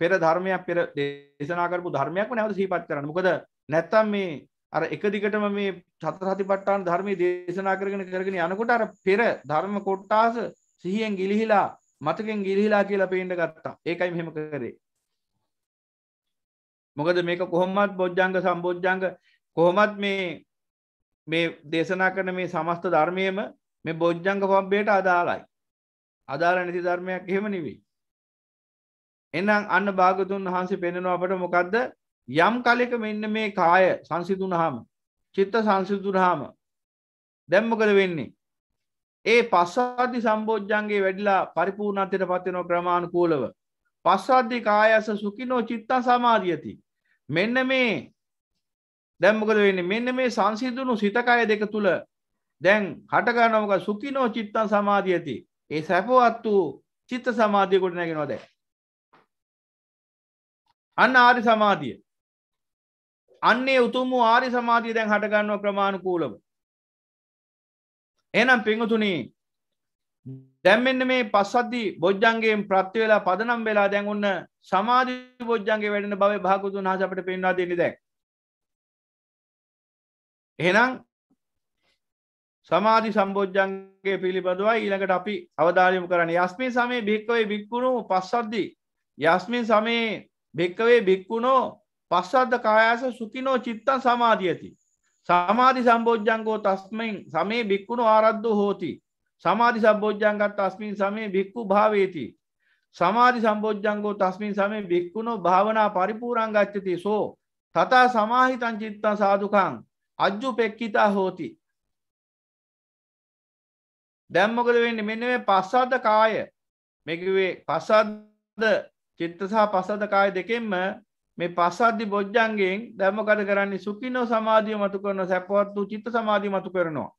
පෙර ධර්මයක් පෙර දේශනා කරපු ධර්මයක් නැවත සීපත් කරන්න මොකද නැත්තම් මේ අර එක දිගටම මේ චතරහති පට්ටාන ධර්මය දේශනා කරගෙන කරගෙන යනකොට අර පෙර ධර්ම කොට්ටාස සිහියෙන් ගිලිහිලා මතකෙන් ගිලිහිලා කියලා පේන්ට ගත්තා ඒකයි මෙහෙම කරේ මොකද මේක කොහොමත් බොජ්ජංග සම්බෝජ්ජංග කොහොමත් මේ මේ දේශනා කරන මේ සමස්ත ධර්මයම මේ බොජ්ජංග පබ්බයට අදාළයි අදාළ නැති ධර්මයක් එහෙම නෙවෙයි එනම් අන්න භාගතුන් වහන්සේ පෙන්නවා අපට මොකක්ද යම් කලෙක මෙන්න මේ කාය සංසිදුනහම චිත්ත සංසිදුනහම දැම්මකද වෙන්නේ ඒ පස්සාධි සම්බෝජ්ජන්ගේ වැඩිලා පරිපූර්ණන්තයට පත්වෙනෝ ක්‍රමාණුකූලව. පස්සාධි කායස සුකිනෝ චිත්තා සමාධියති. මෙන්න මේ දැම්මකද වෙන්න මෙන්න මේ සංසිදුණු සිතකය දෙක තුළ දැන් හටගනමක සුකිනෝ චිත්තන් සමාධියති. ඒ සැපවත් වූ චිත්ත සමාධිය කොට නැගෙනවා දැ. අන්න ආරි සමාධිය. අන්නේ උතුම් වූ ආරි සමාධිය දැන් හටගන්නව ක්‍රමාණුකූලව. එනම් පිංහතුනී දැම් මෙන්න මේ පස්සද්දි බොජ්ජන්ගේෙන් ප්‍රත්තිවෙලා පදනම් වෙලා දැන් ඔන්න සමාධි බොජ්ජන්ගේ වැඩෙන බව භාගුතුන් හසපට පෙන්වා දෙනි දැක් එහෙනම් සමාධි සම්බෝජ්ජන්ගේ පිළිබඳවයි ඊළඟට අපි අවධාරයමු කරන්න යස්මින් සමේ භික්කවේ බික්කුණු පස්සද්දි යස්මින් සමේ භික්කවේ බික්කුණෝ පස්සද්ධ කායාස සුකිනෝ චිත්තන් සමාධියති සමාධි සම්බෝජ්ජංගෝ තස්මයින් සමේ බික්කුණු ආරද්දු හෝති සමාධි සම්බෝජ්ජංගත් අස්මින් සමේ බික්කු භාවේති සමාධි සම්බෝජ්ජංගෝ තස්මින් සමේ බික්කුණු භාවනා පරිපූරංගච්චති සෝ තතා සමාහිතං චිත්තං සාදුකං අජ්ජු පෙක්කිතා හෝති දැම්මකද වෙන්න මෙන්න මේ පස්සාද කාය මෙකිවේ පසද්ද චිත්ත සහ පසද කාය දෙකෙන්ම මේ පස්සද්ධි බොජ්ජන්ගෙන් දැම්මකද කරන්නේ සුකිනෝ සමාධිය මතු කරන සැපවත් වූ චිත්ත සමාධී මතු කරනවා.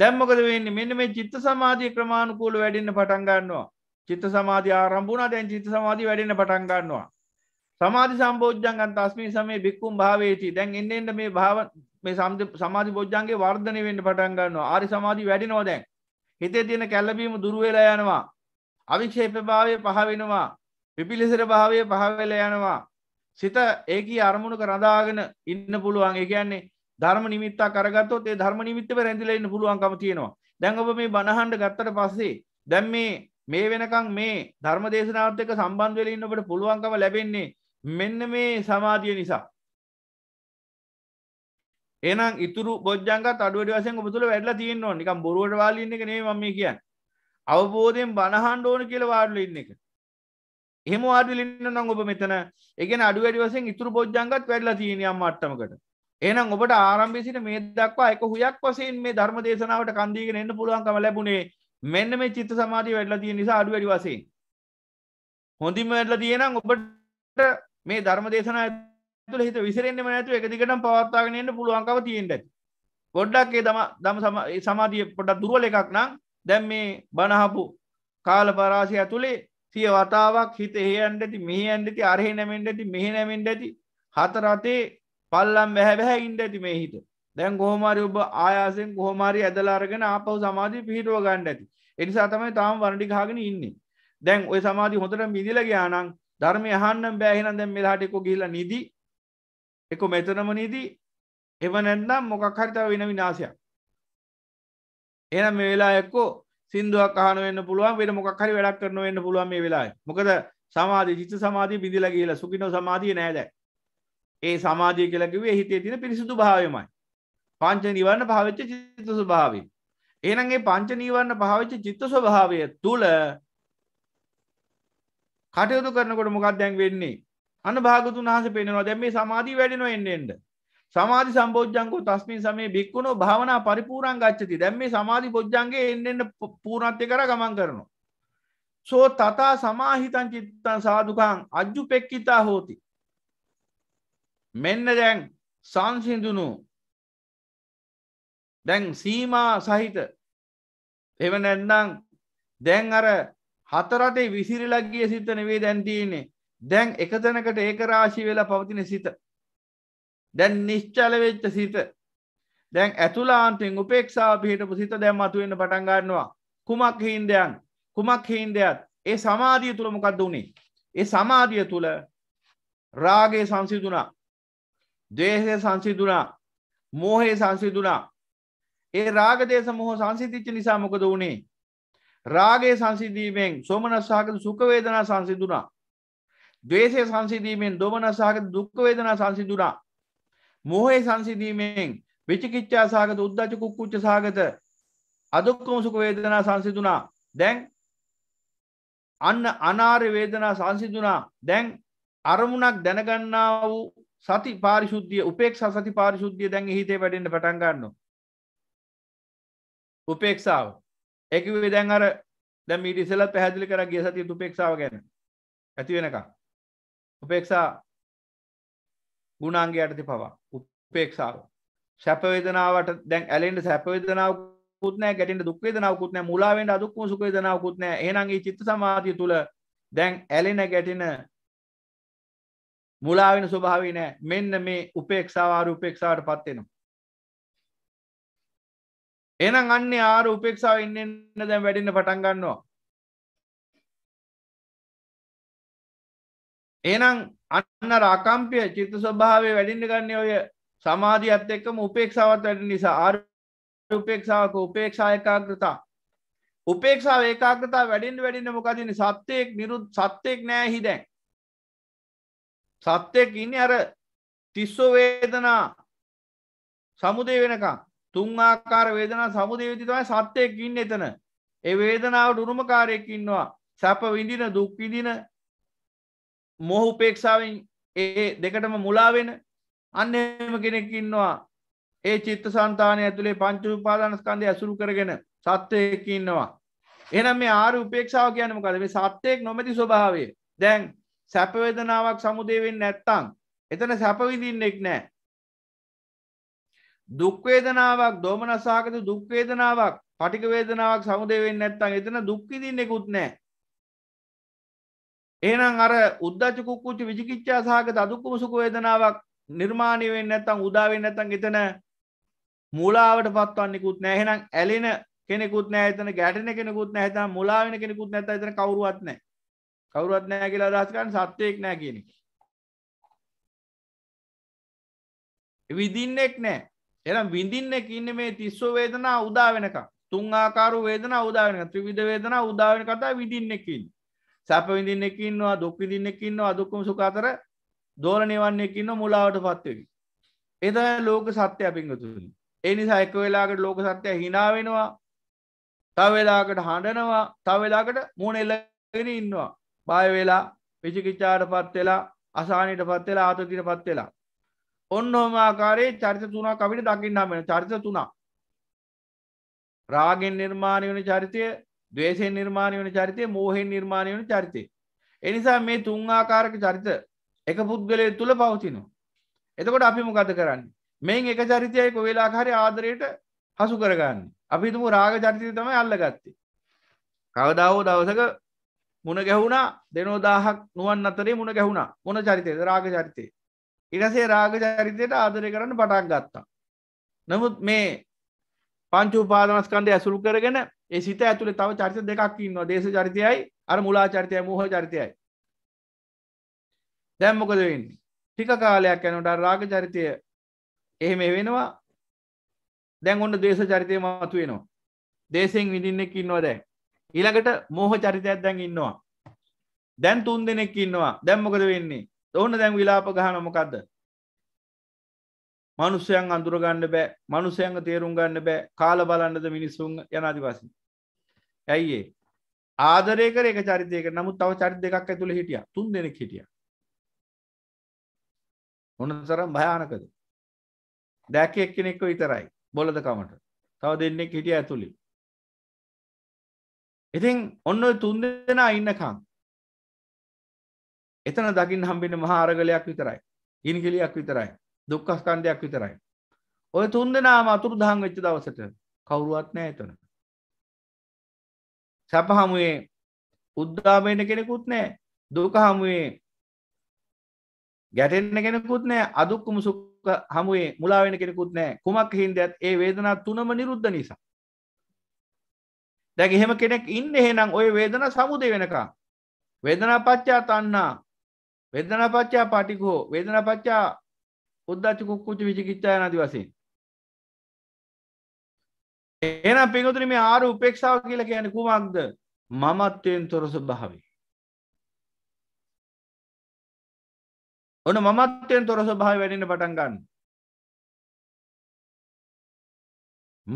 දැම්මකද වෙන්නේ මෙන්න මේ චිත්ත සමාධිය ක්‍රමාණුකූල වැඩින්න පටන්ගන්නවා. චිත්ත සමාධී ආරම්භුණ දැන් චිත්ත සමාධී වැඩින්න පටන්ගන්නවා. සමාධි සම්බෝජ්ජන්ගන් තස්මී සමේ බික්කුම් භාවේති දැන් එන්න එන්න මේ භාව මේ සමාධි බොජ්ජන්ගේ වර්ධනය වෙන්න පටන් ගන්නවා ආරි සමාධි වැඩිනවා දැන් හිතේ තියෙන කැල්ලබීම දුර වෙලා යනවා අවික්ෂේප භාවය පහ වෙනවා පිපිලිසර භාවය පහ වෙලා යනවා සිත ඒකී අරමුණක රඳාගෙන ඉන්න පුළුවන් ඒ කියන්නේ ධර්ම නිමිත්තා කරගත්තොත් ඒ ධර්ම නිමිත්තව රැඳිලා ඉන්න පුළුවන්කම තියෙනවා. දැන් ඔබ මේ බණහන්ඩ ගත්තට පස්සේ දැන් මේ මේ වෙනකන් මේ ධර්ම දේශනාවත් එක්ක සම්බන්ධ වෙලා ඉන්න ඔබට පුළුවන්කම ලැබෙන්නේ මෙන්න මේ සමාධිය නිසා. එහෙනම් ඉතුරු බොජ්ජංගත් අඩු වැඩි වශයෙන් ඔබ තුල වැඩිලා තියෙනවා. නිකන් බොරුවට වාඩි ඉන්න එක නෙමෙයි මම මේ කියන්නේ. අවබෝධයෙන් බණහන්ඩ ඕන කියලා වාඩිලා ඉන්න එක. එහෙම වාඩිලින්න නම් ඔබ මෙතන ඒගෙන අඩු වැඩි වශයෙන් ඉතුරු බොජ්ජංගත් වැඩිලා තියෙන යම් මට්ටමකට. එහෙනම් ඔබට ආරම්භයේ සිට මේ දක්වා එක හුයක් වශයෙන් මේ ධර්ම දේශනාවට කන් දීගෙන එන්න පුළුවන්කම ලැබුණේ මෙන්න මේ චිත්ත සමාධිය වැඩිලා තියෙන නිසා අඩු වැඩි වශයෙන්. හොඳින්ම වැඩිලා තියෙනම් ඔබට මේ ධර්ම දේශනාව ඇතුළේ හිත විසිරෙන්නෙම නැතුව එක දිගටම පවත්වාගෙන එන්න පුළුවන්කම තියෙන්න ඇති. පොඩ්ඩක් ඒ දම සමාධිය පොඩ්ඩක් දුර්වල එකක් නම් දැන් මේ බණහපු කාල පරාසය ඇතුළේ සිය වතාවක් හිත එහයන්ට ඇති මේ ඇන්ඩති අරහෙ නැමෙන්ට ඇති මෙහ නැමෙන්ට ඇති හතරතේ පල්ලම් බැහැබැහැ ඉන්ට ඇති මේ හිත දැන් ගොහමරි ඔබ ආයාසෙන් ගොහමරි ඇදලාරගෙන අපව සමාධී පිහිටුව ගණ්ඩ ඇති එනිසා තමයි තාම වනටි කාගෙන ඉන්නේ දැන් ඔය සමාධී හොඳට මිදිලගයානම් ධර්මය අහන්නම් බෑහිනම් දැන් මෙලාට එකෝ ගිහිලා නිදී එක මෙතනම නිදී එව නැන්නම් මොකක් හරිතාව වෙන විනාශයක් එනම් මේ වෙලා එක්කෝ සිින්දුවක් අහන වෙන්න පුළුවන් වෙන මොක් හරි වැඩක් කරන වෙන්න පුළුවන් මේ වෙලා මොකද සමාධී චිත සමාධී බිඳිල කියලා සුකිනෝ සමාධිය නෑද ඒ සමාධිය කලකිවේ හිතේ තින පිරිසිදු භාවයමයි පංච නිවන්න පාවිච්ච චිත්ත ස්වභාවි එනගේ පංච නීවන්න පාවිච්ච චිත්ත ස්වභාවය තුළ කටයුතු කරනකොට මොකක් දැන් වෙන්නේ අන්න භාගතුන් වහස පෙනවා දැන් මේ සමාධී වැඩෙනවා එන්නෙන්ට සමාධි සම්බෝජ්ජංකෝ තස්මින් සමේ බික්කුණෝ භාවනා පරිපූරන් ගච්චති දැම් මේ සමාධි බොජ්ජන්ගේ එන්නන්න පූර්ණත්ය කර ගමන් කරනවා. සෝ තතා සමාහිතන් චිත්තන් සාධකං අජ්ජු පෙක්කිතා හෝති. මෙන්න දැන් සංසිදුුණු දැන් සීමා සහිත එව නැන්නම් දැන් අර හතරටේ විසිරිලක්ගිය සිත නෙවේ දැන්තියන්නේ දැන් එකතැනකට ඒකරාශි වෙලා පවතින සිත දැන් නිශ්චල වෙච්ච සිත දැන් ඇතුලාන්තෙන් උපේක්ෂාව පිහිටපු සිත දැම් අතුවෙන්න පටන් ගන්නවා කුමක් හින්දයන් කුමක් හින්දයත් ඒ සමාධිය තුළ මොකක්ද වුණේ ඒ සමාධිය තුළ රාගේ සංසිදුනා දේහය සංසිදුනා මෝහේ සංසිදුනා ඒ රාගදේශ මොහ සංසිතිච්ච නිසා මොකද වුණේ රාගේ සංසිදීමෙන් සෝමනස්සාහගත සුකවේදනා සංසිදුනා දවේශය සංසිදීමෙන් දොමනස්සාහගත දුක්කවේදනා සංසිදුනා මොහේ සංසිදීමෙන් විචිකිච්චා සාගත උද්දච කුක්කුච්ච සාගත අදුක්කම සුඛ වේදනා සංසිඳුණා. දැන් අන්න අනාර්ය වේදනා සංසිඳුණා. දැන් අරමුණක් දැනගන්නා වූ සති පාරිශුද්ධිය උපේක්ෂා සති පාරිශුද්ධිය දැන් හිතේ වැඩෙන්න පටන් ගන්නවා. උපේක්ෂාව. ඒක වේ දැන් අර දැන් මීට ඉස්සෙල්ලත් පැහැදිලි කරා ගිය සතියේ උපේක්ෂාව ගැන. ඇති වෙනකම්. උපේක්ෂා ගුණාන්ගේ යටති පවා උපේක්ෂාව සැපවේදනාවට දැන් ඇලෙන්ට සැපවේදනාවකුත්නෑ ගැටට දුක්වේදනාවකුත්න මුලාවෙන්ට අදුක්ම සුකේදනාවකුත්න ඒනගේ චිත්ත සමාධය තුළ දැන් ඇලෙන ගැටෙන මුලාවෙන ස්වභාවී නෑ මෙන්න මේ උපේක්ෂාවාර උපේක්ෂාවට පත්වෙනවා. එනම් අන්න ආර උපේක්ෂාව ඉන්නන්න දැන් වැඩින්න පටන් ගන්නවා. එනම් අන්න රාකම්පය චිත්ත ස්වභාවය වැඩින්න ගන්නේ ඔය සමාධියත් එක්කම උපේක්ෂාවත් වැඩ නිසා ආර උපේක්ෂාවක උපේක්ෂා ඒකාග්‍රතා උපේක්ෂාව ඒකාග්‍රතා වැඩින්න වැඩින්න මොකදන්නේ සත්‍යයෙක් නිරුත් සත්‍යයෙක් නෑ හිදැන් සත්‍යයෙක් ඉන්න අර තිස්සෝ වේදනා සමුදේ වෙනකම් තුන් ආකාර වේදනා සමුදේ වෙදි තමයි සත්‍යයක් ඉන්න එතන ඒ වේදනාවට උරුමකාරයෙක් ඉන්නවා සැප විඳින දුක් විඳින මොහ උපේක්ෂාවෙන් ඒ දෙකටම මුලාවෙන අන්නම කෙනෙක් ඉන්නවා ඒ චිත්ත සන්තානය ඇතුළේ පංචුපාදානස්කන්දය ඇසුරු කරගෙන සත්වයක ඉන්නවා. එනම් මේ ආර උපේක්ෂාව කියනම කද මේ සත්‍යයෙක් නොමැති ස්වභාවේ දැන් සැපවේදනාවක් සමුදේවෙන් නැත්තං එතන සැපවිඳින්නෙක් නෑ. දුක්වේදනාවක් දෝමනසාගත දුක්වේදනාවක් පටිකවේදනාවක් සමුදේවෙන් නැත්තං එතන දුක්කිදින්නෙකුත් නෑ එහෙනම් අර උද්දච්ච කුක්කුච්ච විචිකිච්ඡා සහගත අදුක්කම සුඛ වේදනාවක් නිර්මාණය වෙන්නේ නැත්නම් උදා වෙන්නේ නැත්නම් එතන මූලාවට පත්වන්නෙකුත් නැහැ. එහෙනම් ඇලෙන කෙනෙකුත් නැහැ එතන, ගැටෙන කෙනෙකුත් නැහැ එතන, මුලා වෙන කෙනෙකුත් නැත්නම් එතන කවුරුවත් නැහැ. කවුරුවත් නැහැ කියලා අදහස් ගන්න සත්‍යයක් නැහැ කියන එක. විඳින්නෙක් නැහැ. එහෙනම් විඳින්නෙක් ඉන්නේ මේ තිස්සෝ වේදනා උදා වෙනකම්. තුන් ආකාර වේදනා උදා වෙනකම්. ත්‍රිවිධ වේදනා උදා වෙනකම් තමයි විඳින්නෙක් ඉන්නේ. සැපවිඳින්න එකින්නවා දුක්විදින්න එකින්නවා අදුක්කුම සුක අතර දෝලනය වන්නේ එකින්න මුලාවට පත්වකි. එද ලෝක සත්‍යය පිංගතුන්. එනිසා එක වෙලාකට ලෝක සත්‍යය හිනාවෙනවා තවවෙලාකට හඬනවා තවවෙලාකට මුණ එල්ලගෙන ඉන්නවා. බයවෙලා පිචිකිච්චාට පත් වෙලා අසානයට පත් වෙලා ආතතින පත් වෙලා. ඔන්න හොම ආකාරයේ චරිත තුනා කවිට දකින්නාම චරිත තුනා. රාගෙන් නිර්මාණය වන චරිතය දවේශයෙන් නිර්මාණය වන චරිතය මෝහෙන් නිර්මාණය වන චරිතය. එනිසා මේ තුන්ආකාරක චරිත එක පුද්ගලය තුළ පවතිනවා. එතකොට අපිම ගත කරන්න මෙන් එක චරිතයයක වෙලාකාරි ආදරයට හසු කරගන්න. අපිතුම රාග චරිතය තම අල්ලගත්තේ. කවදාවෝ දවසක මුණ ගැහුණා දෙනෝදාහක් නුවන් අතරේ මුණ ගැහුණා මොන චරිතය රාග චරිතය. ඉරසේ රාග චරිතයට ආදරය කරන්න පටක් ගත්තා. නමුත් මේ පංචු පාදනස්කන්ඩ ඇසුරු කරගෙන ඒ සිත ඇතුළේ තව චරිත දෙකක් ඉන්නවා දේශ චරිතයයි අර මුලා චරිතයයි මෝහ චරිතයයි දැන් මොකද වෙන්නේ ටික කාලයක් යනකොට අර රාග චරිතය එහෙම වෙනවා දැන් ඔන්න දේශ චරිතය මතුවෙනවා දේශයෙන් විඳින්නෙක් ඉන්නවා දැන් ඊළඟට මෝහ චරිතයක් දැන් ඉන්නවා දැන් තුන් දෙනෙක් ඉන්නවා දැන් මොකද වෙන්නේ ඔන්න දැන් විලාප ගහන මොකක්ද මනුස්සයන් අඳුරගන්න බෑ මනුසයන්ග තේරුම් ගන්න බෑ කාල බලන්නද මිනිස්සුන් යනාදිවාසිී ඇයිඒ ආදරය කර එක චරිතයක නමුත් තව චරිත දෙකක් ඇතුළ හිටිය තුන් දෙනෙක් හිටිය ඔොන සරම් භයානකද දැක එක්කෙනෙක්ව විතරයි බොලද කමට තව දෙන්නෙක් හිටිය ඇතුළි ඉතින් ඔන්න තුන් දෙෙන ඉන්නකං එතන දකිින් හම්බෙන මහාරගලයක් විතරයි ඉන්ගිලියක් විතරයි දුක්කස්කන්ධයක් විතරයි ඔය තුන් දෙනා අතුරු දහං වෙච්ච දවසට කවුරුවත් නෑ එතන සැප හමුවේ උද්දාමයට කෙනෙකුත් නෑ දුක හමුවේ ගැටෙන්න කෙනෙකුත් නෑ අදුක්කුම සුක් හමුවේ මුලාවෙන කෙනෙකුත් නෑ කුමක් හින්දත් ඒ වේදනා තුනම නිරුද්ධ නිසා දැ එහෙම කෙනෙක් ඉන්න එහෙනම් ඔය වේදන සමුදය වෙනකා වේදනා පච්චා තන්නා වේදනා පච්චා පටිකෝ වේදනා පච්චා උද්දච්ච කුක්කුච විචිකිච්චාය නති වසින් එනම් පිඟතුන මේ ආරු උපේක්ෂාව කියලා කියන කුමක්ද මමත්වයෙන් තොරස භාවි. ඔන මමත්වයෙන් තොරස භාව වැඩින්න පටන් ගන්න.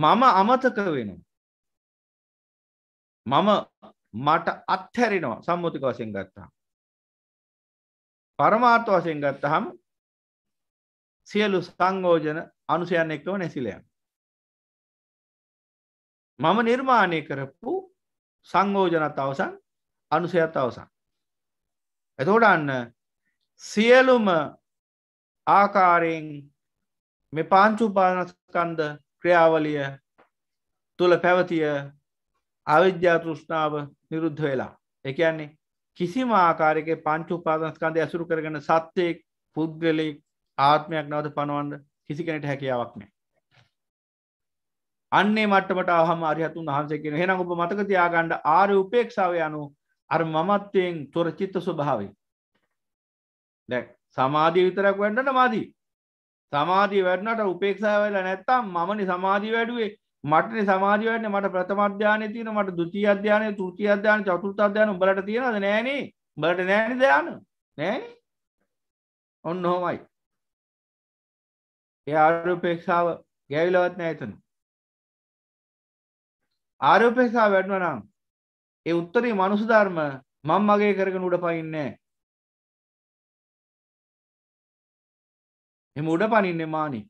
මම අමතක වෙනවා. මම මට අත්හැරෙනවා සම්මුතික වසයෙන් ගත්තා. පරමාර්ථ වසයෙන් ගත්තහම් සියලු සංගෝජන අනුසයන් එක්කව නැසිලයන්. මම නිර්මාණය කරපු සංගෝජනත් අවසන් අනුසයත් අවසන්. එතෝට අන්න සියලුම ආකාරයෙන් මෙ පාංචුපානස්කන්ද ක්‍රියාවලිය තුළ පැවතිය අවිද්‍යාතෘෂ්ණාව නිරුද්ධ වෙලා එකයන්නේ කිසිම ආකාරයක පංචුපාදස්කන්ද ඇසුරු කරගෙන සත්්‍යයෙක් පුද්ගලෙක් ආත්මයක් නවත පනුවන්ද කිසි කෙනට හැකියාවක් නෑ අන්නේ මට්ටමට හම අරිහතුන් වහන්සේ කියෙන හෙන ඔබ මතකතියාගණ්ඩ ආරය උපේක්ෂාව යනු අර මමත්වයෙන් තොර චිත්ත ස්වභාවයි දැ සමාධී විතරක් වැඩට මාදී සමාධී වැඩනට උපේක්ෂාවල නැත්තම් මමනි සමාධී වැඩුවේ මටන සමාධීවැන්න මට ප්‍රථමධ්‍යාන තියන මට දුති අධ්‍යානය තුෘති අධ්‍යාන චතුෘත අධ්‍යාන බලට තියෙනද නෑනේ බලට නෑනි දයාන නෑන ඔන්න හොමයි එයාර උපේක්ෂාව ගැවිලවත් නෑතනවා ආරෝපයසා වැඩවනම් ඒ උත්තරී මනුසුධර්ම මං මගේ කරගෙන උඩ පයින්නේ එම උඩ පනින්නේ මානි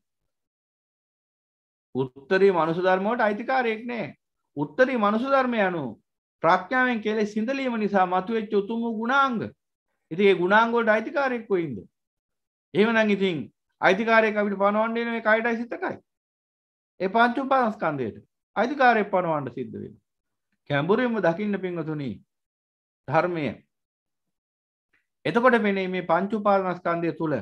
උත්තරී මනුසුධර්මෝට අයිතිකාරයෙක් නෑ උත්තරී මනුසුධර්මය යනු ප්‍රඥාවෙන් කෙලෙ සිඳලීම නිසා මතුවෙච්ච උතුම් වූ ගුණාංග ඉතින් ඒ ගුණාංග වලට අයිතිකාරයෙක් වෙයින්ද එහෙමනම් ඉතින් අයිතිකාරයෙක් අපිට පනවන්නේ මේ කයටයි සිතකයි ඒ පංච උපාදානස්කන්ධයට අධිකාරය පනවන්ට සිද්ධ වෙන කැඹුරෙන්ම දකින්න පිංහතුනී ධර්මය එතකොට මෙනේ මේ පංචුපාලනස්කන්දය තුළ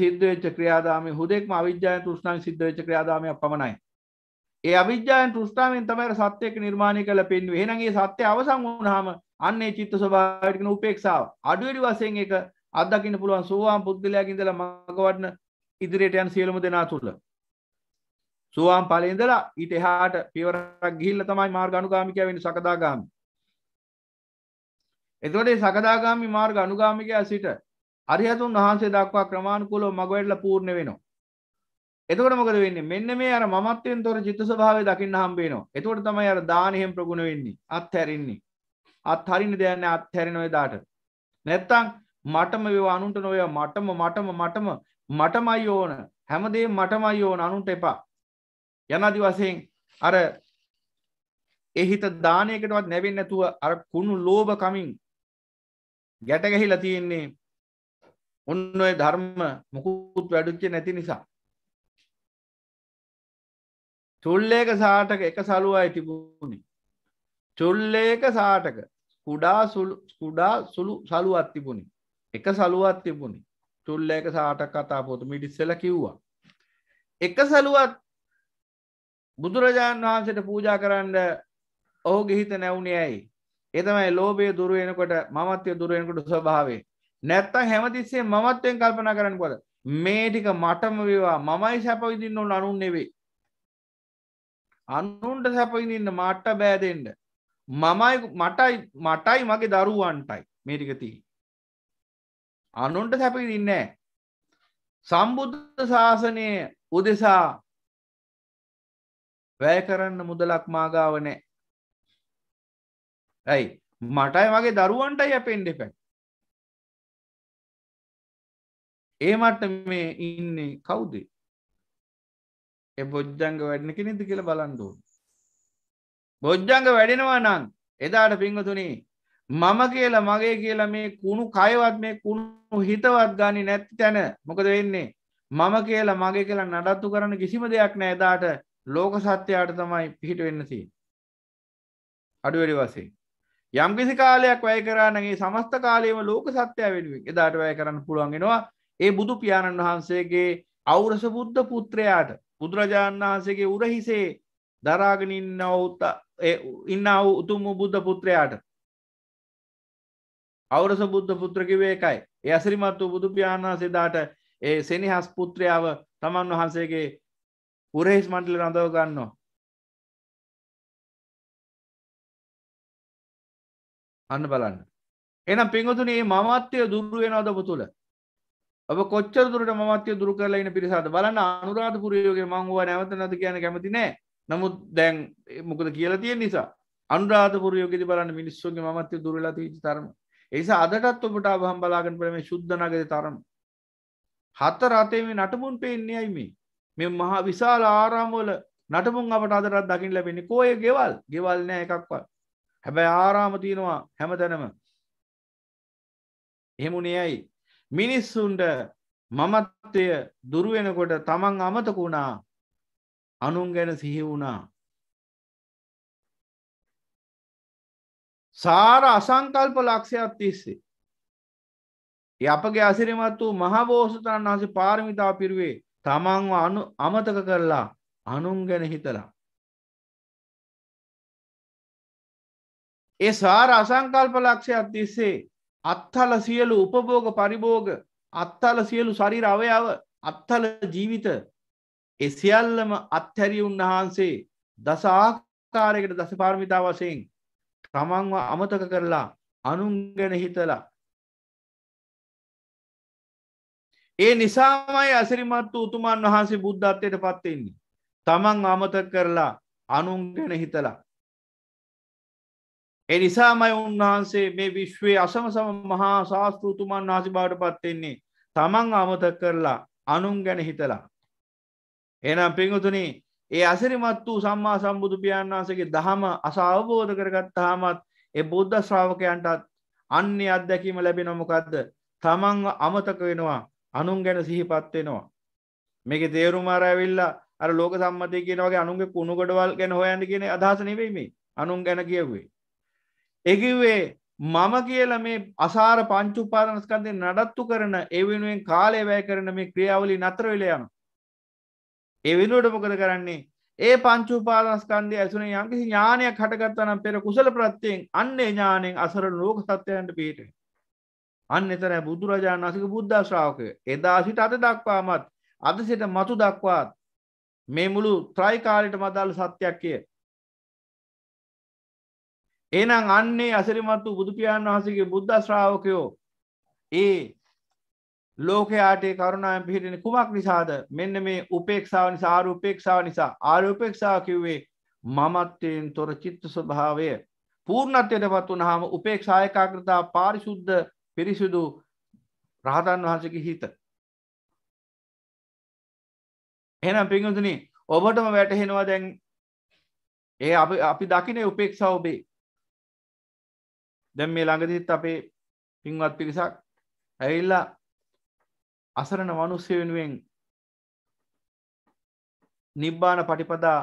සිද්ධවෙච්ච ක්‍රියාදාම හුදෙක් අවිද්‍යාය තෘෂ්ණාව සිද්ධවෙච්ච ක්‍රියාදාමයක් පමණයි ඒ අවිද්‍යායන් තෘෂ්ණාවෙන් තමයි සත්‍යයක නිර්මාණය කළ පෙන්වුවේ. එහෙනම් ඒ සත්‍ය අවසන් වුණාම අන්නේ චිත්ත ස්වභාවයට කියන උපේක්ෂාව අඩුවෙඩි වශයෙන් ඒක අත්දකින්න පුළුවන් සෝවාන් පුද්ගලයාගේ ඉඳලා මඟ වඩන ඉදිරියට යන සියලුම දෙනා තුළ. සුවාම් පලෙන්දලා ඊට එහාට පියවරක් ගිහිල්ල තමයි මාර්ග අනුගාමිකය වෙන සකදාගාමි එතකොට ඒ සකදාගාමි මාර්ග අනුගාමිකයා සිට අරිහතුන් වහන්සේ දක්වා ක්‍රමානුකූලව මග වැඩලා පූර්ණ වෙනවා එතකොට මොකද වෙන්නේ මෙන්න මේ අර මමත්වෙන් තොර චිත්ත ස්වභාවය දකින්න හම්බ වෙනවා එතකොට තමයි අර දානෙහෙන් ප්‍රගුණ වෙන්නේ අත්හැරින්නේ අත්හරින්න දෙයක් නැහැ අත්හැරෙන ඔය දාට නැත්තම් මටම වේවා අනුන්ට නොවේවා මටම මටම මටම මටමයි ඕන හැමදේම මටමයි ඕන අනුන්ට එපා යනදි වසයෙන් අර එහිත දානයකටවත් නැවෙන්න ඇතුව අර කුණු ලෝභකමින් ගැටගැහිලා තියෙන්නේ ඔන්න ඔය ධර්ම මුකුත් වැඩුච්ච නැති නිසා චුල්ලේක සාටක එක සලුවයි තිබුණේ චුල්ලේක සාටක කුඩා කුඩා සුළු සලුවත් තිබුණේ එක සලුවත් තිබුණේ චුල්ලේක සාටක් කතා පොතු මිඩිස්සල කිව්වා එක සලුවත් බුදුරජාණන් වහන්සට පූජා කරන්න ඔහුගේ හිත නැවුණේ ඇයි එතමයි ලෝබය දුරුවෙනකොට මත්‍ය දුරුවෙනකොට ස්වභාවේ නැත්තං හැමතිස්සේ මමත්වයෙන් කල්පනා කරන්න කොද මේ ටික මටම වේවා මමයි සැපවිදින්න ඕන අනුන් නෙවෙයි අනුන්ට සැපවිදින්න මට්ට බෑදෙන්ට මමයි මටයි මටයි මගේ දරුවන්ටයි මේටිකති අනුන්ට සැපවිදින්නෑ සම්බුද්ධ ශාසනය උදෙසා වැය කරන්න මුදලක් මාගාව නෑ ඇයි මටයි මගේ දරුවන්ටයි අපෙන්ඩ පැ ඒ මට මේ ඉන්නේ කවුද එ බොජ්ජංග වැඩන කෙනෙද කියල බලන්ඩුව බොජ්ජංග වැඩෙනවා නං එදාට පිංහතුනේ මම කියලා මගේ කියලා මේ කුණු කයවත් මේ කුණු හිතවත් ගනි නැති තැන මොකද වෙන්නේ මම කියලා මගේ කියලා නඩත්තු කරන කිසිම දෙයක් නෑ එදාට ලෝක සත්‍යයට තමයි පිහිට වෙන්නති අඩුවැඩි වසේ යම් කිසි කාලයක් වැය කරන්නගේ සමස්ත කාලයම ලෝක සත්‍යය වෙනුවෙන් එදාට වැය කරන්න පුළුවන්ගෙනවා ඒ බුදු පියාණන් වහන්සේගේ අවුරස බුද්ධ පුත්‍රයාට බුදුරජාණන් වහන්සේගේ උරහිසේ දරාගෙන ඉන්න උත්ත ඉන්න උතුම් බුද්ධ පුත්‍රයාට අවරස බුද්ධ පුත්‍රකිවේ එකයි ඒ අසිරිමත් වූ බුදු පියාණන් වහන්සේ දාට ඒ සෙනෙහස් පුත්‍රයාව තමන් වහන්සේගේ උරෙහිස් මණ්ඩල රඳව ගන්නවා අන්න බලන්න එනම් පිංහතුනේ මමත්වය දුරු වෙනවද ඔබ තුළ ඔබ කොච්චර දුරට මමත්වය දුරු කරලා ඉන්න පිරිසාද බලන්න අනුරාධපුරයෝගේ මං ඕවා නැවත නැවත කියන කැමති නෑ නමුත් දැන් මොකද කියලා තියෙන නිසා අනුරාධපුරයෝගෙදි බලන්න මිනිස්සුන්ගේ මමත්වය දුර වෙලා තියෙච්ච තරම ඒ නිසා අදටත් ඔබට අබහම් බලාගෙන බලන මේ සුද්ධ නගරේ තරම හතර අතේ මේ නටබුන් පේන්නේ අයි මේ මෙ මහා විශාල ආරාමෝල නටමුන් අපට අදරත් දකිින් ලැබෙන්නේ කෝය ගෙවල් ගෙවල් නෑ එකක්ව හැබැයි ආරාම තියෙනවා හැම තැනම එහෙමුණේ ඇයි මිනිස්සුන්ට මමත්වය දුරුවෙනකොට තමන් අමතක වුණා අනුන් ගැන සිහි වුණා සාර අසංකල්ප ලක්ෂයක් තිස්සේ. අපගේ අසිරිමත් වූ මහබෝසතන් වහසේ පාරමිතා පිරුවේ තමන්ව අනු අමතක කරලා අනුන් ගැන හිතලා ඒ සාර අසංකල්ප ලක්ෂයක් තිස්සේ අත්හල සියලු උපභෝග පරිභෝග අත්හල සියලු සරිර අවයාව අත්හල ජීවිත එසිියල්ලම අත්හැරි උන්වහන්සේ දසාකාරයකට දස පාර්මිතා වශයෙන් තමන්ව අමතක කරලා අනුන් ගැන හිතලා ඒ නිසාමයි අසිරිමත්තු උතුමන් වහන්සේ බුද්ධත්වයට පත්වෙන්නේ. තමන් අමත කරලා අනුන්ගෙන හිතලා. ඒ නිසාමයි උන්වහන්සේ මේ විශ්වයේ අසමසම මහා ශාස්තෘතුමන් වහසි බාට පත්වෙන්නේ තමන් අමත කරලා අනුන් ගැන හිතලා. එනම් පිංගතුනේ ඒ අසිරිමත් වූ සම්මා සම්බුදු පියාණන් වහන්සේගේ දහම අසාවබෝධ කරගත්තාමත් ඒ බුද්ධ ශ්‍රාවකයන්ටත් අන්නේ අත්දැකීම ලැබෙන මොකද්ද තමන්ව අමතක වෙනවා අනුන් ගැන සිහිපත් වෙනවා මේක තේරුම් අර ඇවිල්ලා අර ලෝක සම්මතය කියන වගේ අනුන්ගේ කුණු ගොඩවල් ගැන හොයන්න කියන අදහස නෙවෙයි මේ අනුන් ගැන කියවුවේ ඒකිව්වේ මම කියලා මේ අසාර පංච උපාදානස්කන්ධේ නඩත්තු කරන ඒ වෙනුවෙන් කාලය වැය කරන මේ ක්‍රියාවලිය නතර වෙලා යනවා ඒ වෙනුවට මොකද කරන්නේ ඒ පංච උපාදානස්කන්ධය ඇසුරෙන් යම්කිසි ඥානයක් හටගත්තා නම් පෙර කුසල ප්‍රත්‍යයෙන් අන්නේ ඥාණයෙන් අසරණ ලෝක සත්‍යයන්ට පිටේ අන්න එතන බුදුරජාණන් වහන්සේගේ බුද්ධ ශ්‍රාවකය එදා සිට අද දක්වාමත් අද සිට මතු දක්වාත් මේ මුළු ත්‍රයිකාලයට මදාළ සත්‍යයක් කිය. එනම් අන්නේ අසිරිමත් වූ බුදුපියාණන් වහසගේ බුද්ධ ශ්‍රාවකයෝ ඒ ලෝකයාටේ කරුණාව පිහිටෙන කුමක් නිසාද මෙන්න මේ උපේක්ෂාව නිසා ආරු උපේක්ෂාව නිසා ආරු උපේක්ෂාව කිව්වේ මමත්වයෙන් තොර චිත්ත ස්වභාවය පූර්ණත්වයට පත් වුණාම උපේක්ෂා ඒකාග්‍රතාව පාරිශුද්ධ පිරිසිුදු රහතන් වහන්සක හිත එනම් පිංහතුන ඔබටම වැටහෙනවා දැන් ඒ අපි දකින උපේක්ෂ ඔබේ දැම් මේ ළඟදිත් අපේ පින්වත් පිරිසක් ඇවිල්ලා අසරණ මනුස්්‍ය වෙනුවෙන් නිබ්බාන පටිපදා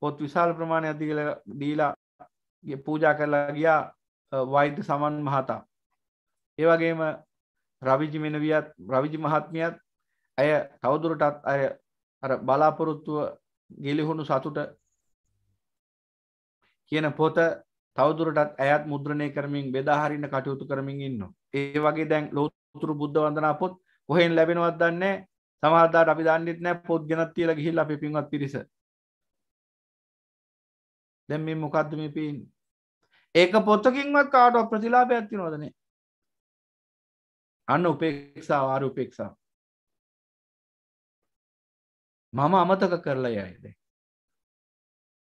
පොත් විශාල ප්‍රමාණයක් දිගල දීලා පූජා කරලා ගියා වෛද්‍ය සමන් මහතා ඒ වගේම රවිජි මෙනවියත් රවිජි මහත්මියත් ඇය තවදුරටත් අය අර බලාපොරොත්තුව ගිලිහුණු සතුට කියන පොත තවදුරටත් ඇයත් මුද්‍රණය කරමින් බෙදාහරින්න කටයුතු කරමින් ඉන්න. ඒ වගේ දැන් ලෝතුරු බුද්ධ වන්දනා පොත් කොහෙන් ලැබෙනවත් දන්නේ සමහරදාට අපි දන්නෙත් නෑ පොත් ගෙනත් තියලා ගිහිල්ලා අපි පින්වත් පිරිස. දැන් මේ මොකද්ද මේ පින්? ඒක පොතකින්වත් කාටවත් ප්‍රතිලාභයක් තියනවද නේ? අන්න උපේක්ෂා ආර උපේක්ෂා මම අමතක කරලා යයිද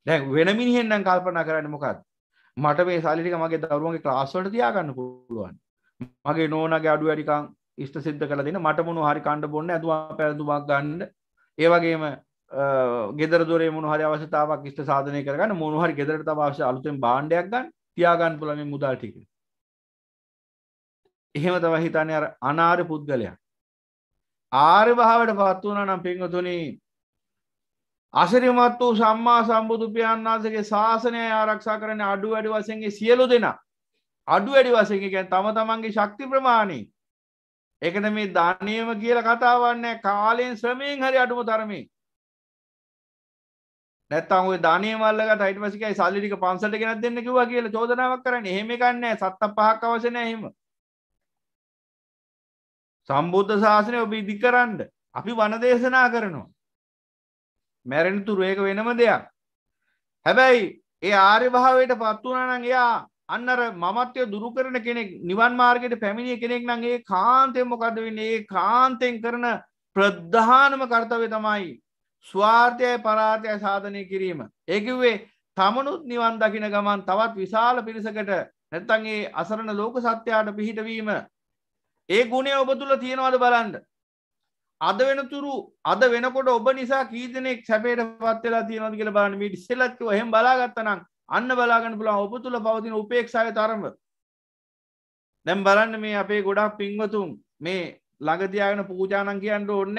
දැන් වෙන මිනිහෙන් නම් කල්පනා කරන්නේ මොකක්ද මට මේ සල්ලි ටික මගේ දරුවන්ගේ ක්ලාස් වලට තියාගන්න පුළුවන් මගේ නෝනාගේ අඩු වැඩිකම් ඉෂ්ට සිද්ධ කරලා දෙන්න මට මොනවා හරි කන්න බොන්න ඇඳුම් පැළඳුමක් ගන්න ඒ වගේම ගෙදර දොරේ මොන හරි අවශ්‍යතාවක් ඉෂ්ට සාධනය කරගන්න මොන හරි ගෙදරට තව අවශ්‍ය අලුතෙන් භාණ්ඩයක් ගන්න තියාගන්න පුළුවන් මේ මුදල් ටික එහෙම තව හිතන්න අර අනාර පුද්ගලයා ආර්භාවට පත් වන නම් පිංහතුනි අසරිමත් වූ සම්මා සම්බුදු පියන් වන්සගේ ශාසනය ආරක්ෂා කරන අඩු වැඩි වසන්ගේ සියලු දෙෙන අඩු වැඩි වසගැන් තම තමන්ගේ ශක්ති ප්‍රමාණී එකට මේ ධනයම කියල කතාවන්නේ කාලයෙන් ශ්‍රමයෙන් හරි අඩුම තරමේ නැත්තම් ඔය ධනය මල්ලකට අයිට පසිකයි සල්ලික පන්සට ගෙනත් දෙන්න කිවා කියල චෝදනාවක් කරන්න එහෙම ගන්න සත්ත පහක් අවසනය එහෙම සම්බුද්ධ ශාසනය ඔබ ඉදි කරන්න අපි වනදේශනා කරනවා. මැරෙනතුරු ඒක වෙනම දෙයක්. හැබැයි ඒ ආර්ය භාවයට පත්වනනං එයා අන්නර මමත්වය දුරුකරන කෙනෙක් නිවන් මාර්ගයට පැමිණිය කෙනෙක් නම් ඒ කාන්තයෙන් මොකද වෙන්න ඒ කාන්තෙන් කරන ප්‍රද්ධානම කර්තවේ තමයි ස්වාර්ථයයි පරාර්ථය සාධනය කිරීම. ඒකිවේ තමනුත් නිවන් දකින ගමන් තවත් විශාල පිරිසකට නැත්තන්ගේ අසරණ ලෝක සත්‍යයාට පිහිටවීම ඒ ගුණය ඔබ තුළ තියෙනවද බලන්න අද වෙනතුරු අද වෙනකොට ඔබ නිසා කීදනෙක් සැපේට පත්වෙලා තියනොද කියල බලන්න මිට සෙලත්ව හෙම බලාගත්තනම් අන්න බලාගන්න පුළන් ඔබ තුළ පවතින උපේක්ෂාව තරම දැම් බලන්න මේ අපේ ගොඩක් පින්වතුන් මේ ළඟතියාගෙන පූජානන් කියන්න ඔන්න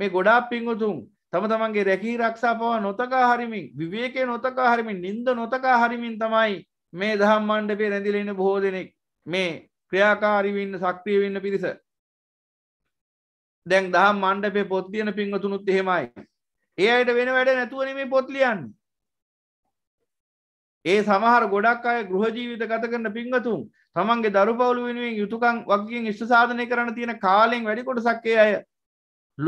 මේ ගොඩාක් පින්වතුන් තම තමන්ගේ රැකී රක්ෂා පව නොතකා හරිමින් විවේකය නොතකා හරිමින් නින්ද නොතකා හරිමින් තමයි මේ දහම් මණ්ඩපේ රැඳිලෙන බොහෝ දෙනෙක් මේ ක්‍රියාකාරිවෙන්න සක්්‍රිය වෙන්න පිරිස දැන් දහම් මණ්ඩපේ පොත් ලියන පිංහතුනුත් එහෙමයි ඒ අයට වෙන වැඩ නැතුවන මේ පොත් ලියන්න ඒ සමහර ගොඩක් අය ගෘහජීවිත ගත කරන පිංහතුන් තමන්ගේ දරු පවුලු වෙනුවෙන් යුතුකං වගේෙන් ශ්ට සාධනය කරන තියෙන කාලෙෙන් වැඩිකොට සක්කේ අය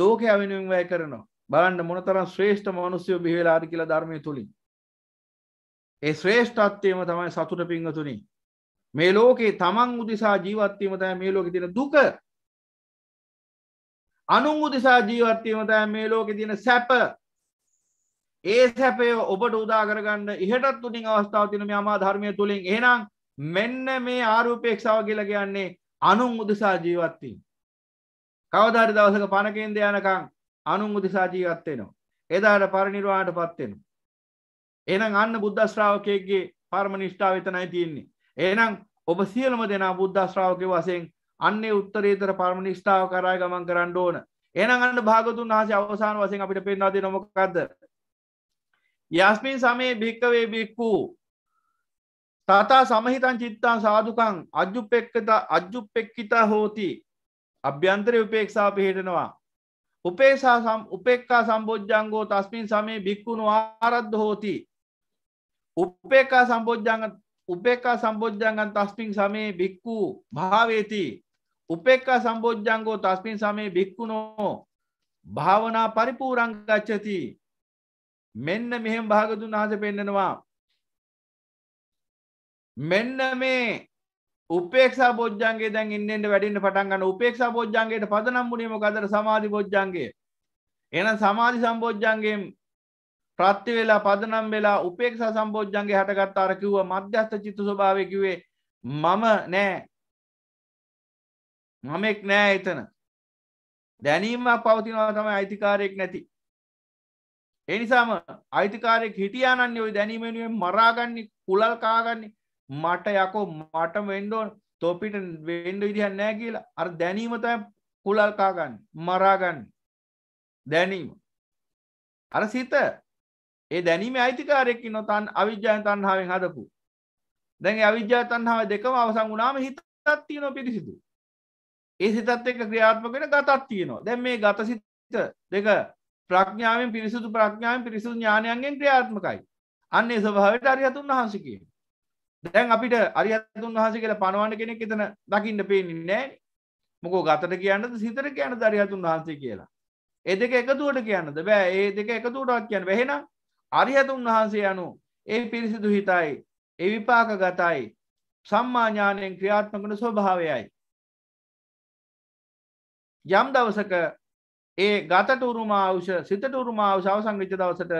ලෝකය අවිෙනුවෙන් වැය කරනවා බලන්න මොනතරම් ශ්‍රේෂ්ඨ මනුස්්‍යය බිහිවෙලාරි කියලා ධර්මය තුළින් ඒ ශ්‍රේෂ්ඨත්වයම තමයි සතුට පිංහතුනින් මේ ලෝකේ තමන් උදෙසා ජීවත්වීම තෑ මේ ලෝක තින දුක අනුන් උදෙසා ජීවත්වීම තෑ මේ ලෝකෙ තියෙන සැප ඒ සැපය ඔබට උදාකරගන්න ඉහටත් තුනින් අවස්ථාව තින මේ අමා ධර්මය තුළින් එනම් මෙන්න මේ ආරූපේක්ෂාව කියලා කියන්නේ අනුන් උදෙසා ජීවත්වීම කවධාරි දවසක පණකෙන්ද යනකං අනුන් උදෙසා ජීවත්වෙනවා එදාට පරිනිර්වාණට පත්වෙනවා එනම් අන්න බුද්ධ ශ්‍රාවකයගේ පර්ම නිෂ්ඨාව එතනයි තියෙන්නේ එනම් ඔබ සියලම දෙනා බුද්ධශ්‍රාවක වසයෙන් අන්නේ උත්තරීතර පර්ම නිෂ්ඨාව කරය ගමන් කරන්න ඕන එනම් අන්න භාගතුන් වහස අවසාන වසයෙන් අපිට පෙන්වාද නොමකක්ද යස්මින් සමේ භික්කවේ බික්කු තාතා සමහිතන් චිත්තා සාධකං අජ්ජුපෙක්කත අජ්ජුපෙක්කිතා හෝති අභ්‍යන්තරය උපේක්ෂා පිහිටනවා උපේසා සම් උපෙක්කා සම්බෝජ්ජංගෝ තස්මින් සමේ භික්කුණු ආරද්ධ හෝති උපේකා සම්බෝජ්ජංග උපෙක්කා සම්බෝජ්ජන්ගන් තස්පින් සමේ බික්කු භාවේති උපෙක්කා සම්බෝජ්ජංගෝ තස්පින් සමේ බික්කුණෝ භාවනා පරිපූරංගච්චති මෙන්න මෙහෙම භාගතුන් වහස පෙන්නෙනවා මෙන්න මේ උපේක්ෂා බෝජ්ජන්ගේ දැන් ඉන්නෙන්ට වැඩින්න පටන් ගන්න උපේක්ෂා බෝජ්ජන්ගේට පදනම් වුණේ මොකදර සමාධි බෝජ්ජන්ගේ එහෙනම් සමාධි සම්බෝජ්ජන්ගෙන් ප්‍රත්ති වෙලා පදනම් වෙලා උපේක්ෂා සම්බෝජ්ජන්ගේ හටගත් අර කිව්ව මධ්‍යස්ථ චිත්ත ස්වභාවය කිව්වේ මම නෑ මමෙක් නෑ එතන දැනීමක් පවතිනවා තමයි අයිතිකාරයෙක් නැති එනිසාම අයිතිකාරයෙක් හිටියානන්නේ ඔය දැනීමෙනුවෙන් මරාගන්නේ කුලල් කාගන්නේ මට යකෝ මට වෙන්ඩෝන් තොපිට වෙන්ඩ විදිහන් නෑ කියලා අර දැනීමතයි කුලල්කාගන්න මරාගන්න දැනීම අර සිත ඒ දැනීම අයිතිකාරයෙක් නොතන් අවිද්‍යාව තන්හාාවෙන් හදපු දැන් අවිද්‍යා තන්හාාව දෙකම අවසං වුණාම හිතත් තියනො පිරිසිදු ඒ සිතත් එක ක්‍රියාත්මකෙන ගතත් තියනවා දැන් මේ ගත සිත දෙක ප්‍රඥාවෙන් පිරිසුදු ප්‍රඥාවෙන් පිරිසුදු ඥානයන්ගෙන් ක්‍රියාත්මකයි අන්නේ ස්වභාවට අරිහතුන් වහන්සේ කිය දැන් අපිට අරිහතුන් වහන්සේ කියලා පනවන්න කෙනෙක් එතන දකින්න පේන්නේ නෑ මොකෝ ගතට කියන්නද සිතට කියන්න දරිහතුන් වහන්සේ කියලා ඒ දෙක එකතුවට කියන්නද බෑ ඒ දෙක එකතුවටත් කියන්න වැහෙනම් අරිහතුන් වහන්සේ යනු ඒ පිරිසිදු හිතයි එවිපාක ගතයි සම්මාඥානයෙන් ක්‍රියාත්මකන ස්වභාවයයි. යම් දවසක ඒ ගතට උරුමාවුෂ සිතට උරුමාව සවසංගච්ච දවසට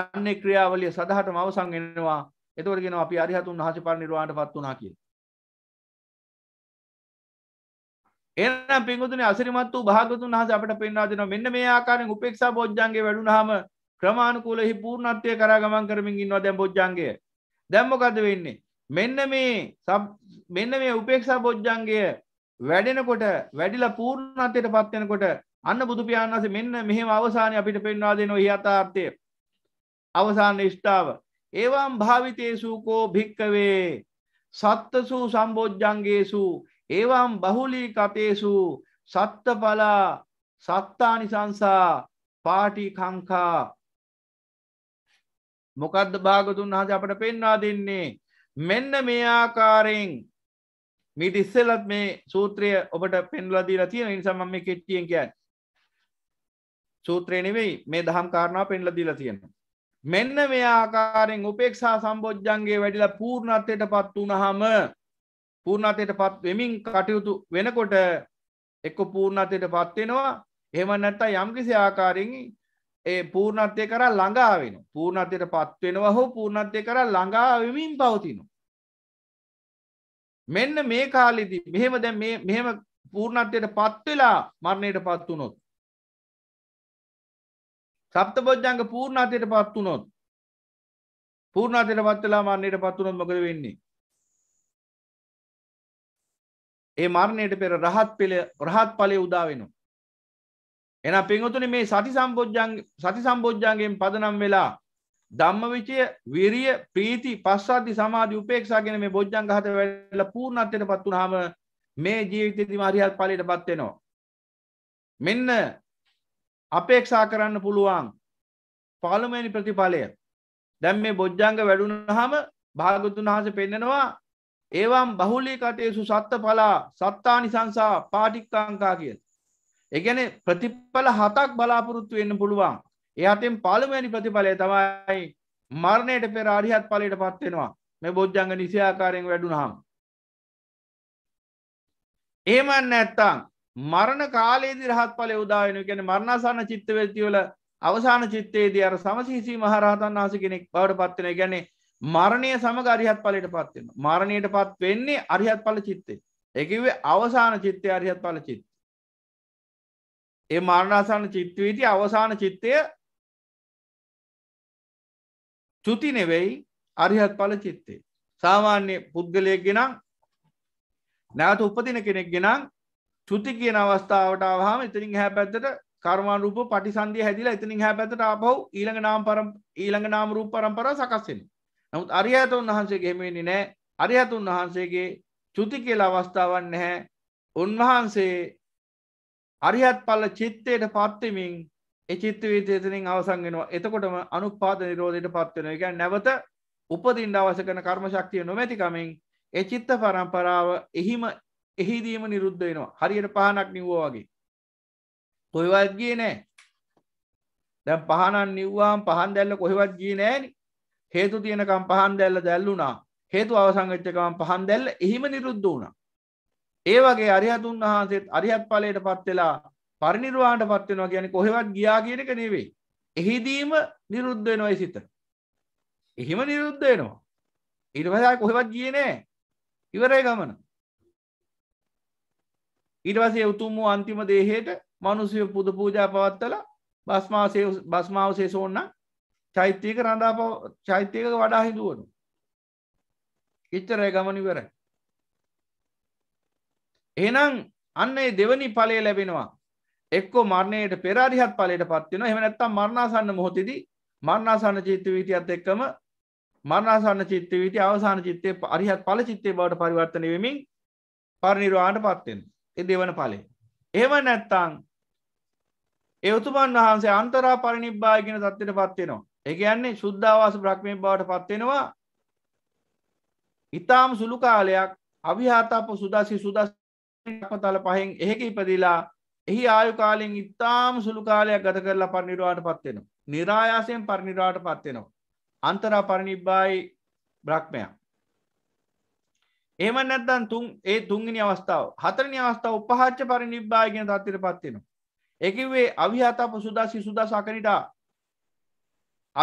අන්න ක්‍රියාවලිය සදහට මවසංගෙනවා එතවරගෙන අපි අරිහතුන් හස පරනිර්වාට පත් වනා කිය. එනම් පින්ගුතුන අසිරිමත් වූ භාගතුන් හස අපට පෙන්වා දෙෙන මෙන්න මේ ආකාරෙන් උපෙක්ෂ බෝජ්ජන්ගේ වැඩුනාම ක්‍රමාණුකූල හි පූර්ණත්වය කර ගමන් කරමින් ඉන්නවා දැම් බොජ්ජන්ගේ දැම්මකද වෙන්නේ මෙන්න මේ මෙන්න මේ උපේක්ෂා බොජ්ජන්ගය වැඩෙනකොට වැඩිලා පූර්ණත්වයට පත්වෙනකොට අන්න බුදුපාන් වස මෙන්න මෙහෙම අවසානය අපිට පෙන්වා දෙනවා යථාර්ථය අවසාන නිෂ්ඨාව ඒවාම් භාවිතේසුකෝ භික්කවේ සත්තසු සම්බෝජ්ජන්ගේසු ඒවාම් බහුලී කතේසු සත්ත පලා සත්තානිසංසා පාටි කංකා මොකක්ද භාගතුන් වහස අපට පෙන්වා දෙන්නේ මෙන්න මේ ආකාරයෙන් මීට ඉස්සෙලත් මේ සූත්‍රය ඔබට පෙන්ලදීලා තියෙන නිසාම මේ කෙට්ටියෙන් කියන් සූත්‍රය නෙවෙයි මේ දහම් කාරණාව පෙන්ලදීලා තියෙනවා මෙන්න මේ ආකාරයෙන් උපේක්ෂා සම්බෝජ්ජන්ගේ වැඩිලා පූර්ණත්වයට පත් වුණහම පූර්ණත්වයට පත් වෙමින් කටයුතු වෙනකොට එක්ක පූර්ණත්වයට පත්වෙනවා එහෙම නැත්තා යම්කිසි ආකාරයෙන් ඒ පූර්ණත්වය කර ළඟාවෙන පූර්ණත්වයට පත්වෙනවා හෝ පූර්ණත්වය කර ළඟාවමින් පවතිනු. මෙන්න මේ කාලෙදි මෙහෙම දැ මෙහෙම පූර්ණත්වයට පත්වෙලා මරණයට පත් වුණොත්. සප්ත බොජ්ජංග පූර්ණත්වයට පත් වුණොත් පූර්ණත්වයට පත්වෙලා මරණයට පත් වුණොත් මොකද වෙන්නේ. ඒ මරණයට පෙර රහත් පෙළ රහත් පලය උදාවෙනවා. එන පින්වතුනි මේ සති සම්බෝජ්ජන් සති සම්බෝජ්ජන්ගෙන් පදනම් වෙලා ධම්මවිචය විරිය ප්‍රීති පස්සද්ධි සමාධි උපේක්ෂා කියන මේ බොජ්ජංග හත වැඩිලා පූර්ණත්වයටපත් වුනහම මේ ජීවිතේදීම හරියට ඵලයටපත් වෙනවා මෙන්න අපේක්ෂා කරන්න පුළුවන් පළමුවෙනි ප්‍රතිඵලය දැන් මේ බොජ්ජංග වැඩුණාම භාගතුන් වහන්සේ පෙන්නනවා ඒවම් බහුලී කටේසු සත්ත පලා සත්තානි සංසා පාටික්කාංකා කියලා එකන ප්‍රතිඵල හතක් බලාපොරොත්තු වෙන්න පුළුවන් එහතෙන් පළමැනි ප්‍රතිඵලය තමයි මරණයට පෙර අරිහත් පලට පත්වෙනවා මේ බොද්ජංග නිසියාකාරයෙන් වැඩුණහම් ඒමන් නැත්තං මරණ කාලේදි රහත් පලය උදායන ගැන මරණසාන චිත්ත වෙතිවල අවසාන චිත්තේදී අර සමසීසී මහරහතන් වහස කෙනෙක් බවට පත්වෙන ගැනෙ මරණය සමග අරිහත් පලට පත්වෙන මරණයට පත් වෙන්නේ අරිහත් පල චිත්තේ එකවේ අවසාන චිත්තය අරිහත් පල චිත්ත ඒ මරණාසන්න චිත්වීති අවසාන චිත්තය චුති නෙවෙයි අරිහත් පල චිත්තේ. සාමාන්‍ය පුද්ගලයක් ගෙනම් නැවත උපදින කෙනෙක් ගෙනම් චුති කියන අවස්ථාවට හාම ඉතිරින් හැ පැත්තට කර්මාරූප පටිසන්දිය හැදිලා ඉතිනින් හැ පැතට ආපහු ඊළඟ නාම් පරම් ඊළඟ නාම රූප පරම්පර සකස්සෙන. නමුත් අරිහතුන් වහන්සේ ගෙමෙන්නේ නෑ අරිහතුන් වහන්සේගේ චුති කියල අවස්ථාවන් නැහැ උන්වහන්සේ අරිහත් පල්ල චිත්තයට පත්තිමින් එචිත්ත වීතේතනින් අවසන් වෙනවා එතකොටම අනුපාද නිරෝධයට පත්වෙන එක නැවත උපදින්ඩ අවස කන කර්ම ශක්තිය නොමැතිකමින් එචිත්ත පරම්පරාව එහිම එහිදීම නිරුද්ධ වෙනවා හරියට පහනක් නිව්වෝ වගේ කොයිවත් ගිය නෑ දැ පහනන් නිව්වාම් පහන් දැල්ල කොහෙවත් ගී නෑන හේතු තියෙනකම් පහන් දැල්ල දැල්ලුනා හේතු අවසංගච්චකම් පහන් දැල්ල එහිම නිරුද්ධ වුණා ඒ වගේ අරිහතුන් වහන්සේත් අරිහත් ඵලයට පත් වෙලා පරිනිර්වාණයට පත් වෙනවා කියන්නේ කොහෙවත් ගියා කියන එක නෙවෙයි. එහිදීම නිරුද්ධ වෙනවා ඒ සිත. එහිම නිරුද්ධ වෙනවා. ඊට පස්සේ කොහෙවත් ගියේ නෑ. ඉවරයි ගමන. ඊට පස්සේ උතුම් වූ අන්තිම දේහයට මිනිස්සු පුද පූජා පවත්වලා බස්මාසේ බස්මාවසේ සෝන්න චෛත්‍යයක රඳාපව චෛත්‍යයක වඩා හිඳුවනු. එච්චරයි ගමන ඉවරයි. එහෙනම් අන්න ඒ දෙවනි ඵලය ලැබෙනවා එක්කෝ මරණයට පෙරාරිහත් ඵලයට පත් වෙනවා එහෙම නැත්නම් මරණාසන්න මොහොතේදී මරණාසන්න චිත්ත වීතියත් එක්කම මරණාසන්න චිත්ත වීතිය අවසාන චිත්තේ අරිහත් ඵල චිත්තේ බවට පරිවර්තනය වෙමින් පරිනිර්වාණයට පත් වෙනවා ඒ දෙවන ඵලය එහෙම නැත්නම් ඒ උතුමන් වහන්සේ අන්තරා පරිනිබ්බාය කියන தත්ත්වයට පත් වෙනවා ඒ කියන්නේ සුද්ධාවාස බ්‍රහ්මයෙන් බවට පත් වෙනවා ඊටාම් සුළු කාලයක් අවිහාතප සුදසි සුදස් තල පහෙන් එහෙක ඉපදිලා එහි ආයුකාලෙන් ඉතාම සුළු කාලයක් ගත කරලා පරිනිරවාට පත්වෙනවා. නිරායාසයෙන් පරිනිරවාට පත්වෙනවා. අන්තරා පරිනිබ්බායි බ්‍රක්්මයක්. එම නැත්තන් තුන් ඒ තුන්ගනි අවස්ථාව හතරනි අවස්ථාව උපහච්ච පරිනිබ්බායගෙන තත්තිර පත්වෙනවා. එකවේ අවිහතාප සුදසි සුදස අකනිටා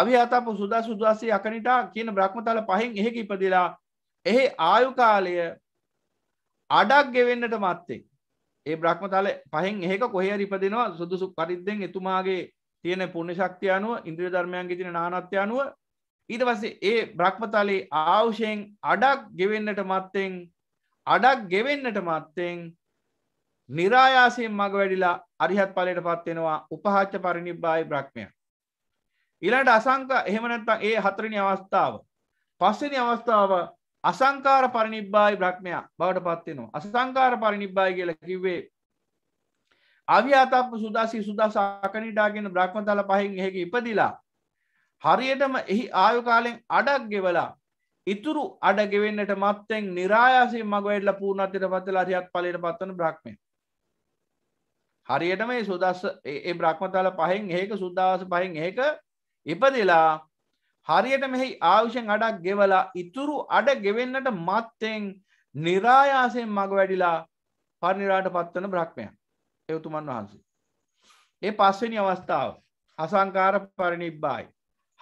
අවිහතාප සුදා සුදසි අකනිටා කියන බ්‍රහ්මතල පහෙන් එහෙක ඉපදිලා එහි ආයුකාලය අඩක් ගෙවෙන්නට මත්තෙක් ඒ බ්‍රහ්මතාල පහෙන් ඒක කොහර ඉපදෙනවා සුදුසු පරිද්දෙන් එතුමාගේ තියෙන පුුණ ශක්තිය අනුව ඉන්ද්‍රිය ධර්මයන්ගේ තින නානත්‍ය අනුව ඊට පස්සේ ඒ බ්‍රහ්මතාලේ ආවුෂයෙන් අඩක් ගෙවෙන්නට මත්තෙන් අඩක් ගෙවෙන්නට මත්තෙන් නිරායාසයෙන් මඟ වැඩිලා අරිහත් පලයට පත්වෙනවා උපහච්ච පරිනිබ්බායි බ්‍රක්්මය. ඉලට අසංක එහෙමනැත්තං ඒ හතරණි අවස්ථාව. පස්සනි අවස්ථාව අසංකාර පරිනිබ්බායි බ්‍රහ්මයා බවට පත්වෙනවා. අසංකාර පරිනිබ්බායි කියල කිව්වේ. අව්‍යාතප සුදසි සුදස අකනිටාගෙන බ්‍රහ්මතල පහෙන් එහෙක ඉපදිලා. හරියටම එහි ආයුකාලෙන් අඩක් ගෙවලා ඉතුරු අඩගෙවෙන්නට මත්තෙන් නිරායාසේ මගවැල්ල පූර්ණතිට පතලා රියත් පලට පත්වන බ්‍රක්්මය. හරියටම සුදස් ඒ බ්‍රහ්මතල පහෙන් ඒක සුද්දාස පහෙන් ඒක ඉපදිලා හරියට මෙහි ආවිෂෙන් අඩක් ගෙවලා ඉතුරු අඩ ගෙවෙන්නට මත්තෙන් නිරායාසයෙන් මග වැඩිලා පරිනිරාට පත්වන බ්‍රහ්මයන් එවතුමන් වහන්සේ. ඒ පස්වෙනි අවස්ථාව අසංකාර පරිනිබ්බායි.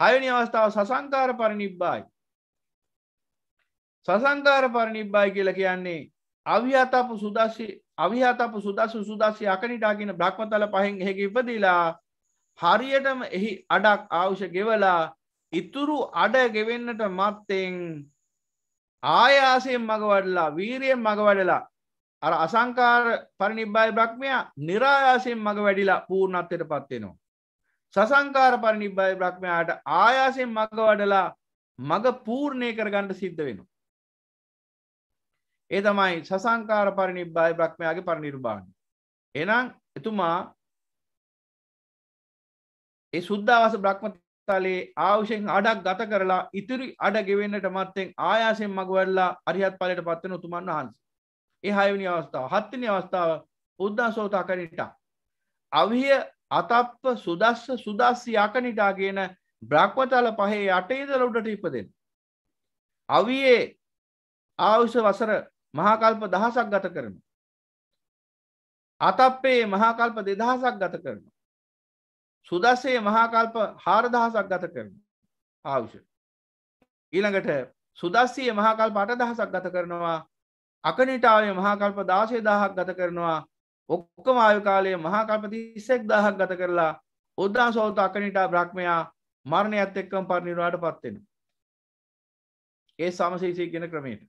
හයනි අවස්ථාව සසංකාර පරිනිබ්බායි. සසංකාර පරිනිබ්බායි කියල කියන්නේ අවිහතපු සුදශි අවිහතපු සුදසු සුදශි අකනිටා කියන බ්‍රහ්මතල පහෙන් එහෙක ඉපදිලා හරියටම එහි අඩක් ආවුෂ ගෙවලා ඉතුරු අඩ ගෙවෙන්නට මත්තෙන් ආයාසයෙන් මගවඩලා වීරියෙන් මගවඩලා අර අසංකාර පරිනිබ්බාය බ්‍රක්්මයා නිරායාසයෙන් මඟ වැඩිලා පූර්ණත්වයට පත්වෙනවා. සසංකාර පරිනිබ්බාය බ්‍රක්්මයාට ආයාසයෙන් මඟ වඩලා මඟ පූර්ණය කරගන්නට සිද්ධ වෙනවා. ඒ තමයි සසංකාර පරිනිබ්බාය බ්‍රක්්මයාගේ පරිනිර්බාණ. එනම් එතුමා ඒ සුද්ධවාස බ්‍රක්්ම තලේ ආවුෂයෙන් අඩක් ගත කරලා ඉතිරි අඩ ගෙවෙන්නට මත්තෙන් ආයාසයෙන් මගවැල්ලා අරිහත් පලට පත්වන උතුමන් වහන්ස. ඒ හයවනි අවස්ථාව හත්තිනි අවස්ථාව උද්දා සෝතා කනිට. අවිය අතප්ප සුදස්ස සුදස්සි යකනිටා කියන බ්‍රක්්වතල පහේ යටේදල උඩට ඉපදෙන්. අවියේ ආවුෂ වසර මහාකල්ප දහසක් ගත කරන. අතප්පේ මහාකල්ප දෙදහසක් ගත කරනවා. සුදස්සේ මහාකල්ප හාරදහසක් ගත කරන ආවුෂ. ඊළඟට සුදස්සය මහාකල්ප අටදහසක් ගත කරනවා අකනිටාවේ මහාකල්ප දාශය දාහක් ගත කරනවා ඔක්කම ආයු කාලයේ මහාකල්පති ඉස්සෙක් දාහක් ගත කරලා උද්දා සෝත අකනිටා බ්‍රහ්මයා මරණයත් එක්කම පරිනිර්වාට පත්වෙන. ඒ සමසීසී ගෙන ක්‍රමයට.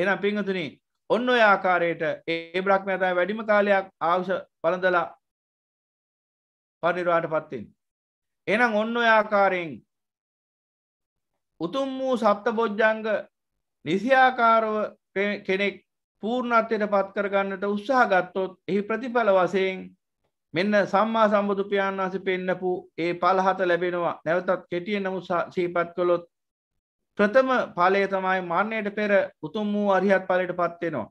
එනම් පිංහතුනි ඔන්න ඔය ආකාරයට ඒ බ්‍රහ්මයතයි වැඩිම කාලයක් ආවුෂ පළඳලා පනිරවාට පත්තින්. එනම් ඔන්න ඔයාකාරයෙන් උතුම් වූ සප්ත බොජ්ජංග නිසියාකාරව කෙනෙක් පූර්ණත්වයට පත් කරගන්නට උත්සාහ ගත්තොත් එහි ප්‍රතිඵල වසයෙන් මෙන්න සම්මා සම්බුදු පියාන් වහස පෙන්න්නපු ඒ පළහත ලැබෙනවා නැවතත් කෙටිය නමු සීපත් කළොත් ප්‍රථම පලය තමයි මරණයට පෙර උතුම් වූ අරිහත් පලට පත්වෙනවා.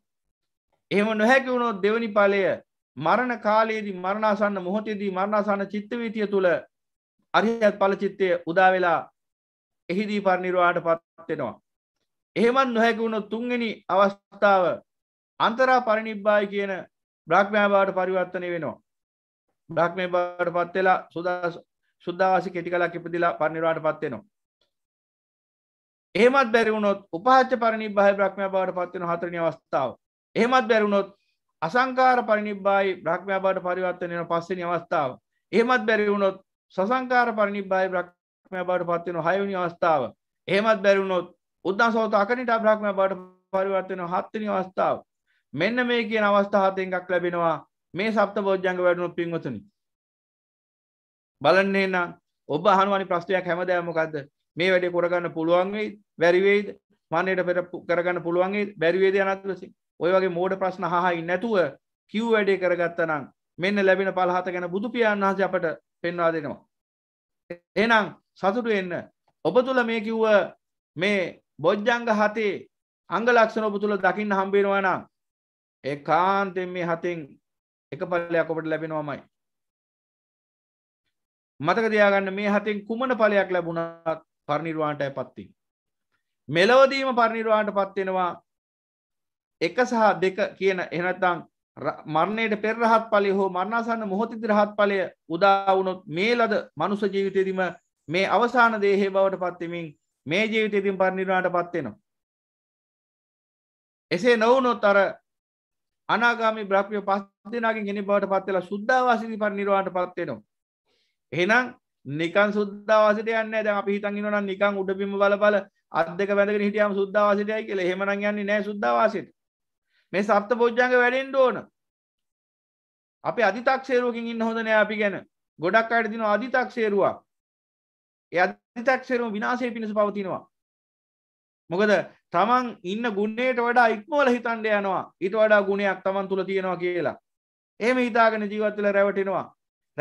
එහෙම නොහැකි වුණොත් දෙවනි පලය මරණ කාලයේදී මරණාසන්න මොහොතේදී මරණාසන්න චිත්තවීතිය තුළ අරිහත් පල චිත්තය උදාවෙලා එහිදී පරනිර්වාට පත්වෙනවා. එහෙමන් නොහැකුණු තුන්ගනි අවස්ථාව අන්තරා පරිනිබ්බායි කියන බ්‍රාක්්මෑබාට පරිවර්තනය වෙනවා. බ්‍රාක්්මය බාට පත්වෙලා සුදස් සුද්දාවාසි කෙටි කලා කිපදිලා පරනිරවාට පත්වෙනවා. ඒමත් බැරිවුණොත් උපහච්ච පරණි භාය බ්‍රක්්මය බවට පත්වෙන හතරනි අවස්ථාව. ඒමත් බැරුණොත් අසංකාර පරිනිබ්බායි බ්‍රහ්මයාබාට පරිවර්තනයන පස්සෙන අවස්ථාව. එහෙමත් බැරි වුණොත් සසංකාර පරිනිබ්බායි බ්‍රහ්මයාබාට පත්වෙන හයවනි අවස්ථාව. එහෙමත් බැරි වුණොත් උද්දසෝත අකනිට බ්‍රහ්මයාබාට පරිවර්තන හත්වෙනි අවස්ථාව. මෙන්න මේ කියන අවස්ථාහතෙන් එකක් ලැබෙනවා මේ සප්ත බෝජ්ජංග වැඩුණු පින්වතුනි. බලන්නේ නම් ඔබ අහනුවනි ප්‍රශ්නයක් හැමදාම මොකද්ද මේ වැඩේ කරගන්න පුළුවන් වෙයිද බැරි වෙයිද මන්නේට පෙර කරගන්න පුළුවන් වෙයිද බැරි වෙයිද යනත් වශයෙන් ඔය වගේ මෝඩ ප්‍රශ්න හා ඉන්න නැතුව කිව් වැඩේ කරගත්තනම් මෙන්න ලැබෙන පළහත ගැන බුදුපියන් වහස අපට පෙන්වා දෙනවා. එනම් සතුටු එන්න ඔබ තුළ මේ කිව්ව මේ බොජ්ජංග හතේ අංග ලක්ෂණ ඔබ තුළ දකින්න හම්බේෙනවා නම් ඒ කාන්තෙන් මේ හතෙන් එක පලයක් ඔබට ලැබෙනවාමයි. මතක දයාගන්න මේ හතෙන් කුමන පලයක් ලැබුණත් පරණිරවාන්ට ඇපත්ති. මෙලවදීම පරණිරවාන්ට පත්වෙනවා එක සහ දෙක කියන එනතං මරණයට පෙර රහත් පලය හෝ මරණාසන්න මොහොතිදි රහත් පලය උදාවුණොත් මේ ලද මනුස ජීවිතයදිම මේ අවසාන දේහේ බවට පත්තිමින් මේ ජීවිතයතින් පරනිර්වාට පත්වෙනවා. එසේ නොවනොත් අර අනාගාමි බ්‍රහ්මිය පස් දෙනාගෙන් ගෙන බවට පත්වෙලා සුද්ධවාසිදි පරනිර්වාට පත්වෙනවා. එහෙනම් නිකන් සුද්ධවාසිට යන්න දැ පිහිතන් න නිකං උඩබිම බල බල අදක වැදගෙන හිටියම සුද්ධවාසිටයයි කියල හෙමන යන්නේ නෑ සුද්ධවාසිට මේ සප්ත බොජ්ජංග වැඩෙන්ඩ ඕන අපි අධිතක්ෂේරුවකින් ඉන්න හොඳ නෑ අපි ගැන ගොඩක් අයට දින අධිතක්ෂේරුවක් ඒ අධිතක්ෂේරුව විනාශය පිණිස පවතිනවා මොකද තමන් ඉන්න ගුණයට වඩා ඉක්මෝල හිතන්ඩ යනවා ඊට වඩා ගුණයක් තමන් තුළ තියෙනවා කියලා ඒම හිතාගෙන ජීවත්වල රැවටෙනවා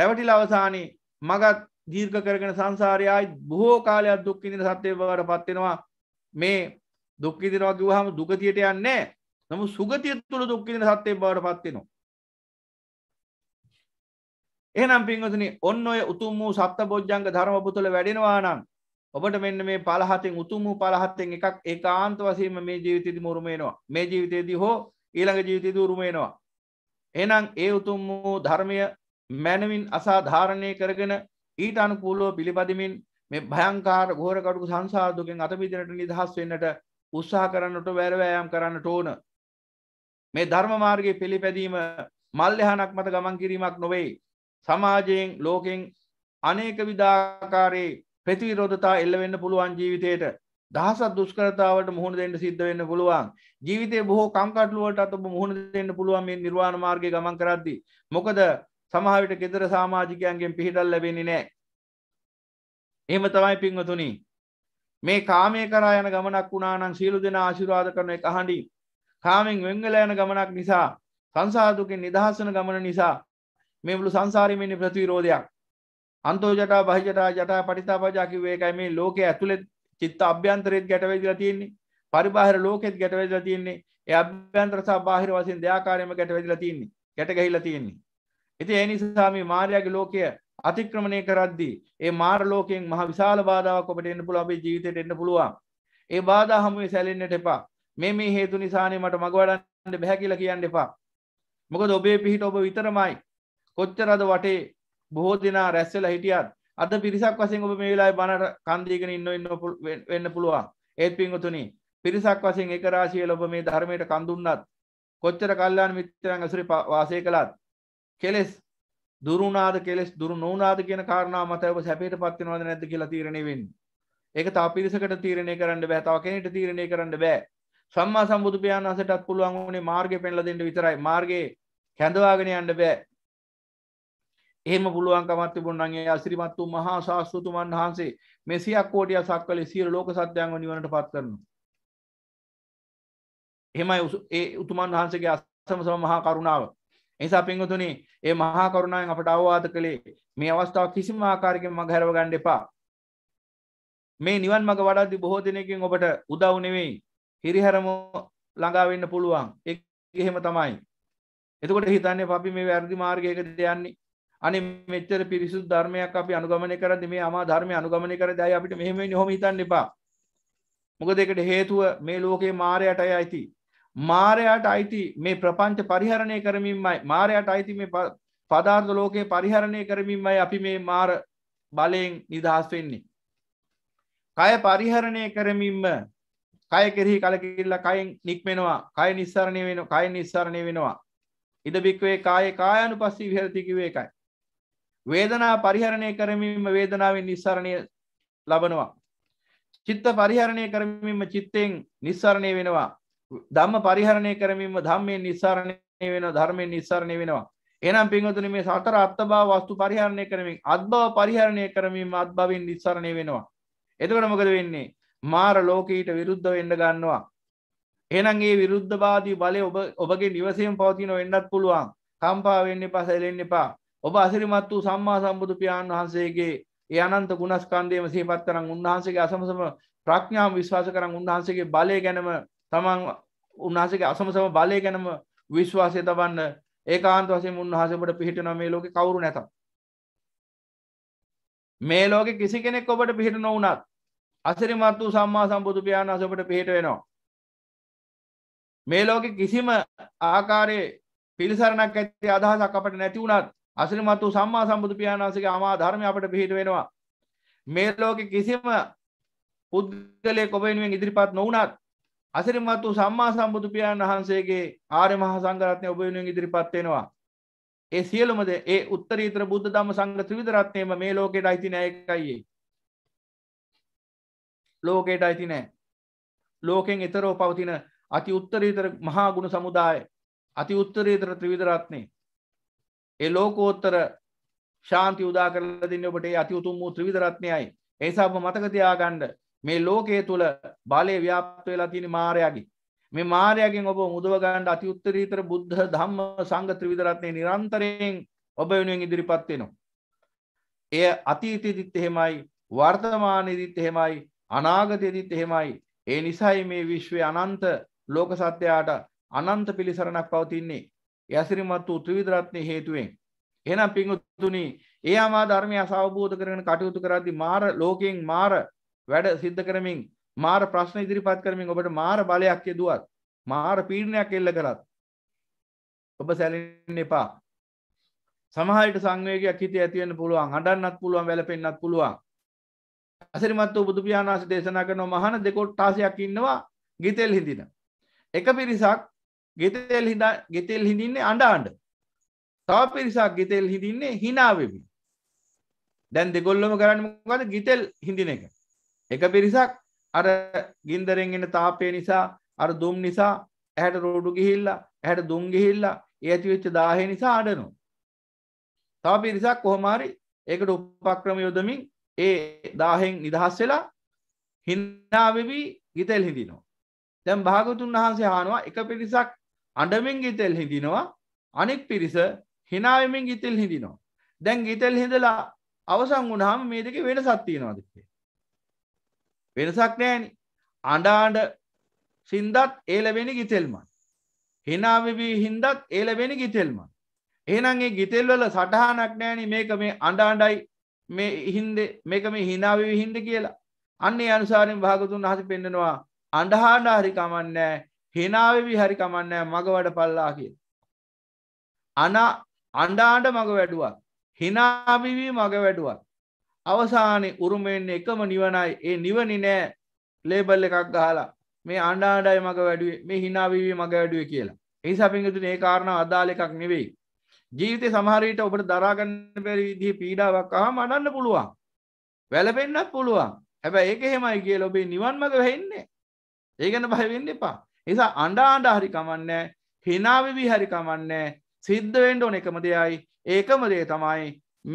රැවටිල අවසානයේ මගත් දීර්ඝ කරගෙන සංසාරයයි බොහෝ කාලයක් දුක්කිදින සත්‍යය බවට පත්වෙනවා මේ දුක්කිදිනවා කිව්හම දුකතියට යන්නේ නමු සුගතිය තුළ දුක්කිරෙන සත්‍යය බවට පත්වෙනවා එහනම් පින්වසන ඔන්න ඔය උතුම් වූ සත්ත බෝජ්ජංග ධර්මපු තුළ වැඩෙනවා නම් ඔබට මෙන්න මේ පළහතෙන් උතුම් වූ පළහත්තෙන් එකක් ඒ කාන්ත වසීම මේ ජීවිතයේදි මුරුමේනවා මේ ජීවිතයේදී හෝ ඊළඟ ජීවිතයේදී උරුමේනවා එහෙනම් ඒ උතුම් වූ ධර්මය මැනවින් අසාධාරණය කරගෙන ඊට අනුකූලව පිළිපදිමින් මේ භයංකාර ගෝර කටුක සංසාර දුකෙන් අත මිදෙන්නට නිදහස් වෙන්නට උත්සාහ කරන්නට වැරවැයම් කරන්නට ඕන මේ ධර්මමාර්ගය පිළිපැදීම මල්්‍යහනක් මත ගමන් කිරීමක් නොවෙයි සමාජයෙන් ලෝකෙන් අනේක විධාකාරයේ ප්‍රතිවිරෝධතා එල්ලවෙන්න පුළුවන් ජීවිතයට දහසත් දුෂ්කරතාවට මුහුණ දෙන්න සිද්ධ වෙන්න පුළුවන් ජීවිතය බොහෝ කංකටලුවට ඔබ මුහුණ දෙන්න පුළුවන් මේ නිර්වාණ මාර්ගය ගමන් කරද්දී මොකද සමහරවිට gedara සමාජිකයන්ගෙන් පිහිටල් ලැබෙන්නේ නැහැ එහෙම තමයි පින්වතුනි මේ කාමයේ කරා යන ගමනක් වුණා නම් සියලු දෙනා ආශිර්වාද කරන එක අහඬින් කාමෙන් වෙංගල යන ගමනක් නිසා සංසාදුකෙන් නිදහසන ගමන නිසා මේ මුළු සංසාරෙමනි ප්‍රතිවිරෝධයක් අන්තෝජටා බහිජටා ජටා පටිතාපජා කිව්වේ එකයි මේ ලෝකයේ ඇතුළේ චිත්ත අභ්‍යන්තරයේත් ගැටවෙලා තියෙන්නේ පරිබාහිර ලෝකෙත් ගැටවෙලා තියෙන්නේ ඒ අභ්‍යන්තර සහ බාහිර වශයෙන් දෙආකාරයෙන්ම ගැටවෙලා තියෙන්නේ ගැට ගහිලා තියෙන්නේ ඉතින් ඒ නිසා මේ මායාවේ ලෝකය අතික්‍රමණය කරද්දී ඒ මාර ලෝකයෙන් මහ විශාල බාධාවක් ඔබට එන්න පුළුවන් අපේ ජීවිතයට එන්න පුළුවන් ඒ බාධා හැම වෙලේ සැලෙන්නට එපා මේ මේ හේතු නිසානේ මට මග වඩන්න බැහැ කියලා කියන්න එපා මොකද ඔබේ පිහිට ඔබ විතරමයි කොච්චරද වටේ බොහෝ දෙනා රැස්සල හිටියත් අද පිරිසක් වසෙන් ඔබ මේ වෙලාවේ බණට කන් දීගෙන ඉන්න ඉන්න වෙන්න පුළුවන් ඒත් පින්වතුනි පිරිසක් වසෙන් එක රාශිය ඔබ මේ ධර්මයට කන් දුන්නත් කොච්චර කල්යාණ මිත්‍රයන් ඇසුරේ වාසය කළත් කෙලෙස් දුරුනාද කෙලෙස් දුරු නොවනාද කියන කාරණාව මත ඔබ සැපයට පත් වෙනවද නැද්ද කියලා තීරණය වෙන්නේ. ඒක තව පිරිසකට තීරණය කරන්න බෑ. තව කෙනෙකුට තීරණය කරන්න බෑ. සම්මා සම්බුදු පියාණන් වහන්සේටත් පුළුවන් වුණේ මාර්ගය පෙන්ලා දෙන්න විතරයි මාර්ගයේ කැඳවාගෙන යන්න බෑ එහෙම පුළුවන්කමක් තිබුණා නම් ඒ අසිරිමත් වූ මහා ශාස්ත්‍රතුමන් වහන්සේ මේ සියක් කෝටියක් සක්වලේ සියලු ලෝක සත්‍යයන්ව නිවනටපත් කරනවා එහෙමයි ඒ උතුමන් වහන්සේගේ අසම සම මහා කරුණාව නිසා පින්වතුනි ඒ මහා කරුණාවෙන් අපට අවවාද කළේ මේ අවස්ථාව කිසිම ආකාරයකින් මගහැරව ගන්න එපා මේ නිවන් මඟ වඩද්දී බොහෝ දිනකින් ඔබට උදව් නෙවෙයි හිරිහැරම ළඟා වෙන්න පුළුවන් ඒ එහෙම තමයි එතකොට හිතන්නේ අපි මේ වැරදි මාර්ගයකද යන්නේ අනේ මෙච්චර පිරිසුදු ධර්මයක් අපි අනුගමනය කරද්දී මේ අමා ධර්මය අනුගමනය කරද්දී අය අපිට මෙහෙම වෙන්නේ ඔහොම හිතන්න එපා මොකද ඒකට හේතුව මේ ලෝකේ මායයටයි අයිති මායයට අයිති මේ ප්‍රපංච පරිහරණය කරමින්මයි මායයට අයිති මේ පදාර්ථ ලෝකේ පරිහරණය කරමින්මයි අපි මේ මාර බලයෙන් නිදහස් වෙන්නේ කය පරිහරණය කරමින්ම කය කෙරෙහි කලකිරිල්ල කයින් නික්මෙනවා කය නිස්සරණය වෙනවා කය නිස්සරණය වෙනවා ඉද බික්වේ කායේ කායානුපස්සී විහෙරති කිව්වේ එකයි වේදනා පරිහරණය කරමින්ම වේදනාවෙන් නිස්සරණය ලබනවා චිත්ත පරිහරණය කරමින්ම චිත්තෙන් නිස්සරණය වෙනවා ධම්ම පරිහරණය කරමින්ම ධම්මයෙන් නිස්සරණය වෙනවා ධර්මයෙන් නිස්සරණය වෙනවා එනම් පින්වතුනි මේ සතර අත්බව වස්තු පරිහරණය කරමින් අත්බව පරිහරණය කරමින්ම අත්බවෙන් නිස්සරණය වෙනවා එතකොට මොකද වෙන්නේ මාර ලෝකීට විරුද්ධ වෙන්න ගන්නවා එනන්ගේ විරුද්ධවාදී බලය ඔබ ඔබගේ නිවසයෙන් පවතින වෙන්නත් පුළුවන් කම්පාවෙන්න පසැලෙන්න එපා ඔබ අසිරිමත් වූ සම්මා සම්බුදු පියාණන් වහන්සේගේ ඒ අනන්ත ගුණස්කන්දයම සේපත් කරම් උන්වහන්සේගේ අසමසම ප්‍රඥාව විශ්වාස කරම් උන්වහන්සේගේ බලය ගැනම තමන් උන්වහන්සේගේ අසමසම බලය ගැනම විශ්වාසය තබන්න ඒ කාන්ත වසෙන් උන්වහසට පිහිටන මේ ලෝක කවරු නැත මේ ලෝක කිසි කෙනෙක් ඔබට පිහිට නොවනත් අසිරිමත් වූ සම්මා සම්බුදු පියාණන් වහන්සේ ඔබට පිහිට වෙනවා. මේ ලෝකෙ කිසිම ආකාරයේ පිළිසරණක් ඇති අදහසක් අපට නැති වුණත් අසිරිමත් වූ සම්මා සම්බුදු පියාණන් වහන්සේගේ අමා ධර්මය අපට පිහිට වෙනවා. මේ ලෝකෙ කිසිම පුද්ගලයෙක් ඔබ වෙනුවෙන් ඉදිරිපත් නොවුණත් අසිරිමත් වූ සම්මා සම්බුදු පියාණන් වහන්සේගේ ආර්ය මහා සංඝරත්නය ඔබ වෙනුවෙන් ඉදිරිපත් වෙනවා. ඒ සියලුම දේ ඒ උත්තරීතර බුද්ධ ධම්ම සංඝ ත්‍රිවිධ රත්නයම මේ ලෝකෙට අයිති නෑ එකයි. ලෝකයට අයිති නෑ ලෝකෙන් එතරෝ පවතින අති උත්තරීතර මහා ගුණ සමුදාය අති උත්තරීතර ත්‍රවිදරත්නේ ඒ ලෝකෝත්තර ශාන්ති උදා කරල දෙන්න ඔබට අති උතුම් වූ ත්‍රවිදරත්නයයි ඒසාම මතකතියාගණ්ඩ මේ ලෝකයේ තුළ බලය ව්‍යාප්තවෙලා තියෙන මාරයාගේ මේ මාරයගෙන් ඔබ මුදවගණ්ඩ අති උත්තරීතර බුද්ධ ධම්ම සංග ත්‍රවිදරත්නය නිරන්තරයෙන් ඔබ වෙනුවෙන් ඉදිරිපත්වෙනවා එය අතීතයදිත් එහෙමයි වර්තමානයදිත් එහෙමයි අනාගතයේදීත් එහෙමයි. ඒ නිසයි මේ විශ්වයේ අනන්ත ලෝක සත්‍යයට අනන්ත පිළිසරණක් පවතින්නේ. ඒ අසිරිමත් වූ ත්‍රිවිධ රත්නේ හේතුවෙන්. එහෙනම් පින්වතුනි, ඒ ආමා ධර්මය අවබෝධ කරගෙන කටයුතු කරද්දී මාර ලෝකයෙන් මාර වැඩ සිද්ධ කරමින් මාර ප්‍රශ්න ඉදිරිපත් කරමින් ඔබට මාර බලයක් යෙදුවත් මාර පීඩනයක් එල්ල කරත් ඔබ සැලෙන්න එපා. සමහරට සංවේගයක් හිතේ ඇති වෙන්න පුළුවන්, හඬන්නත් පුළුවන්, වැළපෙන්නත් පුළුවන්. අසිරිමත් වූ බුදුපියාණාස දේශනා කරන මහන දෙකොට්ටාසයක් ඉන්නවා ගෙතෙල් හිඳින. එක පිරිසක් ගෙතෙල් හිඳ ගෙතෙල් හිඳින්නේ අඬ අඬ. තව පිරිසක් ගෙතෙල් හිඳින්නේ හිනාවෙමි. දැන් දෙගොල්ලොම කරන්නේ මොකද? ගෙතෙල් හිඳින එක. එක පිරිසක් අර ගින්දරෙන් එන තාපය නිසා අර දුම් නිසා ඇහැට රෝඩු ගිහිල්ලා ඇහැට දුම් ගිහිල්ලා ඒ ඇති වෙච්ච දාහය නිසා අඬනවා. තව පිරිසක් කොහොම හරි ඒකට උපක්‍රම යොදමින් ඒ දාහෙන් නිදහස් වෙලා හිනාවෙවි ගිතෙල් හිඳිනවා දැන් භාගතුන් වහන්සේ හානවා එක පිරිසක් අඩමින් ගිතෙල් හිඳිනවා අනෙක් පිරිස හිනාවමින් ගිතෙල් හිඳිනවා දැන් ගිතෙල් හිඳලා අවසන් වුණහම මේ දෙක වෙනසක් තියෙනවාද වෙනසක් නෑනි අඩාඩ සින්දත් ඒලවෙෙන ගිතෙල්මන් හිනාවිවී හින්දත් ඒලවෙෙන ගිතෙල්මන් එහනගේ ගිතෙල්වල සටහනක් නෑන මේක මේ අඩාඩයි මේ හින්ද මේක මේ හිනාව විහින්ද කියලා අන්නේ අනුසාරෙන් භාගතුන් අහස පෙන්නවා අඩහාඩ හරිකමන්නෑ හෙනාවවි හරිකමන්නෑ මග වඩ පල්ලා කිය අනා අන්ඩාඩ මග වැඩුවත් හිනාවිවී මග වැඩුවත් අවසානය උරුමෙන් එකම නිවනයි ඒ නිවනි නෑ ලේබල් එකක් ගහලා මේ අන්ඩාඩයි මග වැඩුවේ මේ හිනාවිවී මග වැඩුවේ කියලා ඒ සපිගතුන ඒ කාරණ අදාල එකක් නෙවෙයි ජීවිතය සමහරයට ඔබට දරාගන්න පැරිදි පීඩාවක් හා මඩන්න පුළුවන් වැලපෙන්න්නත් පුළුවන් හැබැ ඒක හෙමයි කිය ලොබේ නිවන් මඟ වෙන්නේ ඒගැන බයවෙන්න එපා නිසා අන්ඩා අන්ඩ හරි කමන්නෑ හිනාවවී හරි කමන්නෑ සිද්ධවෙන්ඩ ඕන එකම දෙයයි ඒකම දේ තමයි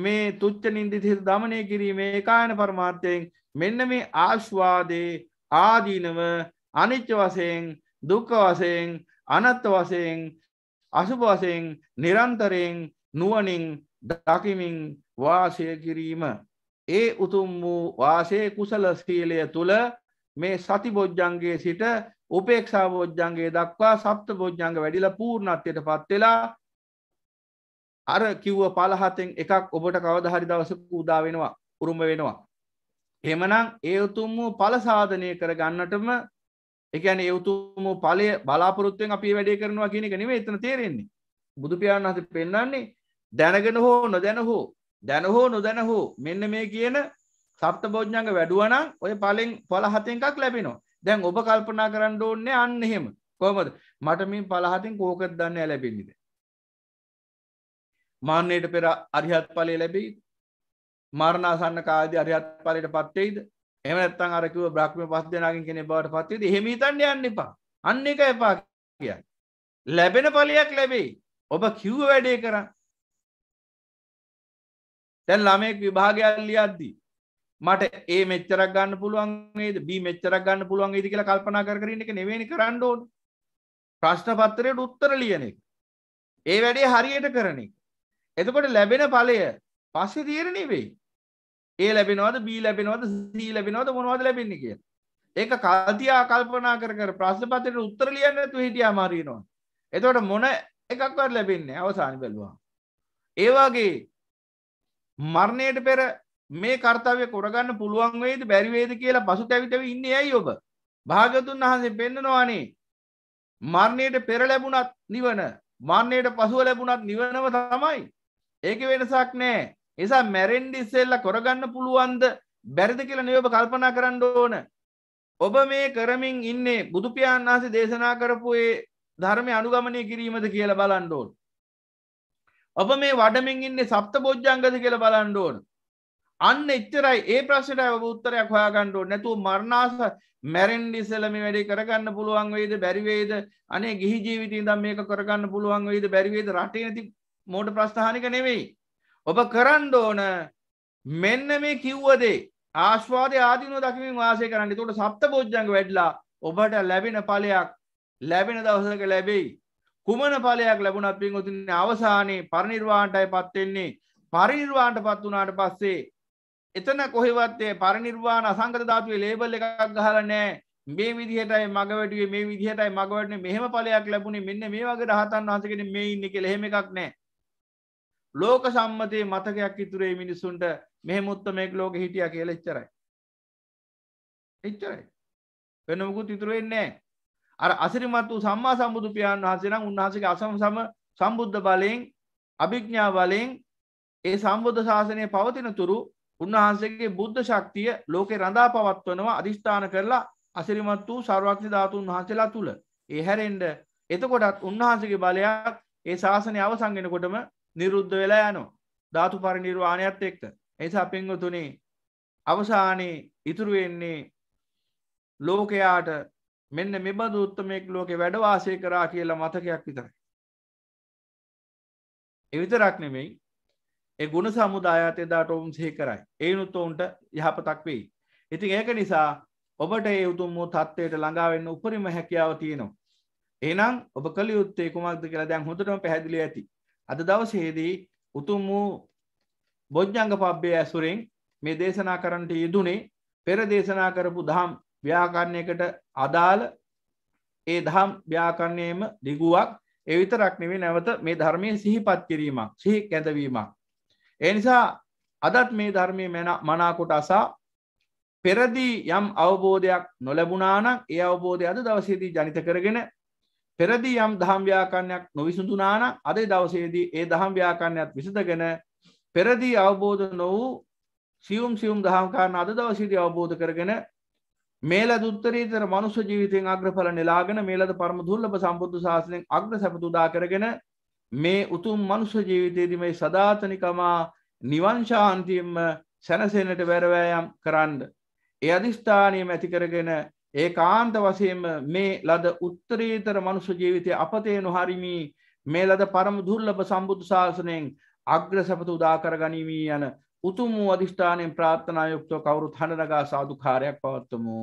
මේ තුච්ච නින්දිසිල් දමනය කිරීමේ ඒකායන පරමාර්ථයෙන් මෙන්න මේ ආශ්වාදේ ආදීනව අනිච්ච වසයෙන් දුක්ක වසයෙන් අනත්ත වසයෙන් අසුභ වශයෙන් නිරන්තරයෙන් නුවණින් දකිමින් වාසය කිරීම ඒ උතුම් වූ වාසයේ කුසල සීලය තුල මේ සති බොජ්ජංගයේ සිට උපේක්ෂා බොජ්ජංගයේ දක්වා සප්ත බොජ්ජංග වැඩිලා පූර්ණත්වයටපත් වෙලා අර කිව්ව පළහතෙන් එකක් ඔබට කවදා හරි දවසක උදා වෙනවා උරුම වෙනවා එහෙමනම් ඒ උතුම් වූ ඵල සාධනය කර ගන්නටම එකැන යුතුම පලය බලාපොරොත්තුවෙන් අපි වැඩේ කරනවා කියන එක නෙව එතන තේරෙන්නේ බුදුපාණන් හත පෙන්න්නන්නේ දැනගෙන හෝ නොදැන හෝ දැන හෝ නොදැන හෝ මෙන්න මේ කියන සප්ත බෝජ්ඥංග වැඩුවනම් ඔය පලෙන් පලහතෙන්කක් ලැබෙනවා දැන් ඔබ කල්පනා කරන්න ඕන්නේ අන්න එහෙම කොමද මටමින් පලහතින් කෝකත් දන්න ලැබෙන්නේද මාන්නයට පෙර අරිහත් පලේ ලැබෙයිද මරණාසන්න කාද අරිහත් පලට පත්තෙයිද එහෙම නැත්නම් අර කිව්ව බ්‍රහ්ම පස් දෙනාගෙන් කෙනෙක් බවට පත් වෙද්දී එහෙම හිතන්න යන්න එපා. අන්න ඒක එපා කියන්නේ. ලැබෙන ඵලයක් ලැබෙයි. ඔබ කිව්ව වැඩේ කරන්න. දැන් ළමයෙක් විභාගයක් ලියද්දී මට ඒ මෙච්චරක් ගන්න පුළුවන් වේද B මෙච්චරක් ගන්න පුළුවන් වේද කියලා කල්පනා කර කර ඉන්න එක නෙවෙයි කරන්න ඕන. ප්‍රශ්න පත්‍රයට උත්තර ලියන එක. ඒ වැඩේ හරියට කරන එක. එතකොට ලැබෙන ඵලය පස්සේ තීරණය වෙයි. ඒ ලැබෙනවද බී ලැබෙනවද සී ලැබෙනවද මොනවද ලැබෙන්නේ කිය ඒක කල්තියා කල්පනා කර කර ප්‍රශ්න පතයට උත්තර ලියන්න තු හිටියා මාරීනවා එතවට මොන එකක්වත් ලැබෙන්නේ අවසානි බැලවා ඒවාගේ මරණයට පෙර මේ කර්තාවය කොරගන්න පුළුවන් වේද බැරිවේද කියලා පසු තැවිතව ඉන්න ඇයි ඔබ භාගතුන් වහන්සේ පෙන්න්නනවානේ මරණයට පෙර ලැබුණත් නිවන මරණයට පසුව ලැබුණත් නිවනව තමයි ඒක වෙනසක් නෑ එසා මැරෙන්ඩි ඉස්සෙල්ලා කොරගන්න පුළුවන්ද බැරිද කියලා නියඔබ කල්පනා කරන්න ඕන ඔබ මේ කරමින් ඉන්නේ බුදුපියාන් වහසේ දේශනා කරපු ඒ ධර්මය අනුගමනය කිරීමද කියලා බලන්න ඕන ඔබ මේ වඩමින් ඉන්නේ සප්ත බෝජ්ජංගද කියලා බලන්න ඕන අන්න එච්චරයි ඒ ප්‍රශ්නයට ඔබ උත්තරයක් හොයාගන්න ඕන නැතුව මරණාස මැරෙන්ඩි ඉස්සෙල්ලා මේ වැඩේ කරගන්න පුළුවන් වෙයිද බැරි වෙයිද අනේ ගිහි ජීවිතේ ඉඳන් මේක කරගන්න පුළුවන් වෙයිද බැරි වෙයිද රටේ නැති මෝඩ ප්‍රස්ථානික නෙවෙයි ඔබ කරන්න ඕන මෙන්න මේ කිව්වදේ ආශ්වාද ආදිනුව දකිමින් වාසය කරන්න තොට සප්ත බෝජ්ජංග වැඩලා ඔබට ලැබෙන පලයක් ලැබෙන දවසක ලැබෙයි කුමන පලයක් ලැබුණත් පින්ගොතින්නේ අවසානයේ පරිනිර්වාණටයි පත්වෙන්නේ පරිනිර්වාණට පත් වනාට පස්සේ එතන කොහෙවත්තේ පරිනිර්වාණ අසංගත ධාතුවේ ලේබල් එකක් ගහලා නැහැ මේ විදිහටයි මග වැඩුවේ මේ විදිහටයි මග වැඩුනේ මෙහෙම ඵලයක් ලැබුණේ මෙන්න මේ වගේ රහතන් වහන්සේගෙන මේ ඉන්නේ කියලා එහෙම එකක් නැහැ ලෝක සම්මතයේ මතකයක් ඉතුරේ මිනිසුන්ට මෙහමුත්ත මේක ලෝක හිටිය කියල එච්චරයි එච්චරයි වෙනමුකුත් ඉතුරෙන්නේ අර අසිරිමත් වූ සම්මා සම්බුදු පියාණන් වහසෙනම් උන්වහසක අසම සම සම්බුද්ධ බලයෙන් අභිඥා බලයෙන් ඒ සම්බුද්ධ ශාසනය පවතින තුරු උන්වහන්සේගේ බුද්ධ ශක්තිය ලෝකෙ රඳා පවත්වනවා අධිෂ්ඨාන කරලා අසිරිමත් වූ සර්වක්ෂ ධාතුන් වහන්සේලා තුළ ඒ හැරෙන්ඩ එතකොටත් උන්වහන්සගේ බලයක් ඒ ශාසනය අවසංගෙනකොටම නිරුද්ධ වෙලා යනු ධාතු පරිනිර්වාණයක්ත් එක්ක එනිසා පිංගතුනේ අවසානයේ ඉතුරු වෙන්නේ ලෝකයාට මෙන්න මෙබඳු උත්තමයෙක් ලෝකෙ වැඩවාසය කරා කියලා මතකයක් විතරයි. එවිතරක් නෙමෙයි ඒ ගුණ සමුදායත් එදාට ඔවුන් සේ කරයි ඒනුත් ඔවුන්ට යහපතක් වෙයි. ඉතින් ඒක නිසා ඔබට ඒ උතුම් වූ තත්ත්වයට ළඟාවෙන්න උපරිම හැකියාව තියෙනවා. එහෙනම් ඔබ කළ යුත්තේ කුමක්ද කියලා දැන් හොඳටම පැහැදිලි ඇති. අද දවසේදී උතුම් වූ බොජ්ජංග පබ්බය ඇසුරෙන් මේ දේශනා කරන්නට යෙදුනේ පෙර දේශනා කරපු දහම් ව්‍යාකරණයකට අදාළ ඒ දහම් ව්‍යාකරණයම දිගුවක් එවිත රක්නවේ නැවත මේ ධර්මය සිහිපත් කිරීමක් සිහි කැඳවීමක්. එනිසා අදත් මේ ධර්මය මනාකොට අසා පෙරදී යම් අවබෝධයක් නොලැබුණානක් ඒ අවබෝධය අද දවසේදී ජනිත කරගෙන පෙරදී යම් දහම් ව්‍යාකරණයක් නොවිසඳුනාන අද දවසේදී ඒ දහම් ව්‍යාකරණයක් විසඳගෙන පෙරදී අවබෝධ නොවූ සියුම් සියුම් දහම්කාරණ අද දවසේදී අවබෝධ කරගෙන මේලද උත්තරීතර මනුස්ස ජීවිතයෙන් අග්‍රඵල නෙලාගෙන මේලද පරම දුර්ලභ සම්බුද්ධ ශාසනයෙන් අග්‍ර සැපත උදා කරගෙන මේ උතුම් මනුස්ස ජීවිතයේදී මේ සදාතනිකමා නිවන් ශාන්තියෙන්ම සැනසෙන්නට බැරවෑයම් කරන්න. ඒ අදිස්ථානීයම ඇති කරගෙන ඒ කාන්ත වසයම මේ ලද උත්තරීතර මනුස ජීවිතය අපතේ නොහරිමී මේ ලද පරම දුර්ලභ සම්බුදු ශාසනයෙන් අග්‍ර සැපත උදාකර ගනිමී යන උතුමූ අධිෂ්ඨානයෙන් ප්‍රාත්ථනා යුක්තව කවුරුත් හඬරගා සාධකාරයක් පවත්වමු.